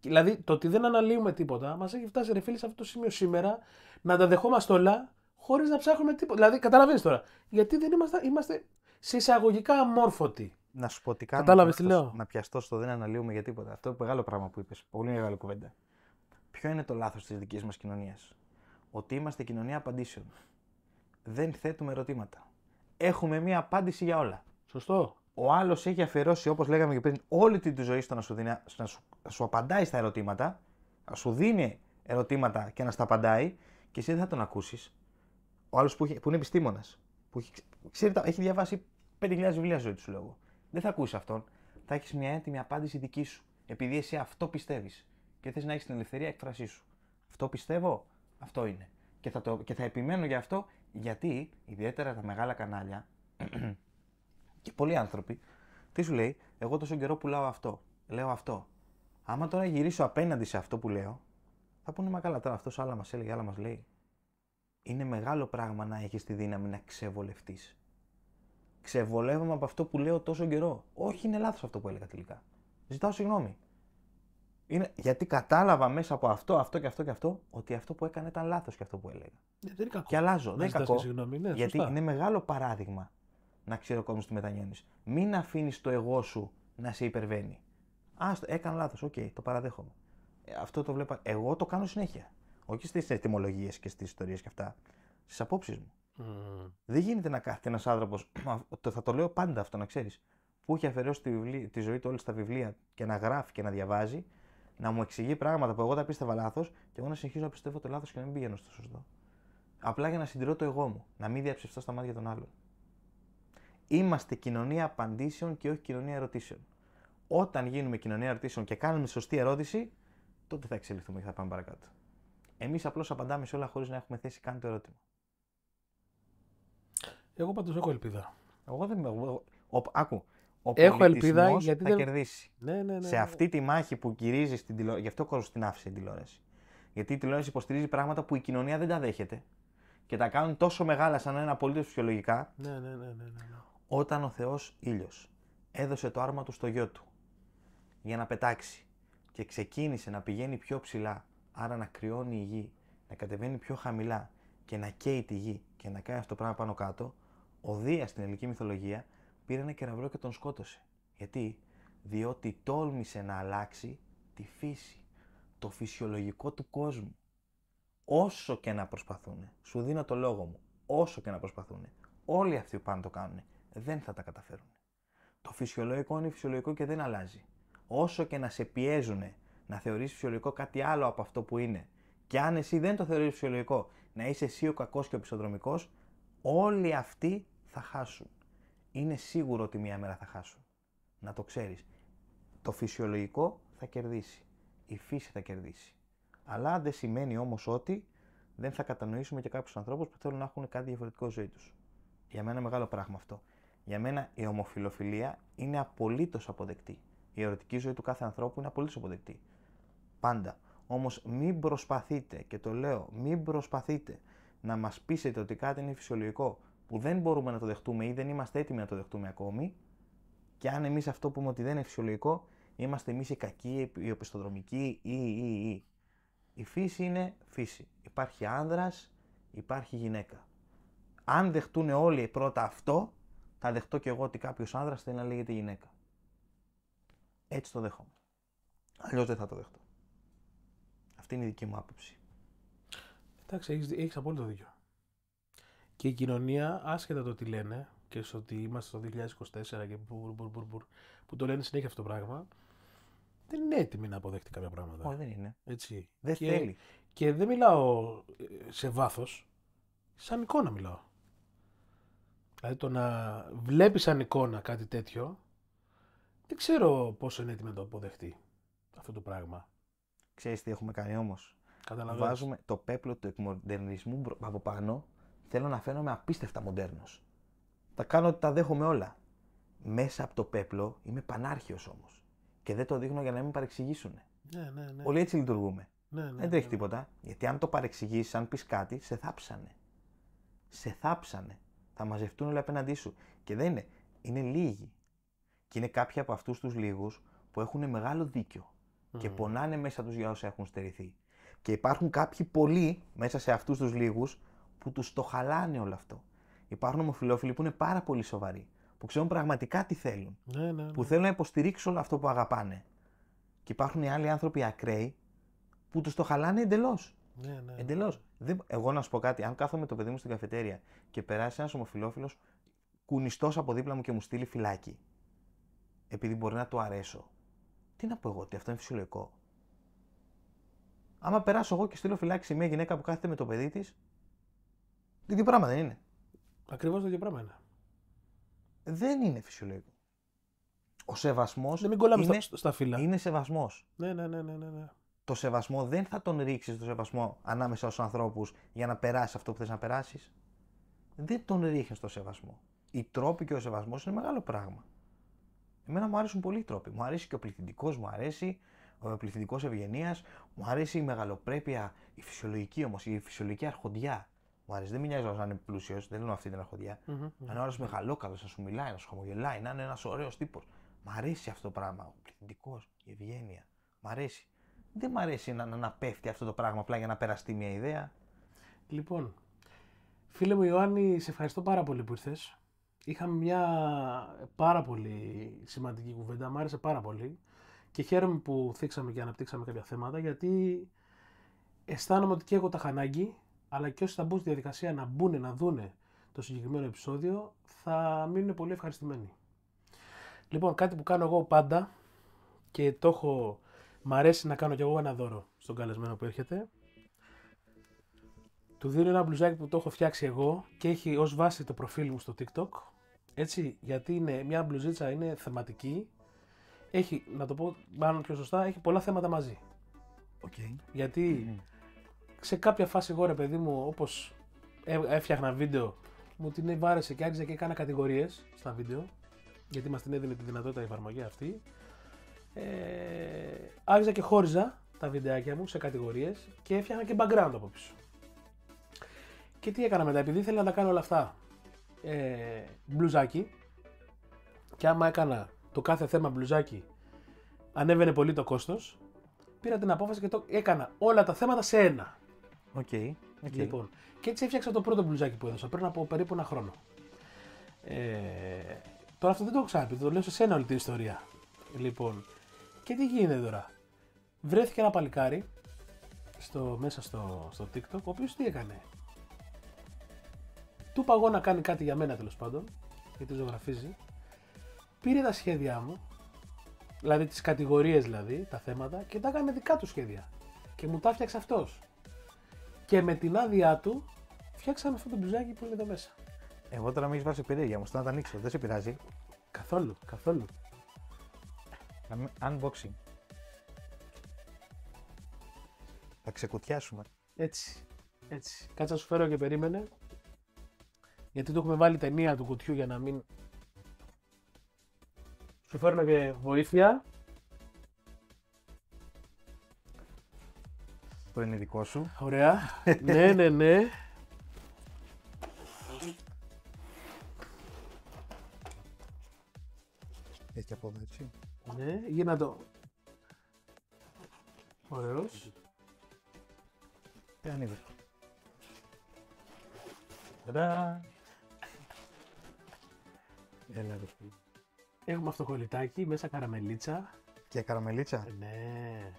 Δηλαδή, το ότι δεν αναλύουμε τίποτα μας έχει φτάσει ρε φίλοι σε αυτό το σημείο σήμερα να τα δεχόμαστε όλα χωρίς να ψάχνουμε τίποτα. Δηλαδή, καταλαβαίνεις τώρα. Γιατί δεν είμαστε, είμαστε σε εισαγωγικά αμόρφωτοι. Να σου πω τι κάνω. λέω. Να πιαστώ στο δεν αναλύουμε για τίποτα. Αυτό είναι μεγάλο πράγμα που είπες. Πολύ μεγάλο κουβέντα. Ποιο είναι το λάθος της δικής μας κοινωνίας. Ότι είμαστε κοινωνία απαντήσεων. Δεν θέτουμε ερωτήματα. Έχουμε μία απάντηση για όλα. Σωστό. Ο άλλος έχει αφιερώσει, όπως λέγαμε και πριν, όλη την τη ζωή στο να σου, δίνει, να σου, σου απαντάει στα ερωτήματα, να σου δίνει ερωτήματα και να στα απαντάει, και εσύ δεν θα τον ακούσεις ο άλλος που, που, είναι επιστήμονας, που έχει, έχει διαβάσει 5.000 βιβλία ζωή του λόγου, δεν θα ακούσει αυτόν. Θα έχεις μια έντιμη απάντηση δική σου. Επειδή εσύ αυτό πιστεύεις και θες να έχεις την ελευθερία έκφρασή σου. Αυτό πιστεύω, αυτό είναι. Και θα, το, και θα επιμένω γι' αυτό γιατί ιδιαίτερα τα μεγάλα κανάλια και πολλοί άνθρωποι, τι σου λέει, εγώ τόσο καιρό πουλάω αυτό, λέω αυτό. Άμα τώρα γυρίσω απέναντι σε αυτό που λέω, θα πούνε μα καλά τώρα αυτός άλλα μας έλεγε, άλλα μας λέει είναι μεγάλο πράγμα να έχεις τη δύναμη να ξεβολευτείς. Ξεβολεύομαι από αυτό που λέω τόσο καιρό. Όχι, είναι λάθος αυτό που έλεγα τελικά. Ζητάω συγγνώμη. Είναι... Γιατί κατάλαβα μέσα από αυτό, αυτό και αυτό και αυτό, ότι αυτό που έκανε ήταν λάθος και αυτό που έλεγα. Ε, δεν είναι κακό. Και αλλάζω. Δεν είναι κακό. Συγγνώμη, ναι, γιατί είναι μεγάλο παράδειγμα να ξέρει ο κόσμος τι μετανιώνεις. Μην αφήνεις το εγώ σου να σε υπερβαίνει. Α, έκανα λάθος. Οκ, το παραδέχομαι. Ε, αυτό το βλέπα. Εγώ το κάνω συνέχεια. Όχι στις ετοιμολογίες και στις ιστορίες και αυτά. Στις απόψεις μου. Δεν γίνεται να κάθεται ένας άνθρωπος. θα το λέω πάντα αυτό να ξέρεις. Που έχει αφαιρέσει τη, ζωή του όλη στα βιβλία και να γράφει και να διαβάζει, να μου εξηγεί πράγματα που εγώ τα πίστευα λάθος και εγώ να συνεχίζω να πιστεύω το λάθος και να μην πηγαίνω στο σωστό. Απλά για να συντηρώ το εγώ μου, να μην διαψευστώ στα μάτια των άλλων. Είμαστε κοινωνία απαντήσεων και όχι κοινωνία ερωτήσεων. Όταν γίνουμε κοινωνία ερωτήσεων και κάνουμε σωστή ερώτηση, τότε θα εξελιχθούμε και θα πάμε παρακάτω. Εμείς απλώς απαντάμε σε όλα χωρίς να έχουμε θέσει καν το ερώτημα. Εγώ πάντως έχω ελπίδα. Εγώ δεν είμαι. Εγώ... Ο... Άκου. Ο έχω ελπίδα γιατί θα δεν... κερδίσει. Ναι, ναι, ναι, σε αυτή τη μάχη που γυρίζει στην τηλεόραση. Γι' αυτό ο την άφησε την τηλεόραση. Γιατί η τηλεόραση υποστηρίζει πράγματα που η κοινωνία δεν τα δέχεται και τα κάνουν τόσο μεγάλα σαν να είναι απολύτως φυσιολογικά. Ναι, ναι, ναι, ναι, ναι. Όταν ο Θεός ήλιος έδωσε το άρμα του στο γιο του για να πετάξει και ξεκίνησε να πηγαίνει πιο ψηλά Άρα να κρυώνει η γη, να κατεβαίνει πιο χαμηλά και να καίει τη γη και να κάνει αυτό το πράγμα πάνω κάτω, ο Δίας στην ελληνική μυθολογία πήρε ένα κεραυρό και τον σκότωσε. Γιατί? Διότι τόλμησε να αλλάξει τη φύση, το φυσιολογικό του κόσμου. Όσο και να προσπαθούν, σου δίνω το λόγο μου, όσο και να προσπαθούν, όλοι αυτοί που πάνε το κάνουν, δεν θα τα καταφέρουν. Το φυσιολογικό είναι φυσιολογικό και δεν αλλάζει. Όσο και να σε πιέζουν να θεωρείς φυσιολογικό κάτι άλλο από αυτό που είναι. Και αν εσύ δεν το θεωρείς φυσιολογικό, να είσαι εσύ ο κακός και ο πιστοδρομικό, όλοι αυτοί θα χάσουν. Είναι σίγουρο ότι μία μέρα θα χάσουν. Να το ξέρεις. Το φυσιολογικό θα κερδίσει. Η φύση θα κερδίσει. Αλλά δεν σημαίνει όμως ότι δεν θα κατανοήσουμε και κάποιους ανθρώπους που θέλουν να έχουν κάτι διαφορετικό ζωή τους. Για μένα μεγάλο πράγμα αυτό. Για μένα η ομοφιλοφιλία είναι απολύτως αποδεκτή. Η ερωτική ζωή του κάθε ανθρώπου είναι απολύτως αποδεκτή. Πάντα. Όμως μην προσπαθείτε, και το λέω, μην προσπαθείτε να μας πείσετε ότι κάτι είναι φυσιολογικό που δεν μπορούμε να το δεχτούμε ή δεν είμαστε έτοιμοι να το δεχτούμε ακόμη και αν εμείς αυτό πούμε ότι δεν είναι φυσιολογικό είμαστε εμείς οι κακοί, οι οπισθοδρομικοί ή, ή, ή. Η φύση είναι φύση. Υπάρχει άνδρας, υπάρχει γυναίκα. Αν δεχτούν όλοι πρώτα αυτό, θα δεχτώ και εγώ ότι κάποιος άνδρας θέλει να λέγεται γυναίκα. Έτσι το δέχομαι. Αλλιώς δεν θα το δεχτώ. Αυτή είναι η δική μου άποψη. Εντάξει, έχεις, έχεις απόλυτο δίκιο. Και η κοινωνία, άσχετα το τι λένε, και στο ότι είμαστε στο 2024 και που το λένε συνέχεια αυτό το πράγμα, δεν είναι έτοιμη να αποδεχτεί κάποια πράγματα. Όχι, δεν είναι. Έτσι. Δεν και, θέλει. Και δεν μιλάω ε, σε βάθος. Σαν εικόνα μιλάω. Δηλαδή το να βλέπεις σαν εικόνα κάτι τέτοιο, δεν ξέρω πόσο είναι έτοιμη να το αποδεχτεί αυτό το πράγμα. Ξέρεις τι έχουμε κάνει να φαίνουμε απίστευτα μοντέρνο. Θα κάνω Καταλαβαίνω. Βάζουμε το πέπλο του εκμοντερνισμού από πάνω. Θέλω να φαίνομαι απίστευτα μοντερνο Τα κάνω ότι τα δέχομαι όλα. Μέσα από το πέπλο είμαι πανάρχιος ομω Και δεν το δείχνω για να μην παρεξηγήσουν. Ναι, ναι, ναι. Όλοι έτσι λειτουργούμε. Ναι, ναι, δεν ναι, τρέχει ναι. τίποτα. Γιατί αν το παρεξηγήσεις, αν πεις κάτι, σε θάψανε. Σε θάψανε. Θα μαζευτούν όλοι απέναντί σου. Και δεν είναι. Είναι λίγοι. Και είναι κάποιοι από αυτούς τους λίγους που έχουν μεγάλο δίκιο και πονάνε μέσα τους για όσα έχουν στερηθεί. Και υπάρχουν κάποιοι πολλοί μέσα σε αυτούς τους λίγους που τους το χαλάνε όλο αυτό. Υπάρχουν ομοφυλόφιλοι που είναι πάρα πολύ σοβαροί, που ξέρουν πραγματικά τι θέλουν, ναι, ναι, ναι. που θέλουν να υποστηρίξουν όλο αυτό που αγαπάνε. Και υπάρχουν οι άλλοι άνθρωποι ακραίοι που τους το χαλάνε εντελώς. Ναι, ναι, ναι. εντελώς. Δεν... Εγώ να σου πω κάτι, αν κάθομαι το παιδί μου στην καφετέρια και περάσει ένας ομοφιλόφιλος κουνιστός από δίπλα μου και μου στείλει φυλάκι, επειδή μπορεί να το αρέσω, τι να πω εγώ, ότι αυτό είναι φυσιολογικό. Άμα περάσω εγώ και στείλω φυλάξη μια γυναίκα που κάθεται με το παιδί της, το πράγματα δεν είναι. Ακριβώς το ίδιο πράγμα Δεν είναι φυσιολογικό. Ο σεβασμός. Δεν μην κολλάμε στα, στα φύλλα. Είναι σεβασμός. Ναι, ναι, ναι, ναι, ναι. Το σεβασμό δεν θα τον ρίξεις το σεβασμό ανάμεσα στους ανθρώπους για να περάσεις αυτό που θες να περάσεις. Δεν τον ρίχνεις το σεβασμό. Οι τρόποι και ο σεβασμός είναι μεγάλο πράγμα. Εμένα μου αρέσουν πολλοί τρόποι. Μου αρέσει και ο πληθυντικός, μου αρέσει ο πληθυντικός ευγενίας, μου αρέσει η μεγαλοπρέπεια, η φυσιολογική όμως, η φυσιολογική αρχοντιά. Μου αρέσει, δεν μοιάζει να είναι πλούσιος, δεν λέω αυτή την αρχοντιά. hmm Αν είναι μεγαλόκαλο, να σου μιλάει, να σου χαμογελάει, να είναι ένας ωραίος τύπος. Μ' αρέσει αυτό το πράγμα. Ο πληθυντικός, η ευγένεια. Μ' αρέσει. Δεν μ' αρέσει να, να πέφτει αυτό το πράγμα απλά για να περαστεί μια ιδέα. Λοιπόν, φίλε μου Ιωάννη, σε ευχαριστώ πάρα πολύ που ήρθες είχαμε μια πάρα πολύ σημαντική κουβέντα, μου άρεσε πάρα πολύ και χαίρομαι που θίξαμε και αναπτύξαμε κάποια θέματα γιατί αισθάνομαι ότι και εγώ τα είχα αλλά και όσοι θα μπουν στη διαδικασία να μπουν να δούνε το συγκεκριμένο επεισόδιο θα μείνουν πολύ ευχαριστημένοι. Λοιπόν, κάτι που κάνω εγώ πάντα και το έχω, μ' αρέσει να κάνω κι εγώ ένα δώρο στον καλεσμένο που έρχεται. Του δίνω ένα μπλουζάκι που το έχω φτιάξει εγώ και έχει ως βάση το προφίλ μου στο TikTok έτσι, γιατί είναι μια μπλουζίτσα είναι θεματική. Έχει, να το πω μάλλον πιο σωστά, έχει πολλά θέματα μαζί. Okay. γιατι σε κάποια φάση εγώ ρε παιδί μου, όπως έφτιαχνα βίντεο, μου την βάρεσε και άρχιζα και έκανα κατηγορίες στα βίντεο. Γιατί μας την έδινε τη δυνατότητα η εφαρμογή αυτή. Ε, και χώριζα τα βιντεάκια μου σε κατηγορίες και έφτιαχνα και background από πίσω. Και τι έκανα μετά, επειδή ήθελα να τα κάνω όλα αυτά ε, μπλουζάκι και άμα έκανα το κάθε θέμα μπλουζάκι ανέβαινε πολύ το κόστος, πήρα την απόφαση και το έκανα όλα τα θέματα σε ένα. Οκ. Okay, Λοιπόν, και έτσι έφτιαξα το πρώτο μπλουζάκι που έδωσα πριν από περίπου ένα χρόνο. Ε, τώρα αυτό δεν το έχω το λέω σε σένα όλη την ιστορία. Λοιπόν, και τι γίνεται τώρα. Βρέθηκε ένα παλικάρι στο, μέσα στο, στο TikTok, ο οποίος τι έκανε του παγώ να κάνει κάτι για μένα τέλος πάντων, γιατί ζωγραφίζει. Πήρε τα σχέδιά μου, δηλαδή τις κατηγορίες δηλαδή, τα θέματα και τα έκανε δικά του σχέδια και μου τα έφτιαξε αυτός. Και με την άδειά του φτιάξαμε αυτό το μπουζάκι που είναι εδώ μέσα. Εγώ τώρα με έχεις βάσει περίεργεια, μου να τα ανοίξω, δεν σε πειράζει. Καθόλου, καθόλου. Unboxing. Θα ξεκουτιάσουμε. Έτσι, έτσι. Κάτσε να σου φέρω και περίμενε. Γιατί το έχουμε βάλει ταινία του κουτιού για να μην. Σου φέρνω και βοήθεια. Το είναι δικό σου. Ωραία. ναι, ναι, ναι. Έχει από εδώ έτσι. Ναι, Γίνατο. το. Ωραίος. Και ανοίγω. Τadá! Έλα ρε φίλε. Έχουμε αυτοκολλητάκι, μέσα καραμελίτσα. Και καραμελίτσα. Ε, ναι.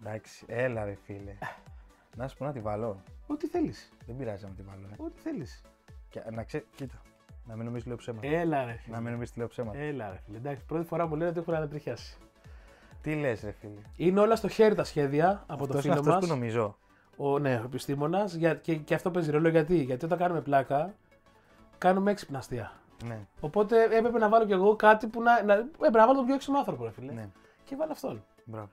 Εντάξει, έλα ρε φίλε. να σου πω να τη βάλω. Ό,τι θέλεις. Δεν πειράζει να τη βάλω. Ε. Ό,τι θέλεις. Και, να ξέ... Κοίτα. Να μην νομίζεις λέω ψέματα. Έλα ρε φίλε. Να μην νομίζεις λέω ψέματα. Έλα ρε φίλε. Εντάξει, πρώτη φορά μου λένε ότι έχω ανατριχιάσει. Τι λες, ρε φίλε. Είναι όλα στο χέρι τα σχέδια από αυτός το φίλο μα. Αυτό νομίζω. Ο, ναι, ο επιστήμονας. Και, και αυτό παίζει ρόλο γιατί, γιατί όταν κάνουμε πλάκα, κάνουμε έξυπνα αστεία. Ναι. Οπότε έπρεπε να βάλω κι εγώ κάτι που να. να έπρεπε να βάλω τον πιο έξυπνο άνθρωπο, ρε φίλε. Ναι. Και βάλω αυτόν. Μπράβο.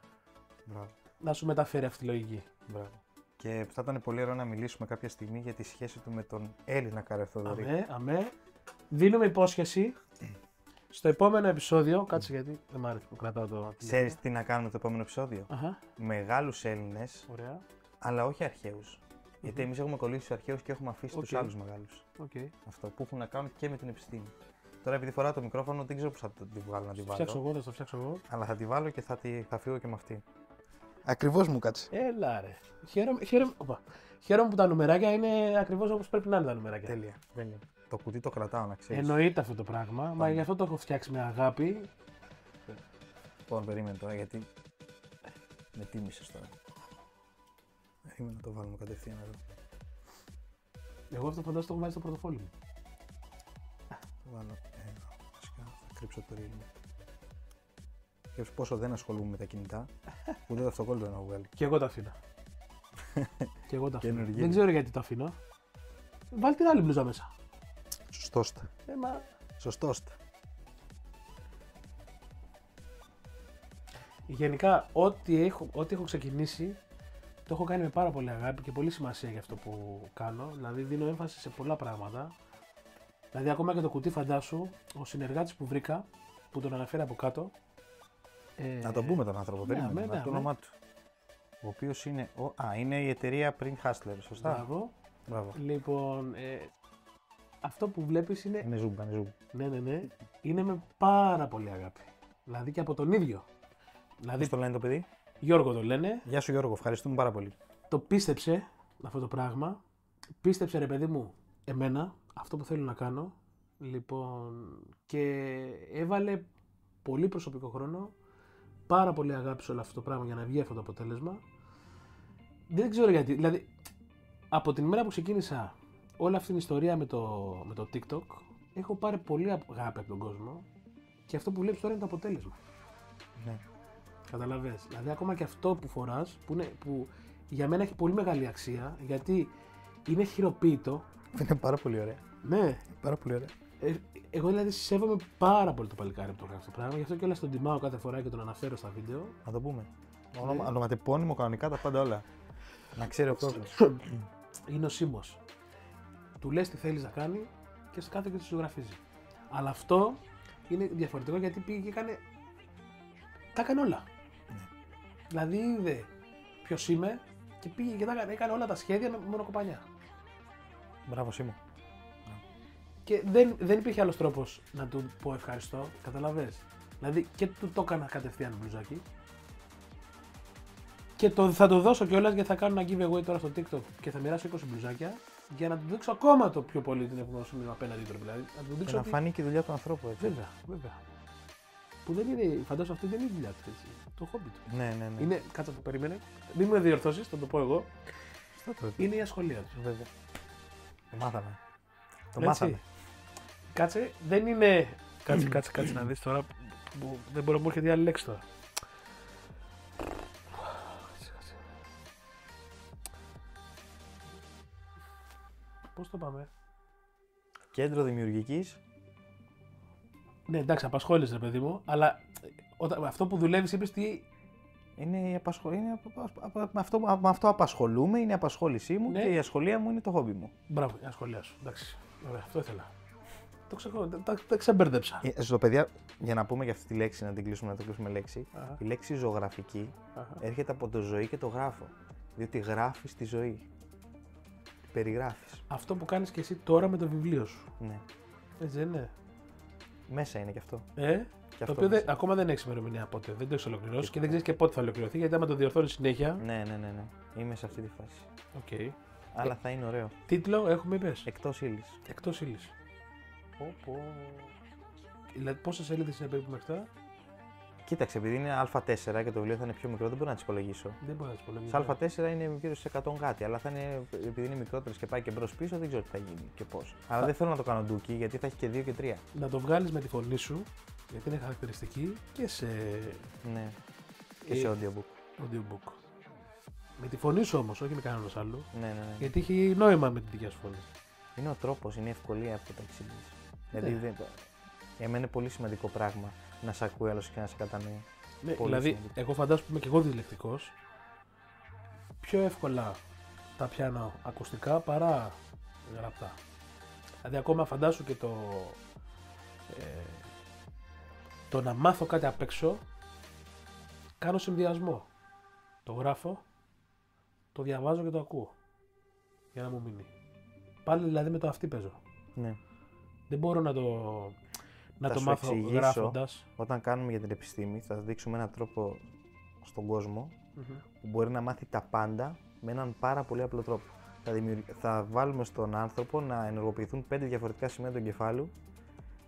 Μπράβο. Να σου μεταφέρει αυτή τη λογική. Μπράβο. Και θα ήταν πολύ ωραίο να μιλήσουμε κάποια στιγμή για τη σχέση του με τον Έλληνα Καρεθόδωρη. Αμέ, αμέ. Δίνουμε υπόσχεση. Στο επόμενο επεισόδιο, κάτσε γιατί δεν μ' άρεσε που κρατάω το. Ξέρεις τι να κάνουμε το επόμενο επεισόδιο. Μεγάλους Έλληνες. Αλλά όχι αρχαίους. Γιατί εμείς έχουμε κολλήσει του αρχαίους και έχουμε αφήσει okay. τους άλλους μεγάλους. Okay. Αυτό που έχουν να κάνουν και με την επιστήμη. Τώρα επειδή φορά το μικρόφωνο, δεν ξέρω πώς θα τη βγάλω να τη βάλω. Θα φτιάξω εγώ, θα το φτιάξω εγώ. Αλλά θα τη βάλω και θα, τη, θα φύγω και με αυτή. Ακριβώς μου κάτσε. Έλα ρε. Χαίρομαι, χαίρομαι, οπα. χαίρομαι που τα νουμεράκια είναι ακριβώς όπως πρέπει να είναι τα νουμεράκια. Τέλεια. Το κουτί το κρατάω να ξέρεις. Εννοείται αυτό το πράγμα, Πάμε. μα γι' αυτό το έχω φτιάξει με αγάπη. Λοιπόν, περίμενε τώρα γιατί. Με τίμησες τώρα να το βάλουμε κατευθείαν εδώ. Εγώ αυτό φαντάζομαι το έχω βάλει στο πορτοφόλι μου. βάλω ένα θα κρύψω το ρίλι μου. Και πόσο δεν ασχολούμαι με τα κινητά, που δεν αυτοκόλλητο να βγάλει. Και εγώ τα αφήνω. Κι εγώ τα αφήνω. δεν ξέρω γιατί τα αφήνω. Βάλει την άλλη μπλούζα μέσα. Σωστόστα. Ε, μα... Γενικά, ό,τι έχω, ό,τι έχω ξεκινήσει το έχω κάνει με πάρα πολύ αγάπη και πολύ σημασία για αυτό που κάνω. Δηλαδή, δίνω έμφαση σε πολλά πράγματα. Δηλαδή, ακόμα και το κουτί φαντάσου, ο συνεργάτης που βρήκα, που τον αναφέρει από κάτω. Ε, να τον πούμε τον άνθρωπο, δεν ναι, ναι, ναι, το ναι. όνομά του. Ο οποίος είναι. α, είναι η εταιρεία Print Hustler, σωστά. Μπράβο. Μπράβο. Λοιπόν, ε, αυτό που βλέπεις είναι. Είναι ζούμπα, είναι Ναι, ναι, ναι. Είναι με πάρα πολύ αγάπη. Δηλαδή και από τον ίδιο. Δηλαδή... Πώς το λένε το παιδί? Γιώργο το λένε. Γεια σου Γιώργο, ευχαριστούμε πάρα πολύ. Το πίστεψε αυτό το πράγμα. Πίστεψε ρε παιδί μου, εμένα, αυτό που θέλω να κάνω. Λοιπόν, και έβαλε πολύ προσωπικό χρόνο, πάρα πολύ αγάπη σε όλο αυτό το πράγμα για να βγει αυτό το αποτέλεσμα. Δεν ξέρω γιατί. Δηλαδή, από την μέρα που ξεκίνησα όλη αυτή την ιστορία με το, με το TikTok, έχω πάρει πολύ αγάπη από τον κόσμο και αυτό που βλέπεις τώρα είναι το αποτέλεσμα. Ναι. Καταλαβέ. Δηλαδή, ακόμα και αυτό που φοράς, που, που για μένα έχει πολύ μεγάλη αξία, γιατί είναι χειροποίητο. Είναι πάρα πολύ ωραία. Ναι. Πάρα πολύ ωραία. Ε, εγώ δηλαδή σέβομαι πάρα πολύ το παλικάρι που το κάνει αυτό το πράγμα, γι' αυτό κιόλα τον τιμάω κάθε φορά και τον αναφέρω στα βίντεο. Να το πούμε. Ναι. κανονικά τα πάντα όλα. Να ξέρει ο κόσμος. Είναι ο Σίμω. Του λες τι θέλεις να κάνει και σε κάθε και του ζωγραφίζει. Αλλά αυτό είναι διαφορετικό γιατί πήγε και έκανε. Τα έκανε όλα. Δηλαδή είδε ποιος είμαι και πήγε και έκανε όλα τα σχέδια με μόνο κοπανιά. Μπράβο, Σίμω. Και δεν, δεν υπήρχε άλλος τρόπος να του πω ευχαριστώ, καταλαβέ. Δηλαδή και του το έκανα κατευθείαν μπλουζάκι. Και το, θα το δώσω κιόλας γιατί θα κάνω ένα giveaway τώρα στο TikTok και θα μοιράσω 20 μπλουζάκια για να του δείξω ακόμα το πιο πολύ την ευγνώμη μου απέναντι του. Δηλαδή, να του δείξω. να φανεί και η δουλειά του ανθρώπου, έτσι. Βέβαια, βέβαια. Που δεν είναι, φαντάζομαι αυτή δεν είναι η δουλειά του. Το χόμπι του. Ναι, ναι, ναι. Είναι, κάτσε που περίμενε. Μην με διορθώσεις, θα το πω εγώ. Είναι η ασχολία του. Βέβαια. Το ε, μάθαμε. Το μάθαμε. Κάτσε, δεν είναι. Κάτσε, κάτσε, κάτσε να δεις τώρα. Που δεν μπορώ να μου έρχεται άλλη λέξη τώρα. Πώς το πάμε. Κέντρο δημιουργικής ναι, εντάξει, απασχόλησε, παιδί μου, αλλά ε, όταν, αυτό που δουλεύεις, είπες τι. Είναι, η είναι απα... με, αυτό, με αυτό απασχολούμαι, είναι η απασχόλησή μου ναι. και η ασχολία μου είναι το χόμπι μου. Μπράβο, η ασχολία σου. Εντάξει. Ωραία, αυτό ήθελα. Το ξεχω... τα, ξεμπέρδεψα. Ε, στο παιδιά, για να πούμε για αυτή τη λέξη, να την κλείσουμε, να το κλείσουμε λέξη. Η λέξη ζωγραφική έρχεται από το ζωή και το γράφω. Διότι γράφεις τη ζωή. Περιγράφεις. Αυτό που κάνεις και εσύ τώρα με το βιβλίο σου. Ναι. Έτσι δεν είναι. Μέσα είναι και αυτό. Ε, και το αυτό οποίο ακόμα δεν έχει ημερομηνία από Δεν το έχεις ολοκληρώσει και, δεν ξέρεις και πότε θα ολοκληρωθεί γιατί άμα το διορθώνεις συνέχεια. Ναι, ναι, ναι, ναι. Είμαι σε αυτή τη φάση. Οκ. Okay. Αλλά θα είναι ωραίο. Τίτλο έχουμε πει. Εκτός ύλης. Εκτός ύλης. Δηλαδή, πόσε σελίδες είναι περίπου μέχρι Κοίταξε, επειδή είναι Α4 και το βιβλίο θα είναι πιο μικρό, δεν μπορώ να τις υπολογίσω. Δεν μπορώ να τις υπολογίσω. Α4 είναι γύρω σε 100 κάτι, αλλά θα είναι, επειδή είναι μικρότερο και πάει και μπρος πίσω, δεν ξέρω τι θα γίνει και πώς. Αλλά δεν θέλω να το κάνω ντούκι, γιατί θα έχει και 2 και 3. Να το βγάλεις με τη φωνή σου, γιατί είναι χαρακτηριστική και σε. Ναι. Και, ε, σε audiobook. audiobook. Με τη φωνή σου όμως, όχι με κανένας άλλο. Ναι, ναι, ναι. Γιατί έχει νόημα με τη δικιά σου φωνή. Είναι ο τρόπος, είναι η ευκολία που τα εξηγεί. Ναι. Δηλαδή, εμένα είναι πολύ σημαντικό πράγμα να σε ακούει άλλος και να σε κατανοεί. Ναι, δηλαδή, εγώ φαντάζομαι που είμαι και εγώ διλεκτικό. Πιο εύκολα τα πιάνω ακουστικά παρά γραπτά. Δηλαδή, ακόμα φαντάσου και το. Ε, το να μάθω κάτι απ' έξω, κάνω συνδυασμό. Το γράφω, το διαβάζω και το ακούω. Για να μου μείνει. Πάλι δηλαδή με το αυτή παίζω. Ναι. Δεν μπορώ να το να θα το μάθω γράφοντας. Όταν κάνουμε για την επιστήμη, θα δείξουμε έναν τρόπο στον κοσμο που μπορεί να μάθει τα πάντα με έναν πάρα πολύ απλό τρόπο. Θα, βάλουμε στον άνθρωπο να ενεργοποιηθούν πέντε διαφορετικά σημεία του εγκεφάλου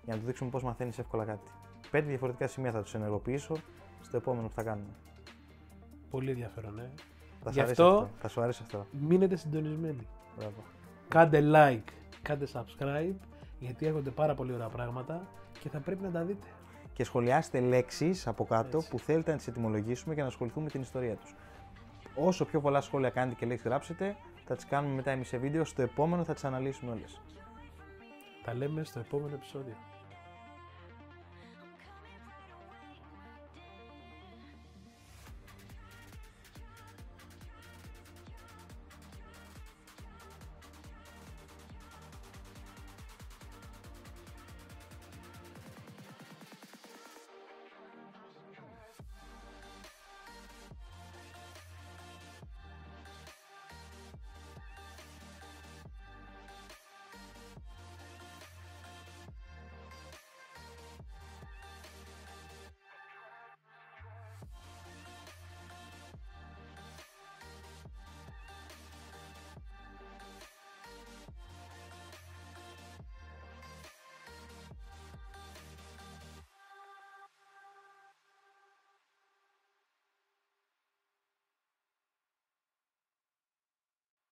για να του δείξουμε πώς μαθαίνεις εύκολα κάτι. Πέντε διαφορετικά σημεία θα τους ενεργοποιήσω στο επόμενο που θα κάνουμε. Πολύ ενδιαφέρον, ναι. Θα Γι' αυτό, θα σου αρέσει αυτό. Μείνετε συντονισμένοι. Μπράβο. Κάντε like, κάντε subscribe, γιατί έρχονται πάρα πολύ ωραία πράγματα. Και θα πρέπει να τα δείτε. Και σχολιάστε λέξεις από κάτω που θέλετε να τις ετοιμολογήσουμε και να ασχοληθούμε με την ιστορία τους. Όσο πιο πολλά σχόλια κάνετε και λέξεις γράψετε, θα τις κάνουμε μετά εμείς σε βίντεο. Στο επόμενο θα τις αναλύσουμε όλες. Τα λέμε στο επόμενο επεισόδιο.